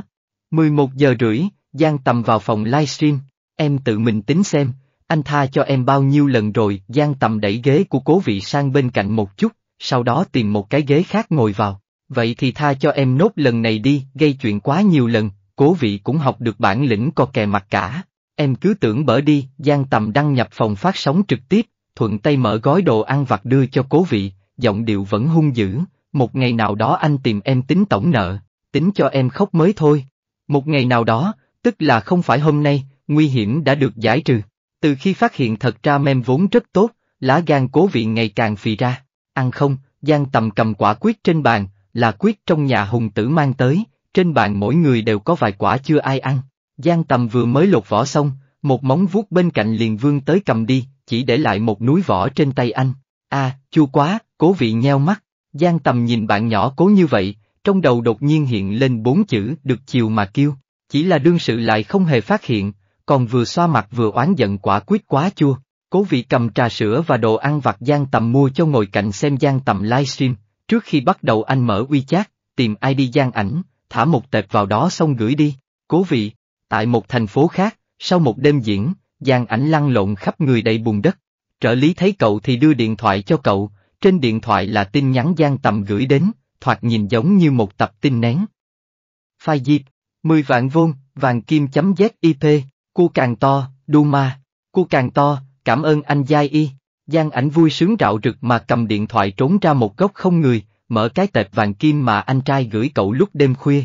11 giờ rưỡi, Giang Tầm vào phòng livestream, Em tự mình tính xem, anh tha cho em bao nhiêu lần rồi, Giang Tầm đẩy ghế của cố vị sang bên cạnh một chút, sau đó tìm một cái ghế khác ngồi vào. Vậy thì tha cho em nốt lần này đi, gây chuyện quá nhiều lần, cố vị cũng học được bản lĩnh co kè mặt cả. Em cứ tưởng bở đi, Giang Tầm đăng nhập phòng phát sóng trực tiếp, thuận tay mở gói đồ ăn vặt đưa cho cố vị, giọng điệu vẫn hung dữ, một ngày nào đó anh tìm em tính tổng nợ, tính cho em khóc mới thôi. Một ngày nào đó, tức là không phải hôm nay, nguy hiểm đã được giải trừ. Từ khi phát hiện thật ra mem vốn rất tốt, lá gan cố vị ngày càng phì ra. Ăn không, Giang Tầm cầm quả quyết trên bàn, là quyết trong nhà hùng tử mang tới, trên bàn mỗi người đều có vài quả chưa ai ăn. Giang Tầm vừa mới lột vỏ xong, một móng vuốt bên cạnh liền vương tới cầm đi, chỉ để lại một núi vỏ trên tay anh. a à, chua quá, cố vị nheo mắt. Giang Tầm nhìn bạn nhỏ cố như vậy, trong đầu đột nhiên hiện lên bốn chữ được chiều mà kêu. Chỉ là đương sự lại không hề phát hiện, còn vừa xoa mặt vừa oán giận quả quyết quá chua. Cố vị cầm trà sữa và đồ ăn vặt Giang Tầm mua cho ngồi cạnh xem Giang Tầm livestream, trước khi bắt đầu anh mở WeChat, tìm ID Giang ảnh, thả một tệp vào đó xong gửi đi. Cố vị, tại một thành phố khác, sau một đêm diễn, Giang ảnh lăn lộn khắp người đầy bùn đất. Trợ lý thấy cậu thì đưa điện thoại cho cậu, trên điện thoại là tin nhắn Giang Tầm gửi đến, thoạt nhìn giống như một tập tin nén. Phai Diệp, 10 vạn vôn, vàng kim chấm ZIP. Cô càng to, ma. cô càng to, cảm ơn anh Giai Y. Giang ảnh vui sướng rạo rực mà cầm điện thoại trốn ra một góc không người, mở cái tệp vàng kim mà anh trai gửi cậu lúc đêm khuya.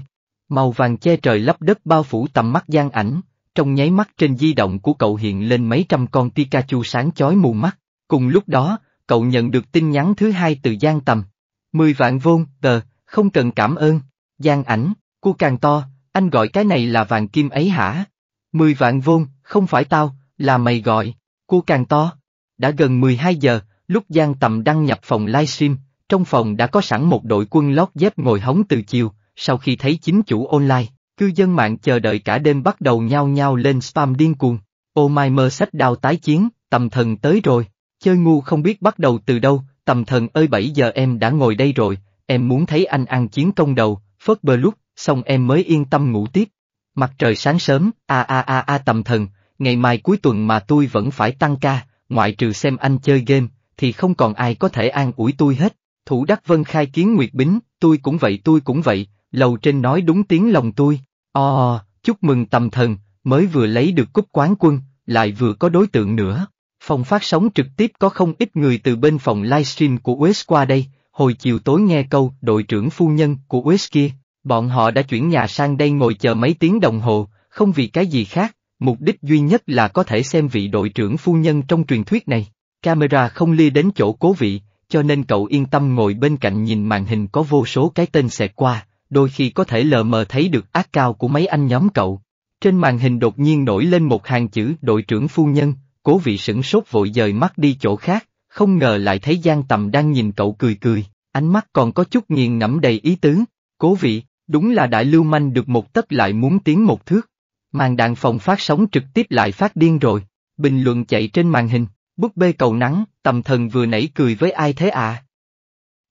Màu vàng che trời lấp đất bao phủ tầm mắt Giang ảnh, trong nháy mắt trên di động của cậu hiện lên mấy trăm con Pikachu sáng chói mù mắt. Cùng lúc đó, cậu nhận được tin nhắn thứ hai từ Giang Tầm. Mười vạn vôn, tờ, không cần cảm ơn. Giang ảnh, cô càng to, anh gọi cái này là vàng kim ấy hả? Mười vạn vôn, không phải tao, là mày gọi, cua càng to. Đã gần 12 giờ, lúc Giang Tầm đăng nhập phòng livestream, trong phòng đã có sẵn một đội quân lót dép ngồi hóng từ chiều, sau khi thấy chính chủ online, cư dân mạng chờ đợi cả đêm bắt đầu nhao nhao lên spam điên cuồng. Ô mai mơ sách đào tái chiến, tầm thần tới rồi, chơi ngu không biết bắt đầu từ đâu, tầm thần ơi 7 giờ em đã ngồi đây rồi, em muốn thấy anh ăn chiến công đầu, phớt bờ lúc, xong em mới yên tâm ngủ tiếp. Mặt trời sáng sớm, a a a a tầm thần, ngày mai cuối tuần mà tôi vẫn phải tăng ca, ngoại trừ xem anh chơi game, thì không còn ai có thể an ủi tôi hết. Thủ Đắc Vân khai kiến Nguyệt Bính, tôi cũng vậy tôi cũng vậy, lầu trên nói đúng tiếng lòng tôi. Ồ, oh, chúc mừng tầm thần, mới vừa lấy được cúp quán quân, lại vừa có đối tượng nữa. Phòng phát sóng trực tiếp có không ít người từ bên phòng livestream của West qua đây, hồi chiều tối nghe câu đội trưởng phu nhân của West kia, Bọn họ đã chuyển nhà sang đây ngồi chờ mấy tiếng đồng hồ, không vì cái gì khác, mục đích duy nhất là có thể xem vị đội trưởng phu nhân trong truyền thuyết này. Camera không lia đến chỗ cố vị, cho nên cậu yên tâm ngồi bên cạnh nhìn màn hình có vô số cái tên xẹt qua, đôi khi có thể lờ mờ thấy được ác cao của mấy anh nhóm cậu. Trên màn hình đột nhiên nổi lên một hàng chữ đội trưởng phu nhân, cố vị sửng sốt vội dời mắt đi chỗ khác, không ngờ lại thấy Giang Tầm đang nhìn cậu cười cười, ánh mắt còn có chút nghiền ngẫm đầy ý tứ. Cố vị, Đúng là đại lưu manh được một tấc lại muốn tiến một thước. Màn đạn phòng phát sóng trực tiếp lại phát điên rồi. Bình luận chạy trên màn hình, búp bê cầu nắng, tầm thần vừa nãy cười với ai thế à?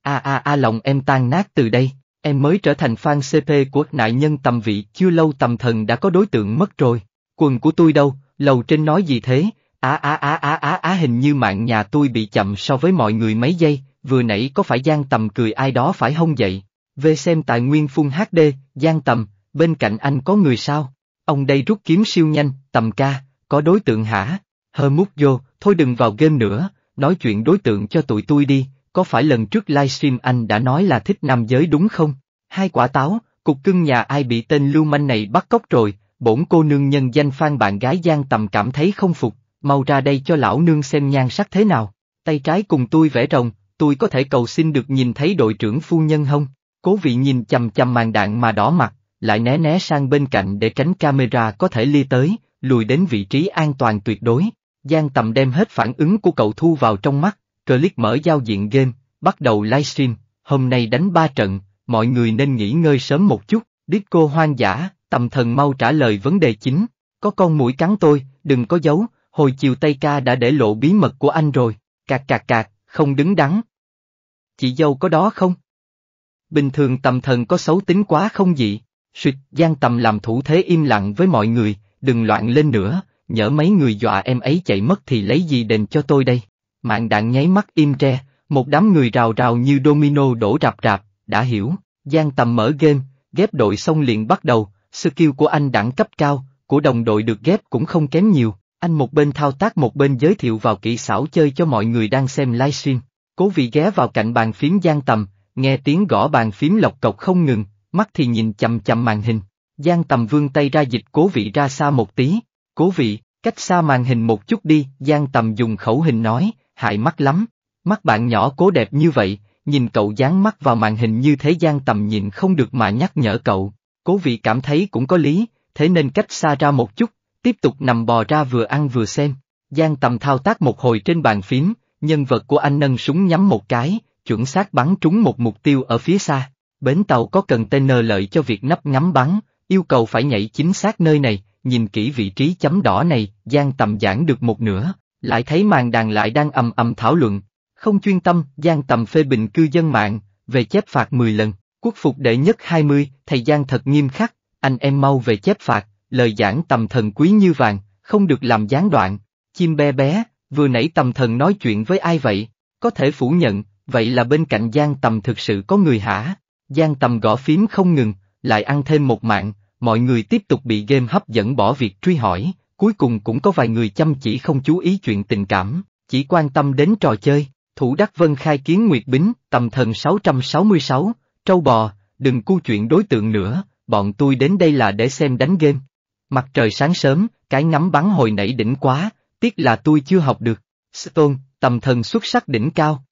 A a a lòng em tan nát từ đây, em mới trở thành fan CP của nại nhân tầm vị chưa lâu tầm thần đã có đối tượng mất rồi. Quần của tôi đâu, lầu trên nói gì thế, á á á á á á hình như mạng nhà tôi bị chậm so với mọi người mấy giây, vừa nãy có phải gian tầm cười ai đó phải không vậy? Về xem tài nguyên phun HD, gian tầm, bên cạnh anh có người sao? Ông đây rút kiếm siêu nhanh, tầm ca, có đối tượng hả? Hơ mút vô, thôi đừng vào game nữa, nói chuyện đối tượng cho tụi tôi đi, có phải lần trước livestream anh đã nói là thích nam giới đúng không? Hai quả táo, cục cưng nhà ai bị tên lưu manh này bắt cóc rồi, bổn cô nương nhân danh phan bạn gái gian tầm cảm thấy không phục, mau ra đây cho lão nương xem nhan sắc thế nào, tay trái cùng tôi vẽ rồng, tôi có thể cầu xin được nhìn thấy đội trưởng phu nhân không? Cố vị nhìn chằm chằm màn đạn mà đỏ mặt, lại né né sang bên cạnh để tránh camera có thể ly tới, lùi đến vị trí an toàn tuyệt đối. Giang tầm đem hết phản ứng của cậu thu vào trong mắt, click mở giao diện game, bắt đầu livestream, hôm nay đánh ba trận, mọi người nên nghỉ ngơi sớm một chút, Disco hoang dã, tầm thần mau trả lời vấn đề chính, có con mũi cắn tôi, đừng có giấu, hồi chiều Tây Ca đã để lộ bí mật của anh rồi, cạc cạc cạc, không đứng đắn. Chị dâu có đó không? bình thường tầm thần có xấu tính quá không dị. Suyệt, gian tầm làm thủ thế im lặng với mọi người, đừng loạn lên nữa, nhỡ mấy người dọa em ấy chạy mất thì lấy gì đền cho tôi đây. Mạng đạn nháy mắt im tre, một đám người rào rào như domino đổ rạp rạp, đã hiểu, giang tầm mở game, ghép đội xong liền bắt đầu, skill của anh đẳng cấp cao, của đồng đội được ghép cũng không kém nhiều, anh một bên thao tác một bên giới thiệu vào kỹ xảo chơi cho mọi người đang xem livestream. Cố vị ghé vào cạnh bàn phím giang tầm, Nghe tiếng gõ bàn phím lộc cộc không ngừng, mắt thì nhìn chầm chầm màn hình. Giang tầm vương tay ra dịch cố vị ra xa một tí. Cố vị, cách xa màn hình một chút đi, Giang tầm dùng khẩu hình nói, hại mắt lắm. Mắt bạn nhỏ cố đẹp như vậy, nhìn cậu dán mắt vào màn hình như thế Giang tầm nhìn không được mà nhắc nhở cậu. Cố vị cảm thấy cũng có lý, thế nên cách xa ra một chút, tiếp tục nằm bò ra vừa ăn vừa xem. Giang tầm thao tác một hồi trên bàn phím, nhân vật của anh nâng súng nhắm một cái, chuẩn xác bắn trúng một mục tiêu ở phía xa. Bến tàu có cần container lợi cho việc nắp ngắm bắn, yêu cầu phải nhảy chính xác nơi này, nhìn kỹ vị trí chấm đỏ này, Giang Tầm giãn được một nửa, lại thấy màn đàn lại đang ầm ầm thảo luận. Không chuyên tâm, Giang Tầm phê bình cư dân mạng, về chép phạt 10 lần, quốc phục đệ nhất 20, thầy Giang thật nghiêm khắc, anh em mau về chép phạt, lời giảng tầm thần quý như vàng, không được làm gián đoạn. Chim bé bé, vừa nãy tầm thần nói chuyện với ai vậy? Có thể phủ nhận, vậy là bên cạnh Giang Tầm thực sự có người hả? Giang Tầm gõ phím không ngừng, lại ăn thêm một mạng, mọi người tiếp tục bị game hấp dẫn bỏ việc truy hỏi, cuối cùng cũng có vài người chăm chỉ không chú ý chuyện tình cảm, chỉ quan tâm đến trò chơi. Thủ Đắc Vân khai kiến Nguyệt Bính, tầm thần 666, trâu bò, đừng cu chuyện đối tượng nữa, bọn tôi đến đây là để xem đánh game. Mặt trời sáng sớm, cái ngắm bắn hồi nãy đỉnh quá, tiếc là tôi chưa học được. Stone, tầm thần xuất sắc đỉnh cao,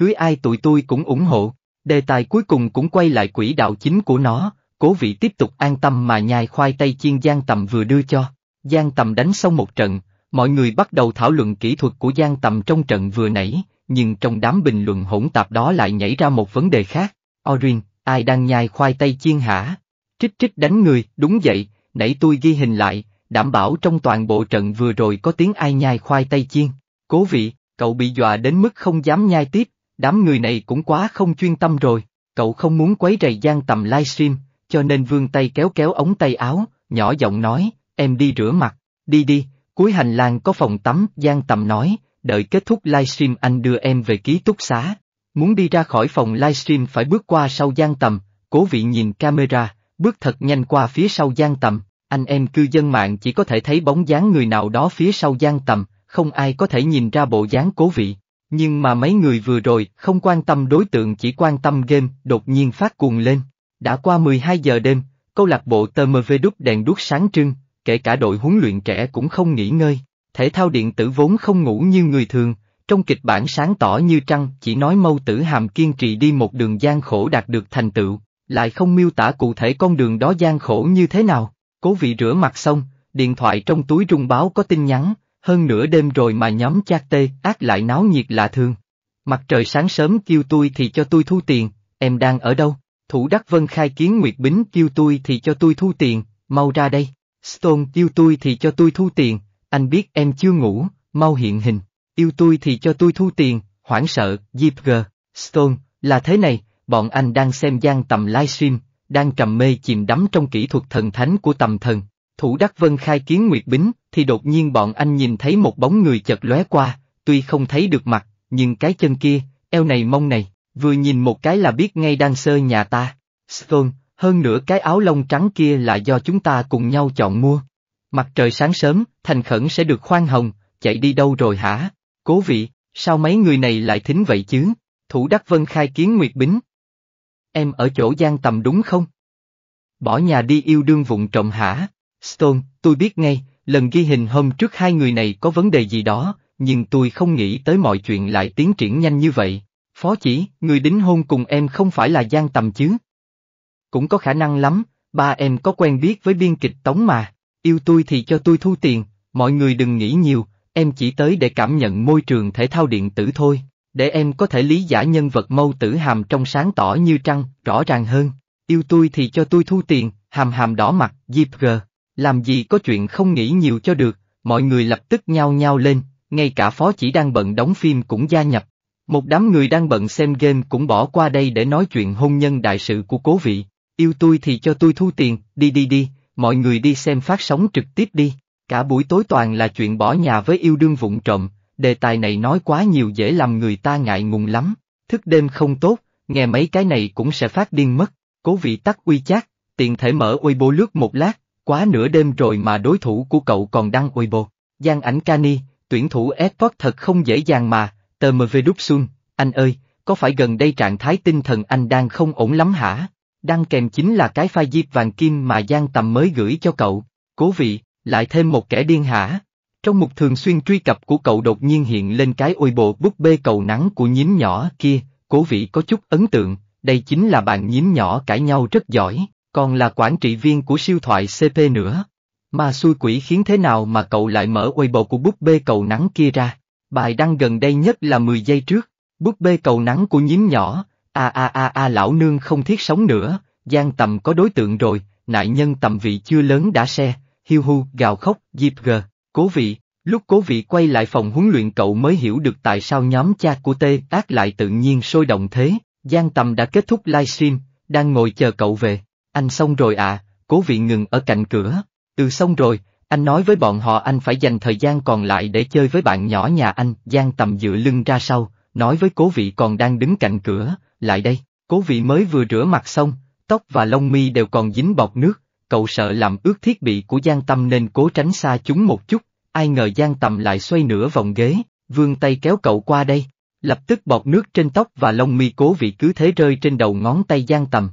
cưới ai tụi tôi cũng ủng hộ. Đề tài cuối cùng cũng quay lại quỹ đạo chính của nó, cố vị tiếp tục an tâm mà nhai khoai tây chiên Giang Tầm vừa đưa cho. Giang Tầm đánh xong một trận, mọi người bắt đầu thảo luận kỹ thuật của Giang Tầm trong trận vừa nãy, nhưng trong đám bình luận hỗn tạp đó lại nhảy ra một vấn đề khác. Orin, ai đang nhai khoai tây chiên hả? Trích trích đánh người, đúng vậy, nãy tôi ghi hình lại, đảm bảo trong toàn bộ trận vừa rồi có tiếng ai nhai khoai tây chiên. Cố vị, cậu bị dọa đến mức không dám nhai tiếp, Đám người này cũng quá không chuyên tâm rồi, cậu không muốn quấy rầy gian tầm livestream, cho nên vươn tay kéo kéo ống tay áo, nhỏ giọng nói, em đi rửa mặt, đi đi, cuối hành lang có phòng tắm, gian tầm nói, đợi kết thúc livestream anh đưa em về ký túc xá. Muốn đi ra khỏi phòng livestream phải bước qua sau gian tầm, cố vị nhìn camera, bước thật nhanh qua phía sau gian tầm, anh em cư dân mạng chỉ có thể thấy bóng dáng người nào đó phía sau gian tầm, không ai có thể nhìn ra bộ dáng cố vị. Nhưng mà mấy người vừa rồi không quan tâm đối tượng chỉ quan tâm game, đột nhiên phát cuồng lên. Đã qua 12 giờ đêm, câu lạc bộ mơ TMV đúc đèn đuốc sáng trưng, kể cả đội huấn luyện trẻ cũng không nghỉ ngơi. Thể thao điện tử vốn không ngủ như người thường, trong kịch bản sáng tỏ như trăng chỉ nói mâu tử hàm kiên trì đi một đường gian khổ đạt được thành tựu, lại không miêu tả cụ thể con đường đó gian khổ như thế nào. Cố vị rửa mặt xong, điện thoại trong túi rung báo có tin nhắn, hơn nửa đêm rồi mà nhóm chát tê ác lại náo nhiệt lạ thường. Mặt trời sáng sớm kêu tôi thì cho tôi thu tiền, em đang ở đâu? Thủ Đắc Vân khai kiến Nguyệt Bính kêu tôi thì cho tôi thu tiền, mau ra đây. Stone kêu tôi thì cho tôi thu tiền, anh biết em chưa ngủ, mau hiện hình. Yêu tôi thì cho tôi thu tiền, hoảng sợ, Jeep G. Stone, là thế này, bọn anh đang xem gian tầm livestream, đang trầm mê chìm đắm trong kỹ thuật thần thánh của tầm thần, Thủ Đắc Vân khai kiến Nguyệt Bính, thì đột nhiên bọn anh nhìn thấy một bóng người chợt lóe qua, tuy không thấy được mặt, nhưng cái chân kia, eo này mông này, vừa nhìn một cái là biết ngay đang sơ nhà ta. Stone, hơn nữa cái áo lông trắng kia là do chúng ta cùng nhau chọn mua. Mặt trời sáng sớm, thành khẩn sẽ được khoan hồng, chạy đi đâu rồi hả? Cố vị, sao mấy người này lại thính vậy chứ? Thủ Đắc Vân khai kiến Nguyệt Bính. Em ở chỗ gian tầm đúng không? Bỏ nhà đi yêu đương vụng trộm hả? Stone, tôi biết ngay, lần ghi hình hôm trước hai người này có vấn đề gì đó, nhưng tôi không nghĩ tới mọi chuyện lại tiến triển nhanh như vậy. Phó chỉ, người đính hôn cùng em không phải là gian tầm chứ? Cũng có khả năng lắm, ba em có quen biết với biên kịch tống mà, yêu tôi thì cho tôi thu tiền, mọi người đừng nghĩ nhiều, em chỉ tới để cảm nhận môi trường thể thao điện tử thôi, để em có thể lý giải nhân vật mâu tử hàm trong sáng tỏ như trăng, rõ ràng hơn, yêu tôi thì cho tôi thu tiền, hàm hàm đỏ mặt, dịp gờ. Làm gì có chuyện không nghĩ nhiều cho được, mọi người lập tức nhao nhao lên, ngay cả phó chỉ đang bận đóng phim cũng gia nhập. Một đám người đang bận xem game cũng bỏ qua đây để nói chuyện hôn nhân đại sự của cố vị. Yêu tôi thì cho tôi thu tiền, đi đi đi, mọi người đi xem phát sóng trực tiếp đi. Cả buổi tối toàn là chuyện bỏ nhà với yêu đương vụng trộm, đề tài này nói quá nhiều dễ làm người ta ngại ngùng lắm. Thức đêm không tốt, nghe mấy cái này cũng sẽ phát điên mất. Cố vị tắt uy chát, tiện thể mở uy bố lướt một lát, quá nửa đêm rồi mà đối thủ của cậu còn đăng Weibo. Giang ảnh Cani, tuyển thủ Epoch thật không dễ dàng mà, tờ mv đúc xuân, anh ơi, có phải gần đây trạng thái tinh thần anh đang không ổn lắm hả? Đăng kèm chính là cái pha diệp vàng kim mà Giang Tầm mới gửi cho cậu, cố vị, lại thêm một kẻ điên hả? Trong mục thường xuyên truy cập của cậu đột nhiên hiện lên cái ôi bộ búp bê cầu nắng của nhím nhỏ kia, cố vị có chút ấn tượng, đây chính là bạn nhím nhỏ cãi nhau rất giỏi còn là quản trị viên của siêu thoại CP nữa. Mà xui quỷ khiến thế nào mà cậu lại mở Weibo của búp bê cầu nắng kia ra? Bài đăng gần đây nhất là 10 giây trước, búp bê cầu nắng của nhím nhỏ, a a a a lão nương không thiết sống nữa, gian tầm có đối tượng rồi, nại nhân tầm vị chưa lớn đã xe, hiu hu gào khóc, dịp gờ, cố vị. Lúc cố vị quay lại phòng huấn luyện cậu mới hiểu được tại sao nhóm cha của Tê ác lại tự nhiên sôi động thế, Giang Tầm đã kết thúc livestream, đang ngồi chờ cậu về anh xong rồi à, cố vị ngừng ở cạnh cửa, từ xong rồi, anh nói với bọn họ anh phải dành thời gian còn lại để chơi với bạn nhỏ nhà anh, Giang tầm dựa lưng ra sau, nói với cố vị còn đang đứng cạnh cửa, lại đây, cố vị mới vừa rửa mặt xong, tóc và lông mi đều còn dính bọt nước, cậu sợ làm ướt thiết bị của Giang Tâm nên cố tránh xa chúng một chút, ai ngờ Giang Tầm lại xoay nửa vòng ghế, vươn tay kéo cậu qua đây, lập tức bọt nước trên tóc và lông mi cố vị cứ thế rơi trên đầu ngón tay Giang Tầm.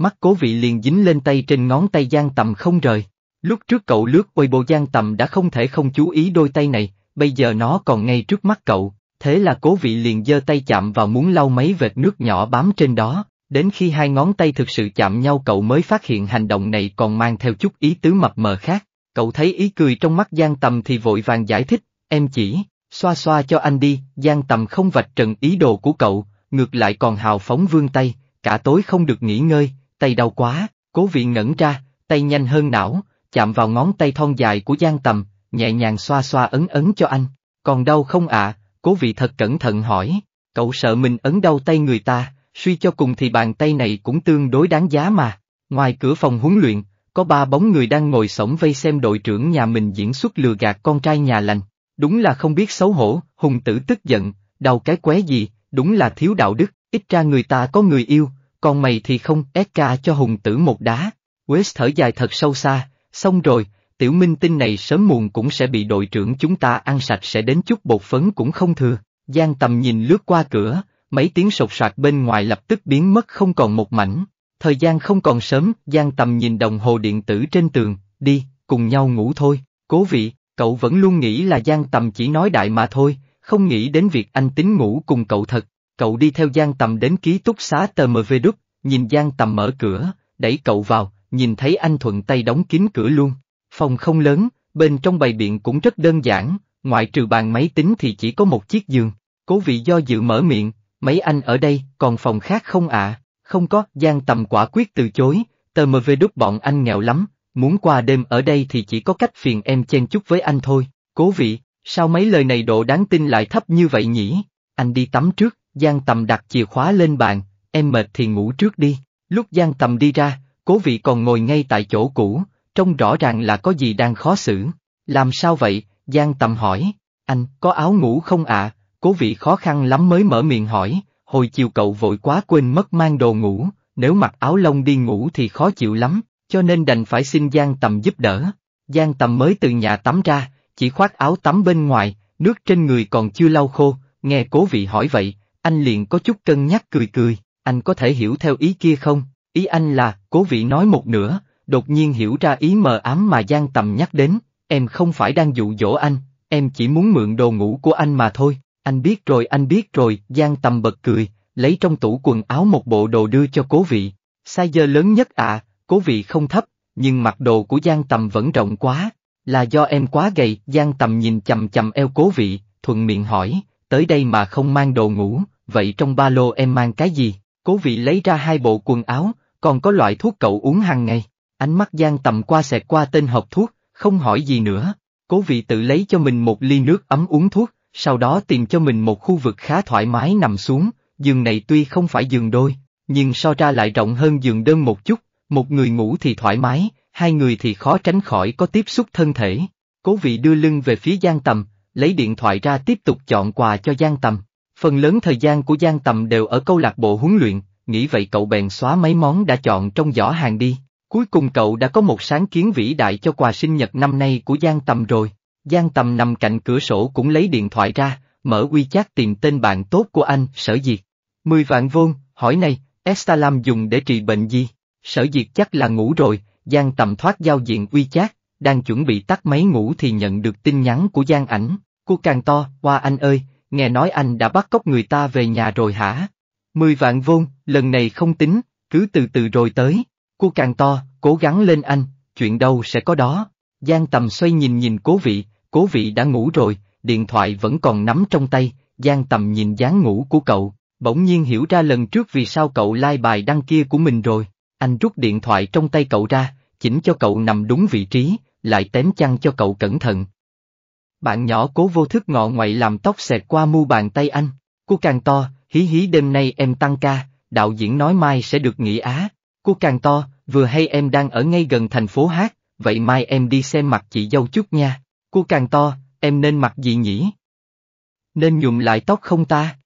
Mắt cố vị liền dính lên tay trên ngón tay Giang Tầm không rời. Lúc trước cậu lướt ôi bộ Giang Tầm đã không thể không chú ý đôi tay này, bây giờ nó còn ngay trước mắt cậu, thế là cố vị liền giơ tay chạm vào muốn lau mấy vệt nước nhỏ bám trên đó, đến khi hai ngón tay thực sự chạm nhau cậu mới phát hiện hành động này còn mang theo chút ý tứ mập mờ khác, cậu thấy ý cười trong mắt Giang Tầm thì vội vàng giải thích, em chỉ, xoa xoa cho anh đi, Giang Tầm không vạch trần ý đồ của cậu, ngược lại còn hào phóng vươn tay, cả tối không được nghỉ ngơi, tay đau quá, cố viện ngẩn ra, tay nhanh hơn não, chạm vào ngón tay thon dài của Giang Tầm, nhẹ nhàng xoa xoa ấn ấn cho anh, còn đau không ạ, cố vị thật cẩn thận hỏi, cậu sợ mình ấn đau tay người ta, suy cho cùng thì bàn tay này cũng tương đối đáng giá mà, ngoài cửa phòng huấn luyện, có ba bóng người đang ngồi sổng vây xem đội trưởng nhà mình diễn xuất lừa gạt con trai nhà lành, đúng là không biết xấu hổ, hùng tử tức giận, đau cái qué gì, đúng là thiếu đạo đức, ít ra người ta có người yêu, còn mày thì không, SK cho hùng tử một đá. West thở dài thật sâu xa, xong rồi, tiểu minh tinh này sớm muộn cũng sẽ bị đội trưởng chúng ta ăn sạch sẽ đến chút bột phấn cũng không thừa. Giang tầm nhìn lướt qua cửa, mấy tiếng sột soạt bên ngoài lập tức biến mất không còn một mảnh. Thời gian không còn sớm, Giang tầm nhìn đồng hồ điện tử trên tường, đi, cùng nhau ngủ thôi, cố vị, cậu vẫn luôn nghĩ là Giang tầm chỉ nói đại mà thôi, không nghĩ đến việc anh tính ngủ cùng cậu thật cậu đi theo Giang Tầm đến ký túc xá tờ mờ về đúc, nhìn Giang Tầm mở cửa, đẩy cậu vào, nhìn thấy anh thuận tay đóng kín cửa luôn. Phòng không lớn, bên trong bày biện cũng rất đơn giản, ngoại trừ bàn máy tính thì chỉ có một chiếc giường. Cố vị do dự mở miệng, mấy anh ở đây, còn phòng khác không ạ? Không có, Giang Tầm quả quyết từ chối, tờ mờ về đúc bọn anh nghèo lắm, muốn qua đêm ở đây thì chỉ có cách phiền em chen chút với anh thôi. Cố vị, sao mấy lời này độ đáng tin lại thấp như vậy nhỉ? Anh đi tắm trước, Giang Tầm đặt chìa khóa lên bàn, em mệt thì ngủ trước đi. Lúc Giang Tầm đi ra, cố vị còn ngồi ngay tại chỗ cũ, trông rõ ràng là có gì đang khó xử. Làm sao vậy? Giang Tầm hỏi. Anh, có áo ngủ không ạ? Cố vị khó khăn lắm mới mở miệng hỏi, hồi chiều cậu vội quá quên mất mang đồ ngủ, nếu mặc áo lông đi ngủ thì khó chịu lắm, cho nên đành phải xin Giang Tầm giúp đỡ. Giang Tầm mới từ nhà tắm ra, chỉ khoác áo tắm bên ngoài, nước trên người còn chưa lau khô, nghe cố vị hỏi vậy, anh liền có chút cân nhắc cười cười, anh có thể hiểu theo ý kia không? Ý anh là, cố vị nói một nửa, đột nhiên hiểu ra ý mờ ám mà Giang Tầm nhắc đến, em không phải đang dụ dỗ anh, em chỉ muốn mượn đồ ngủ của anh mà thôi. Anh biết rồi, anh biết rồi, Giang Tầm bật cười, lấy trong tủ quần áo một bộ đồ đưa cho cố vị. Sai giờ lớn nhất ạ, à, cố vị không thấp, nhưng mặc đồ của Giang Tầm vẫn rộng quá, là do em quá gầy, Giang Tầm nhìn chầm chầm eo cố vị, thuận miệng hỏi, tới đây mà không mang đồ ngủ, vậy trong ba lô em mang cái gì? Cố vị lấy ra hai bộ quần áo, còn có loại thuốc cậu uống hàng ngày. Ánh mắt gian tầm qua xẹt qua tên hộp thuốc, không hỏi gì nữa. Cố vị tự lấy cho mình một ly nước ấm uống thuốc, sau đó tìm cho mình một khu vực khá thoải mái nằm xuống, giường này tuy không phải giường đôi, nhưng so ra lại rộng hơn giường đơn một chút, một người ngủ thì thoải mái, hai người thì khó tránh khỏi có tiếp xúc thân thể. Cố vị đưa lưng về phía gian tầm, lấy điện thoại ra tiếp tục chọn quà cho Giang Tầm. Phần lớn thời gian của Giang Tầm đều ở câu lạc bộ huấn luyện, nghĩ vậy cậu bèn xóa mấy món đã chọn trong giỏ hàng đi. Cuối cùng cậu đã có một sáng kiến vĩ đại cho quà sinh nhật năm nay của Giang Tầm rồi. Giang Tầm nằm cạnh cửa sổ cũng lấy điện thoại ra, mở chát tìm tên bạn tốt của anh, Sở Diệt. Mười vạn vôn, hỏi này, Estalam dùng để trị bệnh gì? Sở Diệt chắc là ngủ rồi, Giang Tầm thoát giao diện chát, đang chuẩn bị tắt máy ngủ thì nhận được tin nhắn của Giang Ảnh. Cô càng to, qua anh ơi, nghe nói anh đã bắt cóc người ta về nhà rồi hả? Mười vạn vôn, lần này không tính, cứ từ từ rồi tới. Cô càng to, cố gắng lên anh, chuyện đâu sẽ có đó. Giang tầm xoay nhìn nhìn cố vị, cố vị đã ngủ rồi, điện thoại vẫn còn nắm trong tay, Giang tầm nhìn dáng ngủ của cậu, bỗng nhiên hiểu ra lần trước vì sao cậu lai like bài đăng kia của mình rồi. Anh rút điện thoại trong tay cậu ra, chỉnh cho cậu nằm đúng vị trí, lại tém chăn cho cậu cẩn thận, bạn nhỏ cố vô thức ngọ ngoại làm tóc xẹt qua mu bàn tay anh. Cô càng to, hí hí đêm nay em tăng ca, đạo diễn nói mai sẽ được nghỉ á. Cô càng to, vừa hay em đang ở ngay gần thành phố hát, vậy mai em đi xem mặt chị dâu chút nha. Cô càng to, em nên mặc gì nhỉ? Nên nhuộm lại tóc không ta?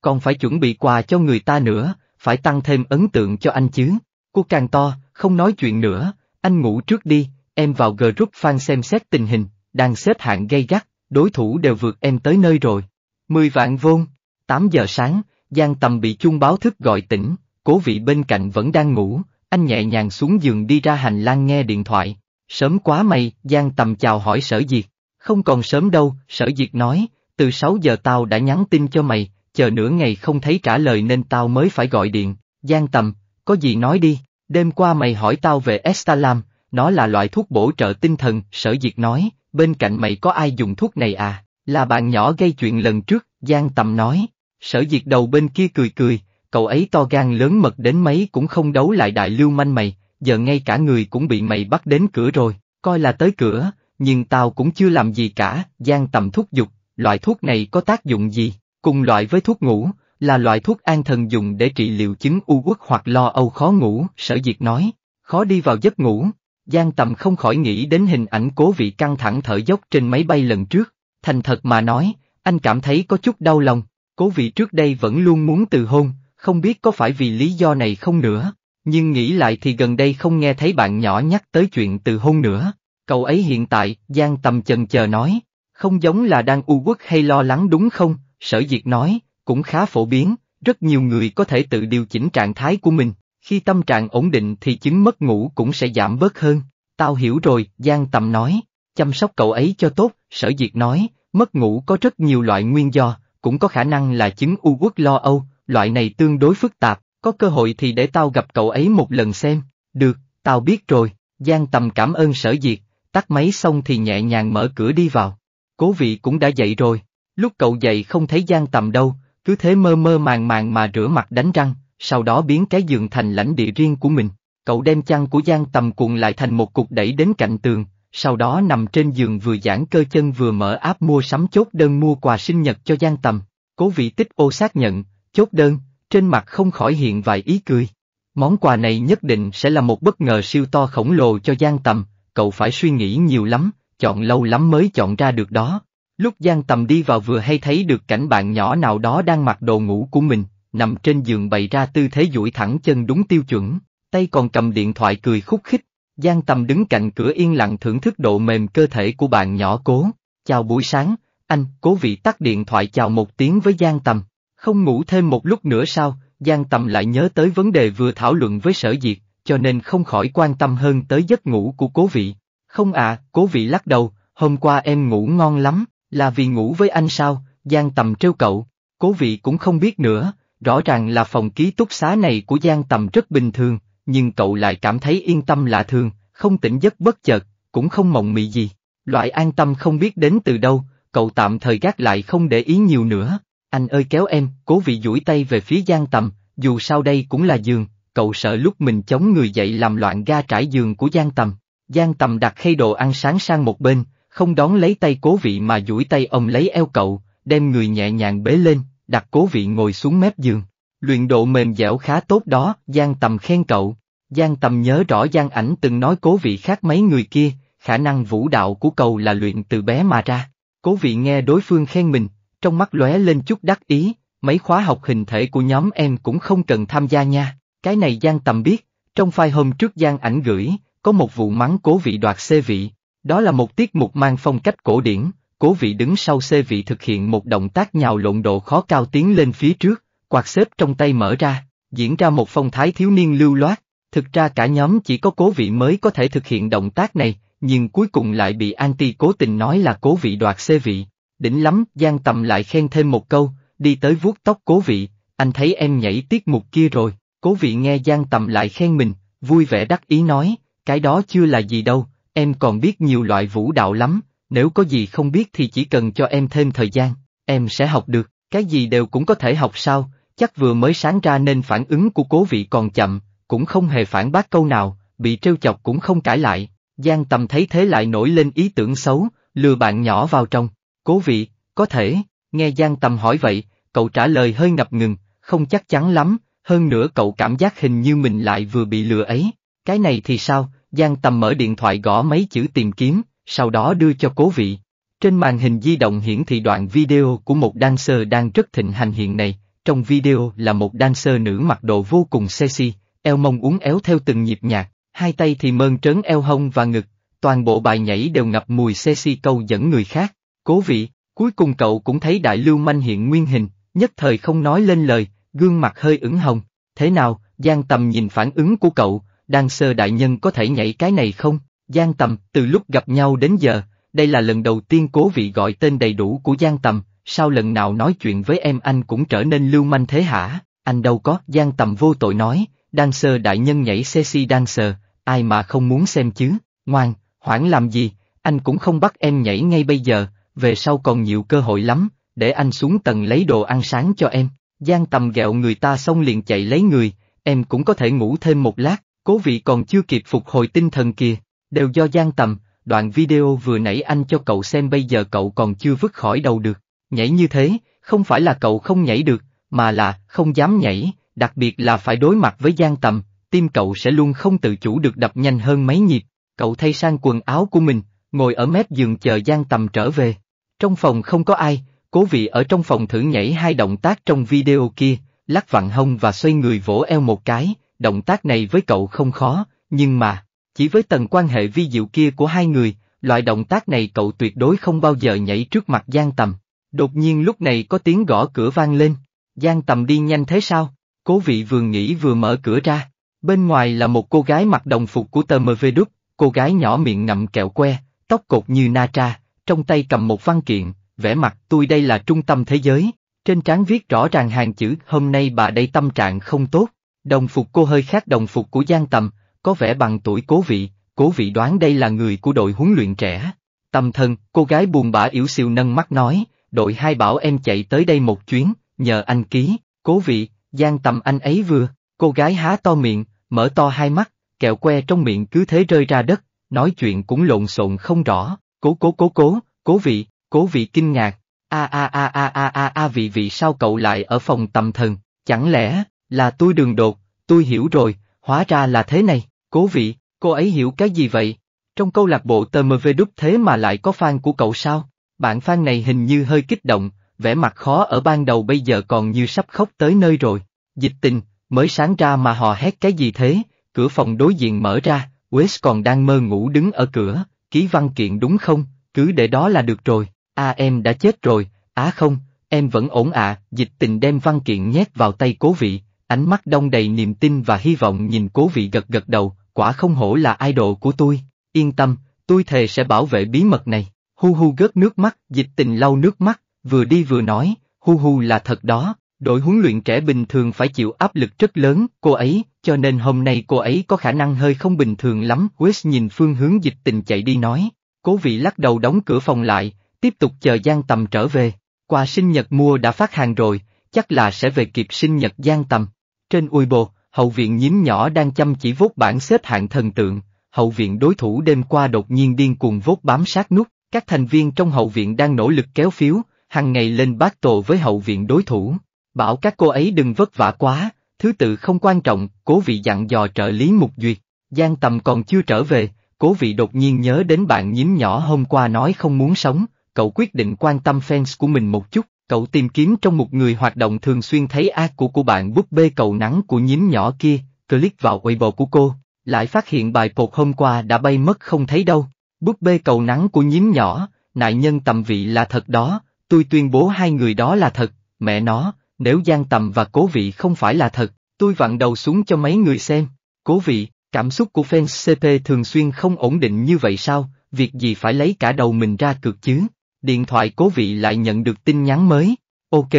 Còn phải chuẩn bị quà cho người ta nữa, phải tăng thêm ấn tượng cho anh chứ. Cô càng to, không nói chuyện nữa, anh ngủ trước đi, em vào group fan xem xét tình hình đang xếp hạng gây gắt, đối thủ đều vượt em tới nơi rồi. mười vạn vôn, 8 giờ sáng, Giang Tầm bị Chung báo thức gọi tỉnh, cố vị bên cạnh vẫn đang ngủ, anh nhẹ nhàng xuống giường đi ra hành lang nghe điện thoại. Sớm quá mày, Giang Tầm chào hỏi sở diệt. Không còn sớm đâu, sở diệt nói, từ 6 giờ tao đã nhắn tin cho mày, chờ nửa ngày không thấy trả lời nên tao mới phải gọi điện. Giang Tầm, có gì nói đi, đêm qua mày hỏi tao về Estalam, nó là loại thuốc bổ trợ tinh thần, sở diệt nói, bên cạnh mày có ai dùng thuốc này à, là bạn nhỏ gây chuyện lần trước, Giang Tầm nói. Sở diệt đầu bên kia cười cười, cậu ấy to gan lớn mật đến mấy cũng không đấu lại đại lưu manh mày, giờ ngay cả người cũng bị mày bắt đến cửa rồi, coi là tới cửa, nhưng tao cũng chưa làm gì cả, Giang Tầm thúc giục, loại thuốc này có tác dụng gì, cùng loại với thuốc ngủ, là loại thuốc an thần dùng để trị liệu chứng u uất hoặc lo âu khó ngủ, sở diệt nói, khó đi vào giấc ngủ, Giang Tầm không khỏi nghĩ đến hình ảnh cố vị căng thẳng thở dốc trên máy bay lần trước, thành thật mà nói, anh cảm thấy có chút đau lòng, cố vị trước đây vẫn luôn muốn từ hôn, không biết có phải vì lý do này không nữa, nhưng nghĩ lại thì gần đây không nghe thấy bạn nhỏ nhắc tới chuyện từ hôn nữa, cậu ấy hiện tại, Giang Tầm chần chờ nói, không giống là đang u uất hay lo lắng đúng không, sở diệt nói, cũng khá phổ biến, rất nhiều người có thể tự điều chỉnh trạng thái của mình, khi tâm trạng ổn định thì chứng mất ngủ cũng sẽ giảm bớt hơn. Tao hiểu rồi, Giang Tầm nói, chăm sóc cậu ấy cho tốt, sở diệt nói, mất ngủ có rất nhiều loại nguyên do, cũng có khả năng là chứng u uất lo âu, loại này tương đối phức tạp, có cơ hội thì để tao gặp cậu ấy một lần xem. Được, tao biết rồi, Giang Tầm cảm ơn sở diệt, tắt máy xong thì nhẹ nhàng mở cửa đi vào. Cố vị cũng đã dậy rồi, lúc cậu dậy không thấy Giang Tầm đâu, cứ thế mơ mơ màng màng mà rửa mặt đánh răng, sau đó biến cái giường thành lãnh địa riêng của mình. Cậu đem chăn của Giang Tầm cuộn lại thành một cục đẩy đến cạnh tường, sau đó nằm trên giường vừa giãn cơ chân vừa mở áp mua sắm chốt đơn mua quà sinh nhật cho Giang Tầm. Cố vị tích ô xác nhận, chốt đơn, trên mặt không khỏi hiện vài ý cười. Món quà này nhất định sẽ là một bất ngờ siêu to khổng lồ cho Giang Tầm, cậu phải suy nghĩ nhiều lắm, chọn lâu lắm mới chọn ra được đó. Lúc Giang Tầm đi vào vừa hay thấy được cảnh bạn nhỏ nào đó đang mặc đồ ngủ của mình, nằm trên giường bày ra tư thế duỗi thẳng chân đúng tiêu chuẩn, tay còn cầm điện thoại cười khúc khích. Giang Tầm đứng cạnh cửa yên lặng thưởng thức độ mềm cơ thể của bạn nhỏ cố. Chào buổi sáng, anh, cố vị tắt điện thoại chào một tiếng với Giang Tầm. Không ngủ thêm một lúc nữa sao, Giang Tầm lại nhớ tới vấn đề vừa thảo luận với sở diệt, cho nên không khỏi quan tâm hơn tới giấc ngủ của cố vị. Không à, cố vị lắc đầu, hôm qua em ngủ ngon lắm, là vì ngủ với anh sao, Giang Tầm trêu cậu. Cố vị cũng không biết nữa, Rõ ràng là phòng ký túc xá này của Giang Tầm rất bình thường, nhưng cậu lại cảm thấy yên tâm lạ thường, không tỉnh giấc bất chợt, cũng không mộng mị gì. Loại an tâm không biết đến từ đâu, cậu tạm thời gác lại không để ý nhiều nữa. Anh ơi kéo em, cố vị duỗi tay về phía Giang Tầm, dù sao đây cũng là giường, cậu sợ lúc mình chống người dậy làm loạn ga trải giường của Giang Tầm. Giang Tầm đặt khay đồ ăn sáng sang một bên, không đón lấy tay cố vị mà duỗi tay ông lấy eo cậu, đem người nhẹ nhàng bế lên, đặt cố vị ngồi xuống mép giường. Luyện độ mềm dẻo khá tốt đó, Giang Tầm khen cậu. Giang Tầm nhớ rõ Giang Ảnh từng nói cố vị khác mấy người kia, khả năng vũ đạo của cậu là luyện từ bé mà ra. Cố vị nghe đối phương khen mình, trong mắt lóe lên chút đắc ý, mấy khóa học hình thể của nhóm em cũng không cần tham gia nha. Cái này Giang Tầm biết, trong file hôm trước Giang Ảnh gửi, có một vụ mắng cố vị đoạt xê vị. Đó là một tiết mục mang phong cách cổ điển, cố vị đứng sau xê vị thực hiện một động tác nhào lộn độ khó cao tiến lên phía trước, quạt xếp trong tay mở ra, diễn ra một phong thái thiếu niên lưu loát. Thực ra cả nhóm chỉ có cố vị mới có thể thực hiện động tác này, nhưng cuối cùng lại bị anti cố tình nói là cố vị đoạt xê vị. Đỉnh lắm, Giang Tầm lại khen thêm một câu, đi tới vuốt tóc cố vị, anh thấy em nhảy tiết mục kia rồi, cố vị nghe Giang Tầm lại khen mình, vui vẻ đắc ý nói, cái đó chưa là gì đâu, em còn biết nhiều loại vũ đạo lắm, nếu có gì không biết thì chỉ cần cho em thêm thời gian, em sẽ học được, cái gì đều cũng có thể học sao, chắc vừa mới sáng ra nên phản ứng của cố vị còn chậm, cũng không hề phản bác câu nào, bị trêu chọc cũng không cãi lại, Giang Tầm thấy thế lại nổi lên ý tưởng xấu, lừa bạn nhỏ vào trong, cố vị, có thể, nghe Giang Tầm hỏi vậy, cậu trả lời hơi ngập ngừng, không chắc chắn lắm, hơn nữa cậu cảm giác hình như mình lại vừa bị lừa ấy, cái này thì sao, Giang Tầm mở điện thoại gõ mấy chữ tìm kiếm, sau đó đưa cho cố vị. Trên màn hình di động hiển thị đoạn video của một dancer đang rất thịnh hành hiện nay, trong video là một dancer nữ mặc đồ vô cùng sexy, eo mông uốn éo theo từng nhịp nhạc, hai tay thì mơn trớn eo hông và ngực, toàn bộ bài nhảy đều ngập mùi sexy câu dẫn người khác. Cố vị, cuối cùng cậu cũng thấy đại lưu manh hiện nguyên hình, nhất thời không nói lên lời, gương mặt hơi ửng hồng. Thế nào, Giang Tầm nhìn phản ứng của cậu, dancer đại nhân có thể nhảy cái này không? Giang Tầm, từ lúc gặp nhau đến giờ, đây là lần đầu tiên cố vị gọi tên đầy đủ của Giang Tầm, sao lần nào nói chuyện với em anh cũng trở nên lưu manh thế hả? Anh đâu có, Giang Tầm vô tội nói, đang sơ đại nhân nhảy sexy dancer. ai mà không muốn xem chứ, ngoan, hoảng làm gì, anh cũng không bắt em nhảy ngay bây giờ, về sau còn nhiều cơ hội lắm, để anh xuống tầng lấy đồ ăn sáng cho em. Giang Tầm gẹo người ta xong liền chạy lấy người, em cũng có thể ngủ thêm một lát, cố vị còn chưa kịp phục hồi tinh thần kìa đều do gian tầm, đoạn video vừa nãy anh cho cậu xem bây giờ cậu còn chưa vứt khỏi đầu được, nhảy như thế, không phải là cậu không nhảy được, mà là không dám nhảy, đặc biệt là phải đối mặt với gian tầm, tim cậu sẽ luôn không tự chủ được đập nhanh hơn mấy nhịp, cậu thay sang quần áo của mình, ngồi ở mép giường chờ gian tầm trở về. Trong phòng không có ai, cố vị ở trong phòng thử nhảy hai động tác trong video kia, lắc vặn hông và xoay người vỗ eo một cái, động tác này với cậu không khó, nhưng mà... Chỉ với tầng quan hệ vi diệu kia của hai người, loại động tác này cậu tuyệt đối không bao giờ nhảy trước mặt Giang Tầm. Đột nhiên lúc này có tiếng gõ cửa vang lên, Giang Tầm đi nhanh thế sao? Cố vị vừa nghĩ vừa mở cửa ra, bên ngoài là một cô gái mặc đồng phục của tờ MV Đúc, cô gái nhỏ miệng ngậm kẹo que, tóc cột như na tra, trong tay cầm một văn kiện, vẻ mặt tôi đây là trung tâm thế giới, trên trán viết rõ ràng hàng chữ hôm nay bà đây tâm trạng không tốt, đồng phục cô hơi khác đồng phục của Giang Tầm, có vẻ bằng tuổi cố vị, cố vị đoán đây là người của đội huấn luyện trẻ. Tâm thân, cô gái buồn bã yếu siêu nâng mắt nói, đội hai bảo em chạy tới đây một chuyến, nhờ anh ký, cố vị, gian tầm anh ấy vừa, cô gái há to miệng, mở to hai mắt, kẹo que trong miệng cứ thế rơi ra đất, nói chuyện cũng lộn xộn không rõ, cố cố cố cố, cố vị, cố vị kinh ngạc, a a a a a a a vị vị sao cậu lại ở phòng tâm thần, chẳng lẽ, là tôi đường đột, tôi hiểu rồi, hóa ra là thế này. Cố vị, cô ấy hiểu cái gì vậy? Trong câu lạc bộ TMV đúc thế mà lại có fan của cậu sao? Bạn fan này hình như hơi kích động, vẻ mặt khó ở ban đầu bây giờ còn như sắp khóc tới nơi rồi. Dịch tình, mới sáng ra mà họ hét cái gì thế, cửa phòng đối diện mở ra, Wes còn đang mơ ngủ đứng ở cửa, ký văn kiện đúng không, cứ để đó là được rồi, à em đã chết rồi, á không, em vẫn ổn à, dịch tình đem văn kiện nhét vào tay cố vị, ánh mắt đông đầy niềm tin và hy vọng nhìn cố vị gật gật đầu, quả không hổ là idol của tôi, yên tâm, tôi thề sẽ bảo vệ bí mật này. Hu Hu gớt nước mắt, dịch tình lau nước mắt, vừa đi vừa nói, Hu Hu là thật đó, đội huấn luyện trẻ bình thường phải chịu áp lực rất lớn, cô ấy, cho nên hôm nay cô ấy có khả năng hơi không bình thường lắm. West nhìn phương hướng dịch tình chạy đi nói, cố vị lắc đầu đóng cửa phòng lại, tiếp tục chờ Giang Tầm trở về. Quà sinh nhật mua đã phát hàng rồi, chắc là sẽ về kịp sinh nhật Giang Tầm. Trên Uibo, hậu viện nhím nhỏ đang chăm chỉ vốt bản xếp hạng thần tượng, hậu viện đối thủ đêm qua đột nhiên điên cuồng vốt bám sát nút, các thành viên trong hậu viện đang nỗ lực kéo phiếu, Hằng ngày lên bác tồ với hậu viện đối thủ, bảo các cô ấy đừng vất vả quá, thứ tự không quan trọng, cố vị dặn dò trợ lý mục duyệt, Giang Tầm còn chưa trở về, cố vị đột nhiên nhớ đến bạn nhím nhỏ hôm qua nói không muốn sống, cậu quyết định quan tâm fans của mình một chút, Cậu tìm kiếm trong một người hoạt động thường xuyên thấy ad của của bạn búp bê cầu nắng của nhím nhỏ kia, click vào Weibo của cô, lại phát hiện bài pột hôm qua đã bay mất không thấy đâu. Búp bê cầu nắng của nhím nhỏ, nại nhân tầm vị là thật đó, tôi tuyên bố hai người đó là thật, mẹ nó, nếu gian tầm và cố vị không phải là thật, tôi vặn đầu xuống cho mấy người xem. Cố vị, cảm xúc của fans CP thường xuyên không ổn định như vậy sao, việc gì phải lấy cả đầu mình ra cực chứ? điện thoại cố vị lại nhận được tin nhắn mới. Ok,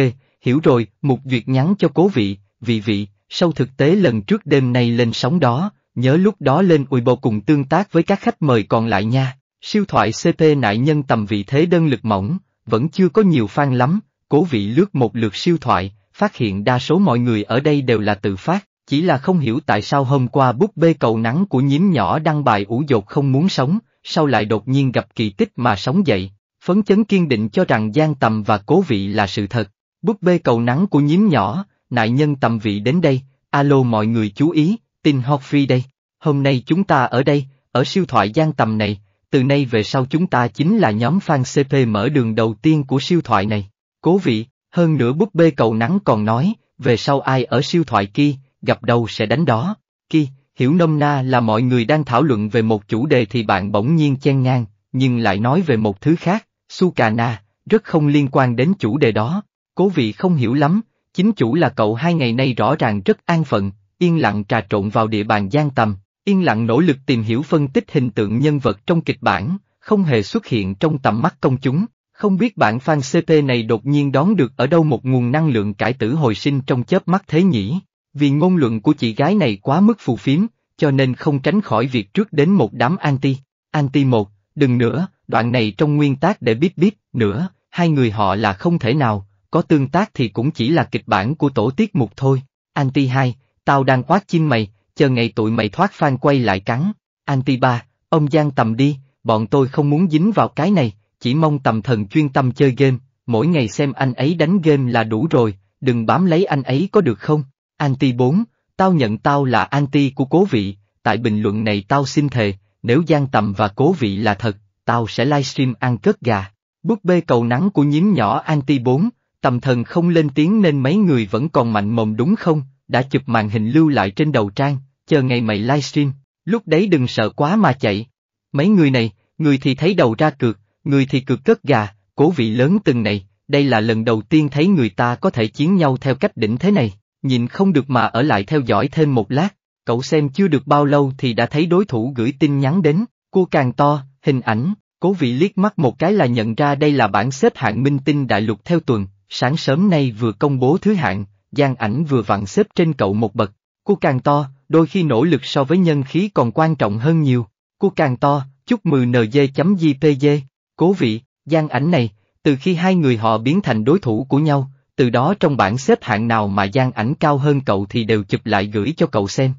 hiểu rồi, Mục Duyệt nhắn cho cố vị, vị vị, sau thực tế lần trước đêm nay lên sóng đó, nhớ lúc đó lên ùi bầu cùng tương tác với các khách mời còn lại nha. Siêu thoại CP nại nhân tầm vị thế đơn lực mỏng, vẫn chưa có nhiều fan lắm, cố vị lướt một lượt siêu thoại, phát hiện đa số mọi người ở đây đều là tự phát, chỉ là không hiểu tại sao hôm qua búp bê cầu nắng của nhím nhỏ đăng bài ủ dột không muốn sống, sau lại đột nhiên gặp kỳ tích mà sống dậy, phấn chấn kiên định cho rằng gian tầm và cố vị là sự thật. Búp bê cầu nắng của nhím nhỏ, nại nhân tầm vị đến đây, alo mọi người chú ý, tin hot free đây. Hôm nay chúng ta ở đây, ở siêu thoại gian tầm này, từ nay về sau chúng ta chính là nhóm fan CP mở đường đầu tiên của siêu thoại này. Cố vị, hơn nữa búp bê cầu nắng còn nói, về sau ai ở siêu thoại kia, gặp đầu sẽ đánh đó. Kia, hiểu nông na là mọi người đang thảo luận về một chủ đề thì bạn bỗng nhiên chen ngang, nhưng lại nói về một thứ khác, Sukana, rất không liên quan đến chủ đề đó, cố vị không hiểu lắm, chính chủ là cậu hai ngày nay rõ ràng rất an phận, yên lặng trà trộn vào địa bàn gian tầm, yên lặng nỗ lực tìm hiểu phân tích hình tượng nhân vật trong kịch bản, không hề xuất hiện trong tầm mắt công chúng. Không biết bạn fan CP này đột nhiên đón được ở đâu một nguồn năng lượng cải tử hồi sinh trong chớp mắt thế nhỉ? Vì ngôn luận của chị gái này quá mức phù phiếm, cho nên không tránh khỏi việc trước đến một đám anti. Anti một, đừng nữa, đoạn này trong nguyên tác để biết biết, nữa, hai người họ là không thể nào, có tương tác thì cũng chỉ là kịch bản của tổ tiết mục thôi. Anti 2, tao đang quát chim mày, chờ ngày tụi mày thoát phan quay lại cắn. Anti 3, ông Giang tầm đi, bọn tôi không muốn dính vào cái này, chỉ mong tầm thần chuyên tâm chơi game, mỗi ngày xem anh ấy đánh game là đủ rồi, đừng bám lấy anh ấy có được không? Anti 4, tao nhận tao là anti của cố vị, tại bình luận này tao xin thề, nếu Giang tầm và cố vị là thật, tao sẽ livestream ăn cất gà. Búp bê cầu nắng của nhím nhỏ anti 4, tầm thần không lên tiếng nên mấy người vẫn còn mạnh mồm đúng không, đã chụp màn hình lưu lại trên đầu trang, chờ ngày mày livestream, lúc đấy đừng sợ quá mà chạy. Mấy người này, người thì thấy đầu ra cược, người thì cược cất gà, cố vị lớn từng này, đây là lần đầu tiên thấy người ta có thể chiến nhau theo cách đỉnh thế này, nhìn không được mà ở lại theo dõi thêm một lát, cậu xem chưa được bao lâu thì đã thấy đối thủ gửi tin nhắn đến, cua càng to, Hình ảnh, cố vị liếc mắt một cái là nhận ra đây là bảng xếp hạng minh tinh đại lục theo tuần, sáng sớm nay vừa công bố thứ hạng, gian ảnh vừa vặn xếp trên cậu một bậc. Cô càng to, đôi khi nỗ lực so với nhân khí còn quan trọng hơn nhiều. Cô càng to, chúc mừng NG.JPG. Cố vị, gian ảnh này, từ khi hai người họ biến thành đối thủ của nhau, từ đó trong bảng xếp hạng nào mà gian ảnh cao hơn cậu thì đều chụp lại gửi cho cậu xem.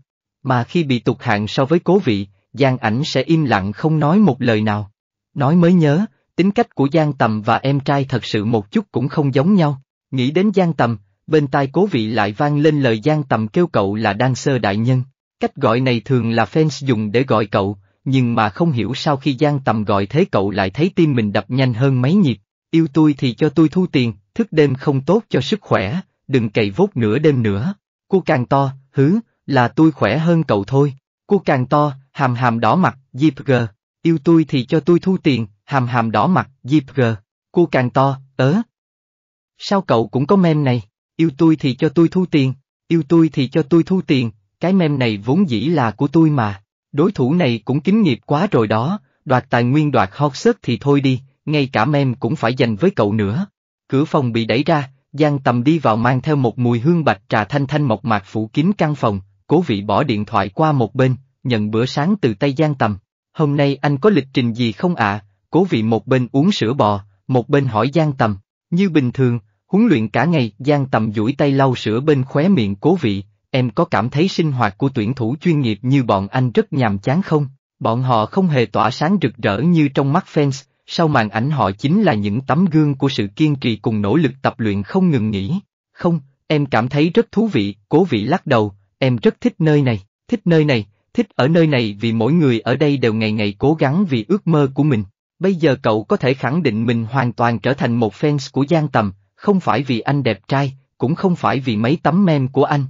Mà khi bị tụt hạng so với cố vị, Giang ảnh sẽ im lặng không nói một lời nào. Nói mới nhớ, tính cách của Giang Tầm và em trai thật sự một chút cũng không giống nhau. Nghĩ đến Giang Tầm, bên tai cố vị lại vang lên lời Giang Tầm kêu cậu là đan sơ đại nhân. Cách gọi này thường là fans dùng để gọi cậu, nhưng mà không hiểu sao khi Giang Tầm gọi thế cậu lại thấy tim mình đập nhanh hơn mấy nhịp. Yêu tôi thì cho tôi thu tiền, thức đêm không tốt cho sức khỏe, đừng cày vốt nửa đêm nữa. Cô càng to, hứ, là tôi khỏe hơn cậu thôi. Cô càng to, hàm hàm đỏ mặt, Diệp G, yêu tôi thì cho tôi thu tiền, hàm hàm đỏ mặt, Diệp G, cô càng to, ớ. Sao cậu cũng có mem này, yêu tôi thì cho tôi thu tiền, yêu tôi thì cho tôi thu tiền, cái mem này vốn dĩ là của tôi mà, đối thủ này cũng kính nghiệp quá rồi đó, đoạt tài nguyên đoạt hot search thì thôi đi, ngay cả mem cũng phải dành với cậu nữa. Cửa phòng bị đẩy ra, Giang Tầm đi vào mang theo một mùi hương bạch trà thanh thanh mộc mạc phủ kín căn phòng, cố vị bỏ điện thoại qua một bên, nhận bữa sáng từ tay Giang Tầm. Hôm nay anh có lịch trình gì không ạ? Cố vị một bên uống sữa bò, một bên hỏi Giang Tầm. Như bình thường, huấn luyện cả ngày, Giang Tầm duỗi tay lau sữa bên khóe miệng cố vị. Em có cảm thấy sinh hoạt của tuyển thủ chuyên nghiệp như bọn anh rất nhàm chán không? Bọn họ không hề tỏa sáng rực rỡ như trong mắt fans, sau màn ảnh họ chính là những tấm gương của sự kiên trì cùng nỗ lực tập luyện không ngừng nghỉ. Không, em cảm thấy rất thú vị, cố vị lắc đầu, em rất thích nơi này, thích nơi này, thích ở nơi này vì mỗi người ở đây đều ngày ngày cố gắng vì ước mơ của mình. Bây giờ cậu có thể khẳng định mình hoàn toàn trở thành một fans của Giang Tầm, không phải vì anh đẹp trai, cũng không phải vì mấy tấm mem của anh,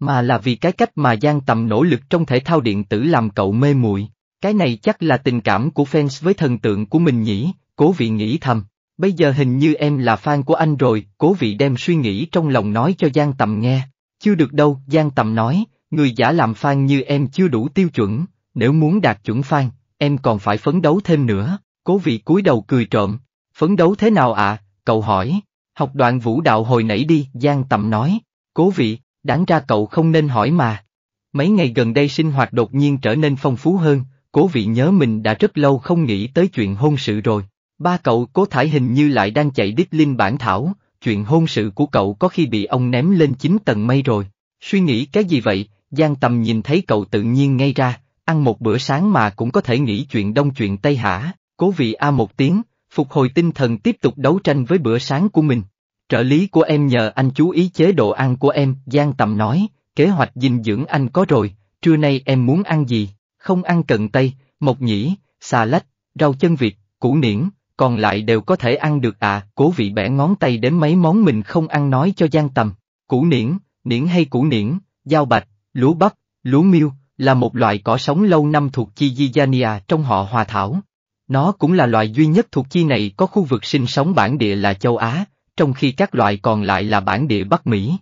mà là vì cái cách mà Giang Tầm nỗ lực trong thể thao điện tử làm cậu mê muội. Cái này chắc là tình cảm của fans với thần tượng của mình nhỉ, cố vị nghĩ thầm. Bây giờ hình như em là fan của anh rồi, cố vị đem suy nghĩ trong lòng nói cho Giang Tầm nghe. Chưa được đâu, Giang Tầm nói, người giả làm fan như em chưa đủ tiêu chuẩn, nếu muốn đạt chuẩn fan, em còn phải phấn đấu thêm nữa, cố vị cúi đầu cười trộm, phấn đấu thế nào ạ, cậu hỏi, học đoạn vũ đạo hồi nãy đi, Giang Tầm nói, cố vị, đáng ra cậu không nên hỏi mà. Mấy ngày gần đây sinh hoạt đột nhiên trở nên phong phú hơn, cố vị nhớ mình đã rất lâu không nghĩ tới chuyện hôn sự rồi. Ba cậu cố thải hình như lại đang chạy đít linh bản thảo, chuyện hôn sự của cậu có khi bị ông ném lên chín tầng mây rồi. Suy nghĩ cái gì vậy, Giang Tầm nhìn thấy cậu tự nhiên ngay ra, ăn một bữa sáng mà cũng có thể nghĩ chuyện đông chuyện tây hả, cố vị A một tiếng, phục hồi tinh thần tiếp tục đấu tranh với bữa sáng của mình. Trợ lý của em nhờ anh chú ý chế độ ăn của em, Giang Tầm nói, kế hoạch dinh dưỡng anh có rồi, trưa nay em muốn ăn gì, không ăn cần tây, mộc nhĩ, xà lách, rau chân vịt, củ niễn, còn lại đều có thể ăn được à, cố vị bẻ ngón tay đến mấy món mình không ăn nói cho Giang Tầm, củ niễn, niễn hay củ niễn, dao bạch, Lúa bắp, lúa miêu, là một loại cỏ sống lâu năm thuộc chi Gigania trong họ hòa thảo. Nó cũng là loài duy nhất thuộc chi này có khu vực sinh sống bản địa là châu Á, trong khi các loài còn lại là bản địa Bắc Mỹ.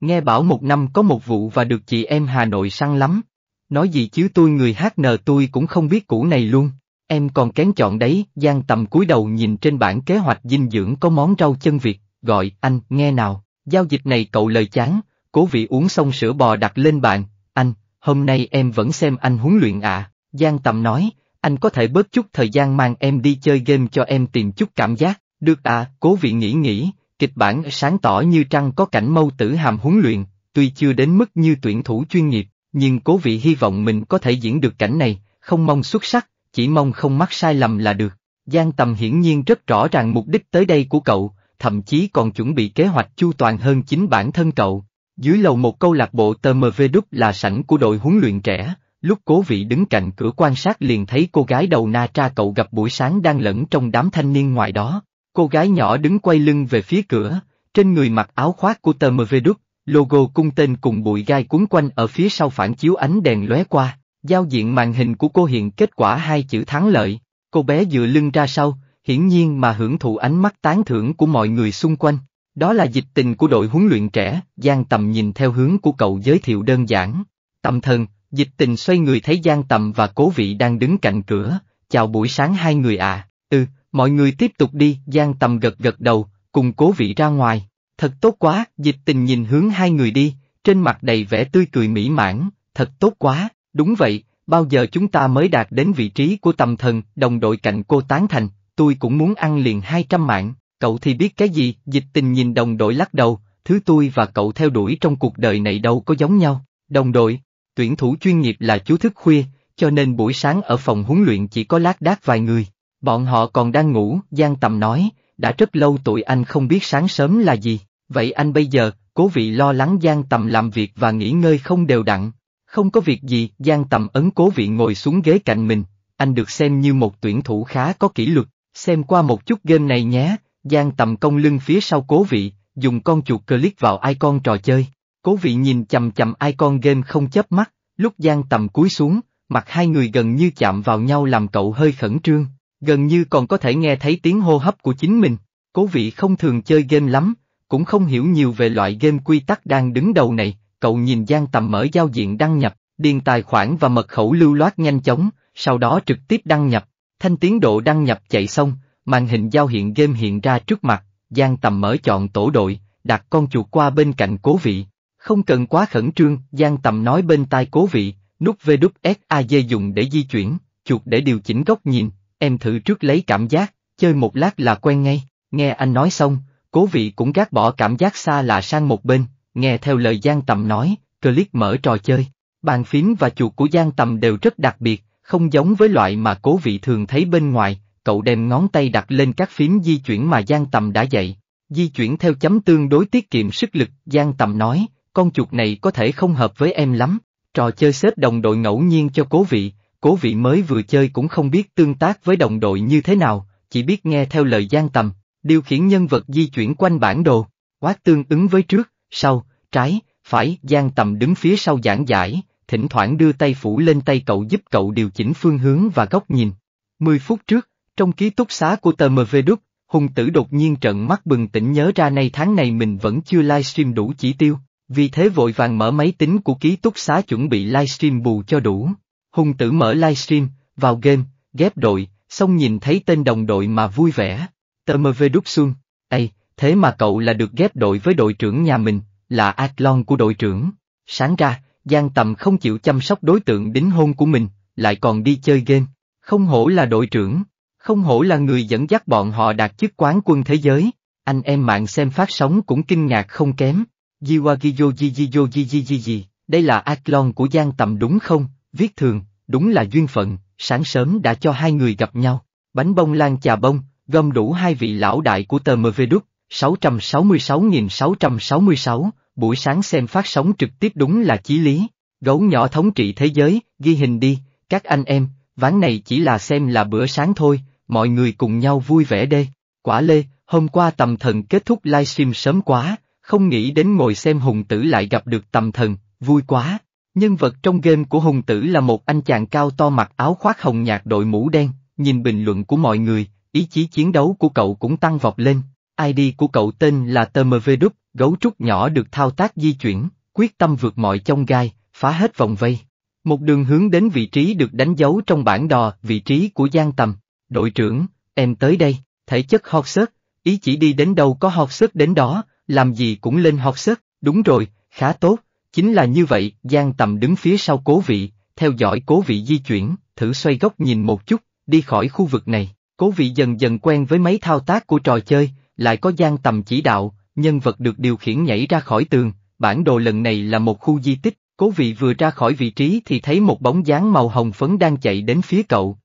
Nghe bảo một năm có một vụ và được chị em Hà Nội săn lắm. Nói gì chứ tôi người hát nờ tôi cũng không biết củ này luôn. Em còn kén chọn đấy, Giang tầm cúi đầu nhìn trên bản kế hoạch dinh dưỡng có món rau chân Việt, gọi anh, nghe nào, giao dịch này cậu lời chán, Cố vị uống xong sữa bò đặt lên bàn, anh, hôm nay em vẫn xem anh huấn luyện ạ, à. Giang Tầm nói, anh có thể bớt chút thời gian mang em đi chơi game cho em tìm chút cảm giác, được à, cố vị nghĩ nghĩ, kịch bản sáng tỏ như trăng có cảnh mâu tử hàm huấn luyện, tuy chưa đến mức như tuyển thủ chuyên nghiệp, nhưng cố vị hy vọng mình có thể diễn được cảnh này, không mong xuất sắc, chỉ mong không mắc sai lầm là được. Giang Tầm hiển nhiên rất rõ ràng mục đích tới đây của cậu, thậm chí còn chuẩn bị kế hoạch chu toàn hơn chính bản thân cậu. Dưới lầu một câu lạc bộ TMV Đúc là sảnh của đội huấn luyện trẻ, lúc cố vị đứng cạnh cửa quan sát liền thấy cô gái đầu na tra cậu gặp buổi sáng đang lẫn trong đám thanh niên ngoài đó. Cô gái nhỏ đứng quay lưng về phía cửa, trên người mặc áo khoác của TMV Đúc, logo cung tên cùng bụi gai cuốn quanh ở phía sau phản chiếu ánh đèn lóe qua, giao diện màn hình của cô hiện kết quả hai chữ thắng lợi, cô bé dựa lưng ra sau, hiển nhiên mà hưởng thụ ánh mắt tán thưởng của mọi người xung quanh. Đó là dịch tình của đội huấn luyện trẻ, Giang Tầm nhìn theo hướng của cậu giới thiệu đơn giản. Tầm thần, dịch tình xoay người thấy Giang Tầm và cố vị đang đứng cạnh cửa, chào buổi sáng hai người à. ừ, mọi người tiếp tục đi, Giang Tầm gật gật đầu, cùng cố vị ra ngoài. Thật tốt quá, dịch tình nhìn hướng hai người đi, trên mặt đầy vẻ tươi cười mỹ mãn, thật tốt quá, đúng vậy, bao giờ chúng ta mới đạt đến vị trí của tầm thần, đồng đội cạnh cô tán thành, tôi cũng muốn ăn liền 200 mạng cậu thì biết cái gì, dịch tình nhìn đồng đội lắc đầu, thứ tôi và cậu theo đuổi trong cuộc đời này đâu có giống nhau, đồng đội, tuyển thủ chuyên nghiệp là chú thức khuya, cho nên buổi sáng ở phòng huấn luyện chỉ có lác đác vài người, bọn họ còn đang ngủ, Giang Tầm nói, đã rất lâu tụi anh không biết sáng sớm là gì, vậy anh bây giờ, cố vị lo lắng Giang Tầm làm việc và nghỉ ngơi không đều đặn, không có việc gì, Giang Tầm ấn cố vị ngồi xuống ghế cạnh mình, anh được xem như một tuyển thủ khá có kỷ luật, xem qua một chút game này nhé, Giang tầm công lưng phía sau cố vị, dùng con chuột click vào icon trò chơi. Cố vị nhìn chầm chầm icon game không chớp mắt, lúc Giang tầm cúi xuống, mặt hai người gần như chạm vào nhau làm cậu hơi khẩn trương, gần như còn có thể nghe thấy tiếng hô hấp của chính mình. Cố vị không thường chơi game lắm, cũng không hiểu nhiều về loại game quy tắc đang đứng đầu này, cậu nhìn Giang tầm mở giao diện đăng nhập, điền tài khoản và mật khẩu lưu loát nhanh chóng, sau đó trực tiếp đăng nhập, thanh tiến độ đăng nhập chạy xong, màn hình giao hiện game hiện ra trước mặt, Giang Tầm mở chọn tổ đội, đặt con chuột qua bên cạnh cố vị. Không cần quá khẩn trương, Giang Tầm nói bên tai cố vị, nút VWSAD dùng để di chuyển, chuột để điều chỉnh góc nhìn, em thử trước lấy cảm giác, chơi một lát là quen ngay, nghe anh nói xong, cố vị cũng gác bỏ cảm giác xa lạ sang một bên, nghe theo lời Giang Tầm nói, click mở trò chơi. Bàn phím và chuột của Giang Tầm đều rất đặc biệt, không giống với loại mà cố vị thường thấy bên ngoài, cậu đem ngón tay đặt lên các phím di chuyển mà Giang Tầm đã dạy. Di chuyển theo chấm tương đối tiết kiệm sức lực, Giang Tầm nói, con chuột này có thể không hợp với em lắm. Trò chơi xếp đồng đội ngẫu nhiên cho cố vị, cố vị mới vừa chơi cũng không biết tương tác với đồng đội như thế nào, chỉ biết nghe theo lời Giang Tầm, điều khiển nhân vật di chuyển quanh bản đồ, quá tương ứng với trước, sau, trái, phải, Giang Tầm đứng phía sau giảng giải, thỉnh thoảng đưa tay phủ lên tay cậu giúp cậu điều chỉnh phương hướng và góc nhìn. 10 phút trước, trong ký túc xá của tờ MV Đúc, Hùng tử đột nhiên trợn mắt bừng tỉnh nhớ ra nay tháng này mình vẫn chưa livestream đủ chỉ tiêu, vì thế vội vàng mở máy tính của ký túc xá chuẩn bị livestream bù cho đủ. Hùng tử mở livestream, vào game, ghép đội, xong nhìn thấy tên đồng đội mà vui vẻ. Tờ MV Đúc Xuân, Ây, thế mà cậu là được ghép đội với đội trưởng nhà mình, là Athlon của đội trưởng. Sáng ra, Giang Tầm không chịu chăm sóc đối tượng đính hôn của mình, lại còn đi chơi game, không hổ là đội trưởng. Không hổ là người dẫn dắt bọn họ đạt chức quán quân thế giới, anh em mạng xem phát sóng cũng kinh ngạc không kém. Jiwagiyo jijiyo jijiji, đây là Athlon của Giang Tầm đúng không, viết thường, đúng là duyên phận, sáng sớm đã cho hai người gặp nhau. Bánh bông lan chà bông, gom đủ hai vị lão đại của tờ MV Đúc, 666.666, buổi sáng xem phát sóng trực tiếp đúng là chí lý. Gấu nhỏ thống trị thế giới, ghi hình đi, các anh em, ván này chỉ là xem là bữa sáng thôi, mọi người cùng nhau vui vẻ đê. Quả lê, hôm qua tầm thần kết thúc livestream sớm quá, không nghĩ đến ngồi xem hùng tử lại gặp được tầm thần, vui quá. Nhân vật trong game của hùng tử là một anh chàng cao to mặc áo khoác hồng nhạt đội mũ đen, nhìn bình luận của mọi người, ý chí chiến đấu của cậu cũng tăng vọt lên. ID của cậu tên là TMVDUP, gấu trúc nhỏ được thao tác di chuyển, quyết tâm vượt mọi chông gai, phá hết vòng vây. Một đường hướng đến vị trí được đánh dấu trong bản đò, vị trí của Giang Tầm đội trưởng, em tới đây, thể chất học sức, ý chỉ đi đến đâu có học sức đến đó, làm gì cũng lên học sức. đúng rồi, khá tốt, chính là như vậy, Giang Tầm đứng phía sau cố vị, theo dõi cố vị di chuyển, thử xoay góc nhìn một chút, đi khỏi khu vực này, cố vị dần dần quen với mấy thao tác của trò chơi, lại có Giang Tầm chỉ đạo, nhân vật được điều khiển nhảy ra khỏi tường, bản đồ lần này là một khu di tích, cố vị vừa ra khỏi vị trí thì thấy một bóng dáng màu hồng phấn đang chạy đến phía cậu,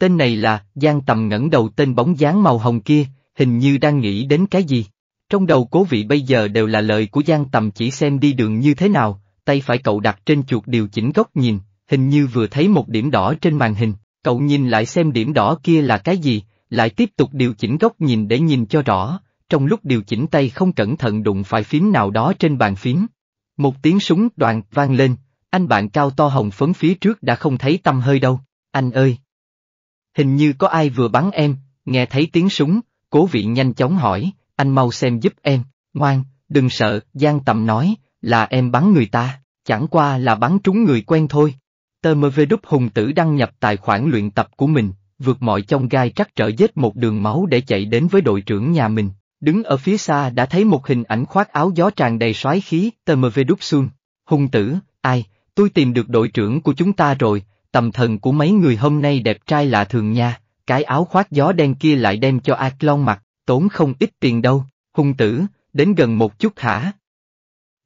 tên này là, Giang Tầm ngẩng đầu tên bóng dáng màu hồng kia, hình như đang nghĩ đến cái gì. Trong đầu cố vị bây giờ đều là lời của Giang Tầm chỉ xem đi đường như thế nào, tay phải cậu đặt trên chuột điều chỉnh góc nhìn, hình như vừa thấy một điểm đỏ trên màn hình, cậu nhìn lại xem điểm đỏ kia là cái gì, lại tiếp tục điều chỉnh góc nhìn để nhìn cho rõ, trong lúc điều chỉnh tay không cẩn thận đụng phải phím nào đó trên bàn phím. Một tiếng súng đoạn vang lên, anh bạn cao to hồng phấn phía trước đã không thấy tâm hơi đâu, anh ơi! hình như có ai vừa bắn em, nghe thấy tiếng súng, cố vị nhanh chóng hỏi, anh mau xem giúp em, ngoan, đừng sợ, Giang Tầm nói, là em bắn người ta, chẳng qua là bắn trúng người quen thôi. Tờ MV Đúc Hùng Tử đăng nhập tài khoản luyện tập của mình, vượt mọi trong gai trắc trở dết một đường máu để chạy đến với đội trưởng nhà mình. Đứng ở phía xa đã thấy một hình ảnh khoác áo gió tràn đầy soái khí, tờ MV Đúc Xuân. Hùng Tử, ai, tôi tìm được đội trưởng của chúng ta rồi, tầm thần của mấy người hôm nay đẹp trai lạ thường nha, cái áo khoác gió đen kia lại đem cho Aklon mặc, tốn không ít tiền đâu, hung tử, đến gần một chút hả?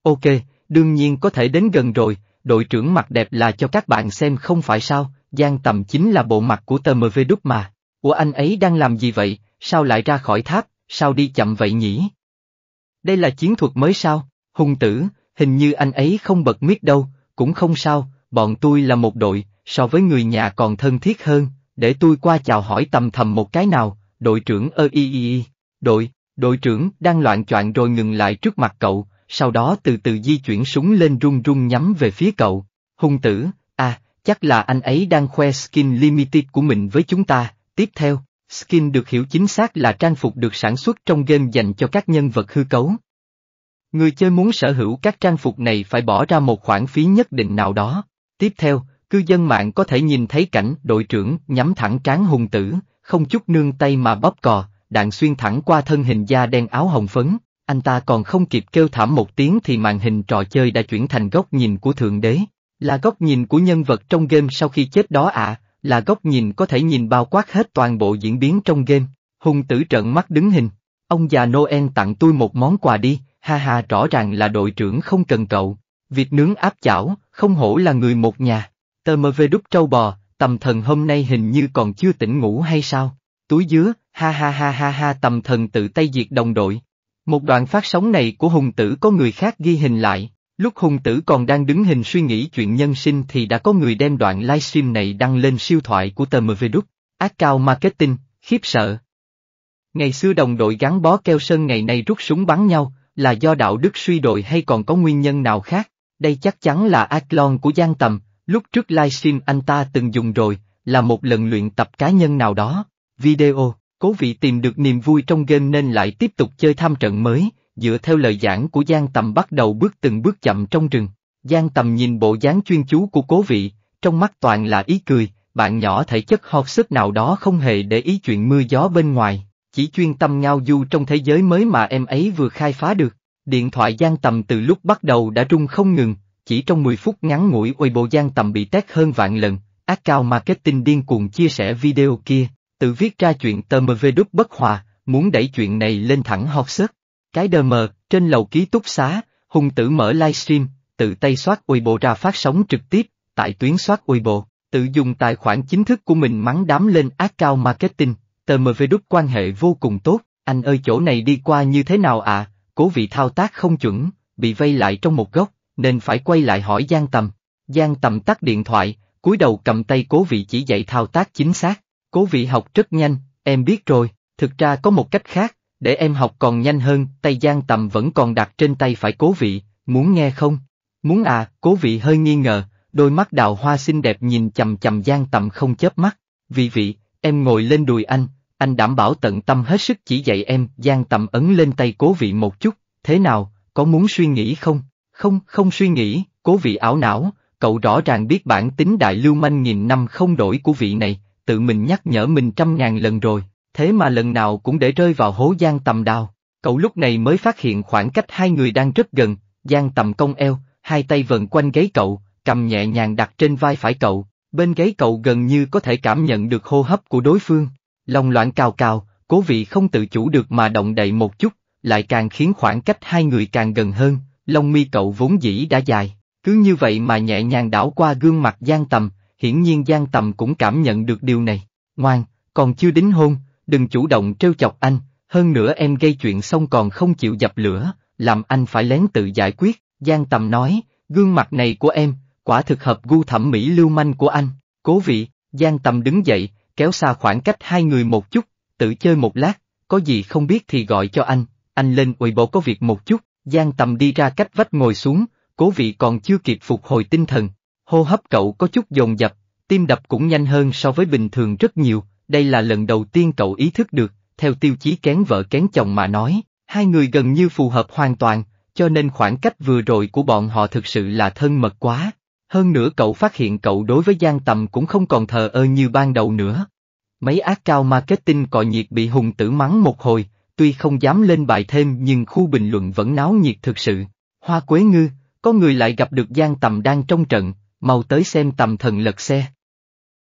Ok, đương nhiên có thể đến gần rồi, đội trưởng mặt đẹp là cho các bạn xem không phải sao, gian tầm chính là bộ mặt của tờ MV đúc mà. Ủa anh ấy đang làm gì vậy, sao lại ra khỏi tháp, sao đi chậm vậy nhỉ? Đây là chiến thuật mới sao, hung tử, hình như anh ấy không bật miết đâu, cũng không sao, bọn tôi là một đội, so với người nhà còn thân thiết hơn, để tôi qua chào hỏi tầm thầm một cái nào, đội trưởng ơ y y y, đội, đội trưởng đang loạn choạng rồi ngừng lại trước mặt cậu, sau đó từ từ di chuyển súng lên rung rung nhắm về phía cậu, hung tử, à, chắc là anh ấy đang khoe skin limited của mình với chúng ta, tiếp theo. Skin được hiểu chính xác là trang phục được sản xuất trong game dành cho các nhân vật hư cấu. Người chơi muốn sở hữu các trang phục này phải bỏ ra một khoản phí nhất định nào đó. Tiếp theo, cư dân mạng có thể nhìn thấy cảnh đội trưởng nhắm thẳng trán hùng tử, không chút nương tay mà bóp cò, đạn xuyên thẳng qua thân hình da đen áo hồng phấn, anh ta còn không kịp kêu thảm một tiếng thì màn hình trò chơi đã chuyển thành góc nhìn của thượng đế, là góc nhìn của nhân vật trong game sau khi chết đó ạ, là góc nhìn có thể nhìn bao quát hết toàn bộ diễn biến trong game, hùng tử trợn mắt đứng hình, ông già Noel tặng tôi một món quà đi, ha ha rõ ràng là đội trưởng không cần cậu, việc nướng áp chảo, không hổ là người một nhà. TMV đúc trâu bò, tầm thần hôm nay hình như còn chưa tỉnh ngủ hay sao? Túi dứa, ha ha ha ha ha tầm thần tự tay diệt đồng đội. Một đoạn phát sóng này của Hùng Tử có người khác ghi hình lại, lúc Hùng Tử còn đang đứng hình suy nghĩ chuyện nhân sinh thì đã có người đem đoạn livestream này đăng lên siêu thoại của TMV đúc, ác cao marketing, khiếp sợ. Ngày xưa đồng đội gắn bó keo sơn ngày nay rút súng bắn nhau, là do đạo đức suy đội hay còn có nguyên nhân nào khác? Đây chắc chắn là ác lon của Giang Tầm, Lúc trước livestream anh ta từng dùng rồi, là một lần luyện tập cá nhân nào đó, video, cố vị tìm được niềm vui trong game nên lại tiếp tục chơi tham trận mới, dựa theo lời giảng của Giang Tầm bắt đầu bước từng bước chậm trong rừng. Giang Tầm nhìn bộ dáng chuyên chú của cố vị, trong mắt toàn là ý cười, bạn nhỏ thể chất học sức nào đó không hề để ý chuyện mưa gió bên ngoài, chỉ chuyên tâm ngao du trong thế giới mới mà em ấy vừa khai phá được. Điện thoại Giang Tầm từ lúc bắt đầu đã rung không ngừng, chỉ trong 10 phút ngắn ngủi Weibo Giang tầm bị test hơn vạn lần, ác cao marketing điên cuồng chia sẻ video kia, tự viết ra chuyện tờ MV đúc bất hòa, muốn đẩy chuyện này lên thẳng hot search. Cái đờ mờ, trên lầu ký túc xá, hùng tử mở livestream, tự tay soát Weibo ra phát sóng trực tiếp, tại tuyến soát Weibo, tự dùng tài khoản chính thức của mình mắng đám lên ác cao marketing, tờ MV đúc quan hệ vô cùng tốt, anh ơi chỗ này đi qua như thế nào à, cố vị thao tác không chuẩn, bị vây lại trong một góc, nên phải quay lại hỏi Giang Tầm. Giang Tầm tắt điện thoại, cúi đầu cầm tay cố vị chỉ dạy thao tác chính xác. Cố vị học rất nhanh, em biết rồi, thực ra có một cách khác, để em học còn nhanh hơn, tay Giang Tầm vẫn còn đặt trên tay phải cố vị, muốn nghe không? Muốn à, cố vị hơi nghi ngờ, đôi mắt đào hoa xinh đẹp nhìn chầm chầm Giang Tầm không chớp mắt. Vị vị, em ngồi lên đùi anh, anh đảm bảo tận tâm hết sức chỉ dạy em, Giang Tầm ấn lên tay cố vị một chút, thế nào, có muốn suy nghĩ không? Không, không suy nghĩ, cố vị ảo não, cậu rõ ràng biết bản tính đại lưu manh nghìn năm không đổi của vị này, tự mình nhắc nhở mình trăm ngàn lần rồi, thế mà lần nào cũng để rơi vào hố gian tầm đao. Cậu lúc này mới phát hiện khoảng cách hai người đang rất gần, gian tầm cong eo, hai tay vần quanh gáy cậu, cầm nhẹ nhàng đặt trên vai phải cậu, bên gáy cậu gần như có thể cảm nhận được hô hấp của đối phương. Lòng loạn cao cao, cố vị không tự chủ được mà động đậy một chút, lại càng khiến khoảng cách hai người càng gần hơn, lông mi cậu vốn dĩ đã dài, cứ như vậy mà nhẹ nhàng đảo qua gương mặt Giang Tầm, hiển nhiên Giang Tầm cũng cảm nhận được điều này. Ngoan, còn chưa đính hôn, đừng chủ động trêu chọc anh, hơn nữa em gây chuyện xong còn không chịu dập lửa, làm anh phải lén tự giải quyết, Giang Tầm nói, gương mặt này của em, quả thực hợp gu thẩm mỹ lưu manh của anh, cố vị, Giang Tầm đứng dậy, kéo xa khoảng cách hai người một chút, tự chơi một lát, có gì không biết thì gọi cho anh, anh lên Weibo có việc một chút, Giang tầm đi ra cách vách ngồi xuống, cố vị còn chưa kịp phục hồi tinh thần, hô hấp cậu có chút dồn dập, tim đập cũng nhanh hơn so với bình thường rất nhiều, đây là lần đầu tiên cậu ý thức được, theo tiêu chí kén vợ kén chồng mà nói, hai người gần như phù hợp hoàn toàn, cho nên khoảng cách vừa rồi của bọn họ thực sự là thân mật quá. Hơn nữa cậu phát hiện cậu đối với Giang Tầm cũng không còn thờ ơ như ban đầu nữa. Mấy ác cao marketing còi nhiệt bị Hùng Tử mắng một hồi, tuy không dám lên bài thêm nhưng khu bình luận vẫn náo nhiệt thực sự. Hoa Quế Ngư, có người lại gặp được Giang Tầm đang trong trận, mau tới xem Tầm thần lật xe.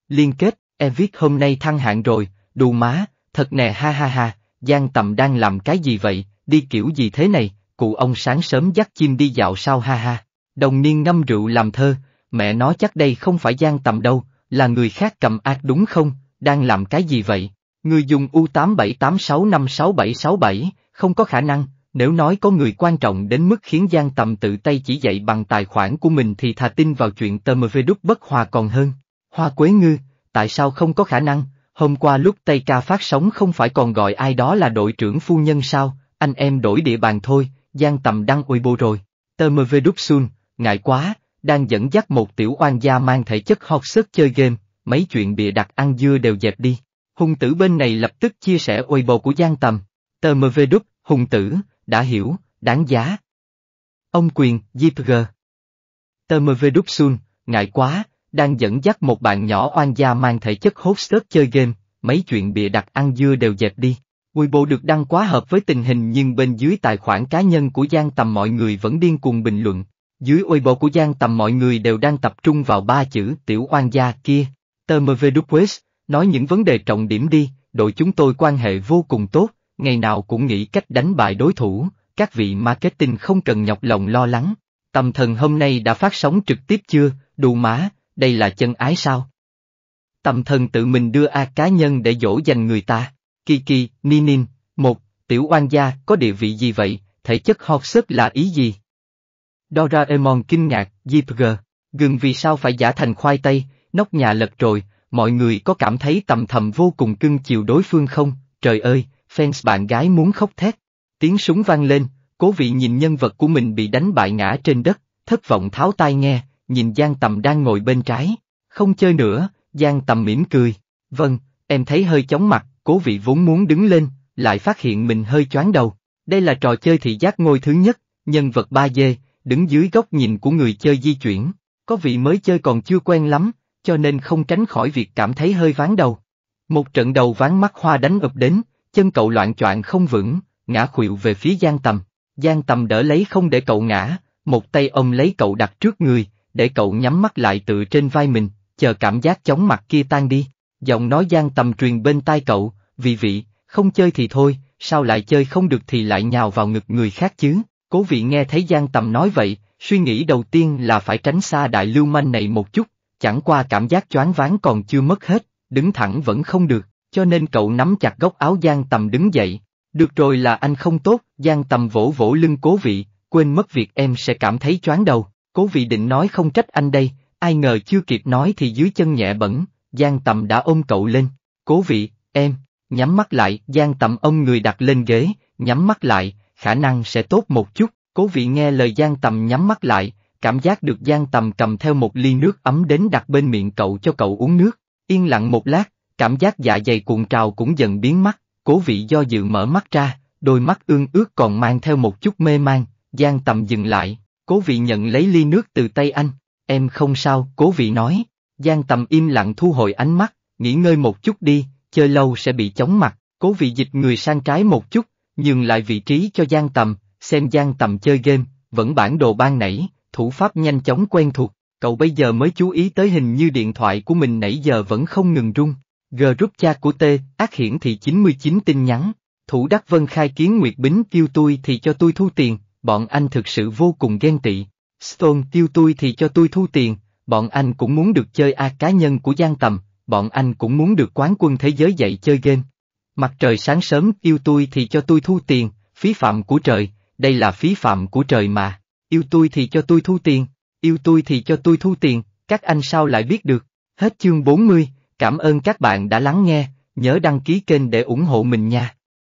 Liên kết, em viết hôm nay thăng hạng rồi, đù má, thật nè ha ha ha, Giang Tầm đang làm cái gì vậy, đi kiểu gì thế này, cụ ông sáng sớm dắt chim đi dạo sao ha ha. Đồng niên ngâm rượu làm thơ, mẹ nó chắc đây không phải Giang Tầm đâu, là người khác cầm ác đúng không, đang làm cái gì vậy? Người dùng U8786566767, không có khả năng, nếu nói có người quan trọng đến mức khiến Giang Tầm tự tay chỉ dạy bằng tài khoản của mình thì thà tin vào chuyện tờ đúc bất hòa còn hơn. Hoa Quế Ngư, tại sao không có khả năng, hôm qua lúc Tây Ca phát sóng không phải còn gọi ai đó là đội trưởng phu nhân sao, anh em đổi địa bàn thôi, Giang Tầm đăng Weibo rồi. Tờ đúc xun, ngại quá, đang dẫn dắt một tiểu oan gia mang thể chất học sức chơi game, mấy chuyện bịa đặt ăn dưa đều dẹp đi. Hùng tử bên này lập tức chia sẻ ôi bầu của Giang Tầm. Tờ mv đúc, hùng tử, đã hiểu, đáng giá. Ông quyền, Diệp G. Tờ mv đúc sun, ngại quá, đang dẫn dắt một bạn nhỏ oan gia mang thể chất hốt stớt chơi game, mấy chuyện bịa đặt ăn dưa đều dẹp đi. Bùi bộ được đăng quá hợp với tình hình nhưng bên dưới tài khoản cá nhân của Giang Tầm mọi người vẫn điên cuồng bình luận. Dưới ôi bộ của Giang Tầm mọi người đều đang tập trung vào ba chữ tiểu oan gia kia. Tờ MVWS, Nói những vấn đề trọng điểm đi, đội chúng tôi quan hệ vô cùng tốt, ngày nào cũng nghĩ cách đánh bại đối thủ, các vị marketing không cần nhọc lòng lo lắng. Tâm thần hôm nay đã phát sóng trực tiếp chưa, đù má, đây là chân ái sao? Tâm thần tự mình đưa A cá nhân để dỗ dành người ta. Kiki, Ninin, một, tiểu oan gia có địa vị gì vậy, thể chất hot sức là ý gì? Doraemon kinh ngạc, Jipg, gừng vì sao phải giả thành khoai tây, nóc nhà lật rồi, mọi người có cảm thấy tầm thầm vô cùng cưng chiều đối phương không? Trời ơi, fans bạn gái muốn khóc thét. Tiếng súng vang lên, cố vị nhìn nhân vật của mình bị đánh bại ngã trên đất, thất vọng tháo tai nghe, nhìn Giang Tầm đang ngồi bên trái. Không chơi nữa, Giang Tầm mỉm cười. Vâng, em thấy hơi chóng mặt, cố vị vốn muốn đứng lên, lại phát hiện mình hơi choáng đầu. Đây là trò chơi thị giác ngôi thứ nhất, nhân vật 3D, đứng dưới góc nhìn của người chơi di chuyển. Có vị mới chơi còn chưa quen lắm, cho nên không tránh khỏi việc cảm thấy hơi ván đầu. Một trận đầu ván mắt hoa đánh ập đến, chân cậu loạn choạng không vững, ngã khuỵu về phía Giang Tầm. Giang Tầm đỡ lấy không để cậu ngã, một tay ông lấy cậu đặt trước người, để cậu nhắm mắt lại tự trên vai mình, chờ cảm giác chóng mặt kia tan đi. Giọng nói Giang Tầm truyền bên tai cậu, vì vị, không chơi thì thôi, sao lại chơi không được thì lại nhào vào ngực người khác chứ. Cố vị nghe thấy Giang Tầm nói vậy, suy nghĩ đầu tiên là phải tránh xa đại lưu manh này một chút, chẳng qua cảm giác choáng váng còn chưa mất hết, đứng thẳng vẫn không được, cho nên cậu nắm chặt góc áo Giang Tầm đứng dậy. Được rồi là anh không tốt, Giang Tầm vỗ vỗ lưng cố vị, quên mất việc em sẽ cảm thấy choáng đầu, cố vị định nói không trách anh đây, ai ngờ chưa kịp nói thì dưới chân nhẹ bẩn, Giang Tầm đã ôm cậu lên, cố vị, em, nhắm mắt lại, Giang Tầm ôm người đặt lên ghế, nhắm mắt lại, khả năng sẽ tốt một chút, cố vị nghe lời Giang Tầm nhắm mắt lại, cảm giác được Giang tầm cầm theo một ly nước ấm đến đặt bên miệng cậu cho cậu uống nước, yên lặng một lát, cảm giác dạ dày cuộn trào cũng dần biến mất, cố vị do dự mở mắt ra, đôi mắt ương ước còn mang theo một chút mê man Giang tầm dừng lại, cố vị nhận lấy ly nước từ tay anh, em không sao, cố vị nói, Giang tầm im lặng thu hồi ánh mắt, nghỉ ngơi một chút đi, chơi lâu sẽ bị chóng mặt, cố vị dịch người sang trái một chút, nhường lại vị trí cho Giang tầm, xem Giang tầm chơi game, vẫn bản đồ ban nãy, thủ pháp nhanh chóng quen thuộc, cậu bây giờ mới chú ý tới hình như điện thoại của mình nãy giờ vẫn không ngừng rung. Group chat của T, ác hiển thị 99 tin nhắn, thủ đắc vân khai kiến Nguyệt Bính kêu tôi thì cho tôi thu tiền, bọn anh thực sự vô cùng ghen tị. Stone kêu tôi thì cho tôi thu tiền, bọn anh cũng muốn được chơi A cá nhân của Giang Tầm, bọn anh cũng muốn được quán quân thế giới dạy chơi game. Mặt trời sáng sớm kêu tôi thì cho tôi thu tiền, phí phạm của trời, đây là phí phạm của trời mà yêu tôi thì cho tôi thu tiền, yêu tôi thì cho tôi thu tiền, các anh sao lại biết được. Hết chương 40, cảm ơn các bạn đã lắng nghe, nhớ đăng ký kênh để ủng hộ mình nha.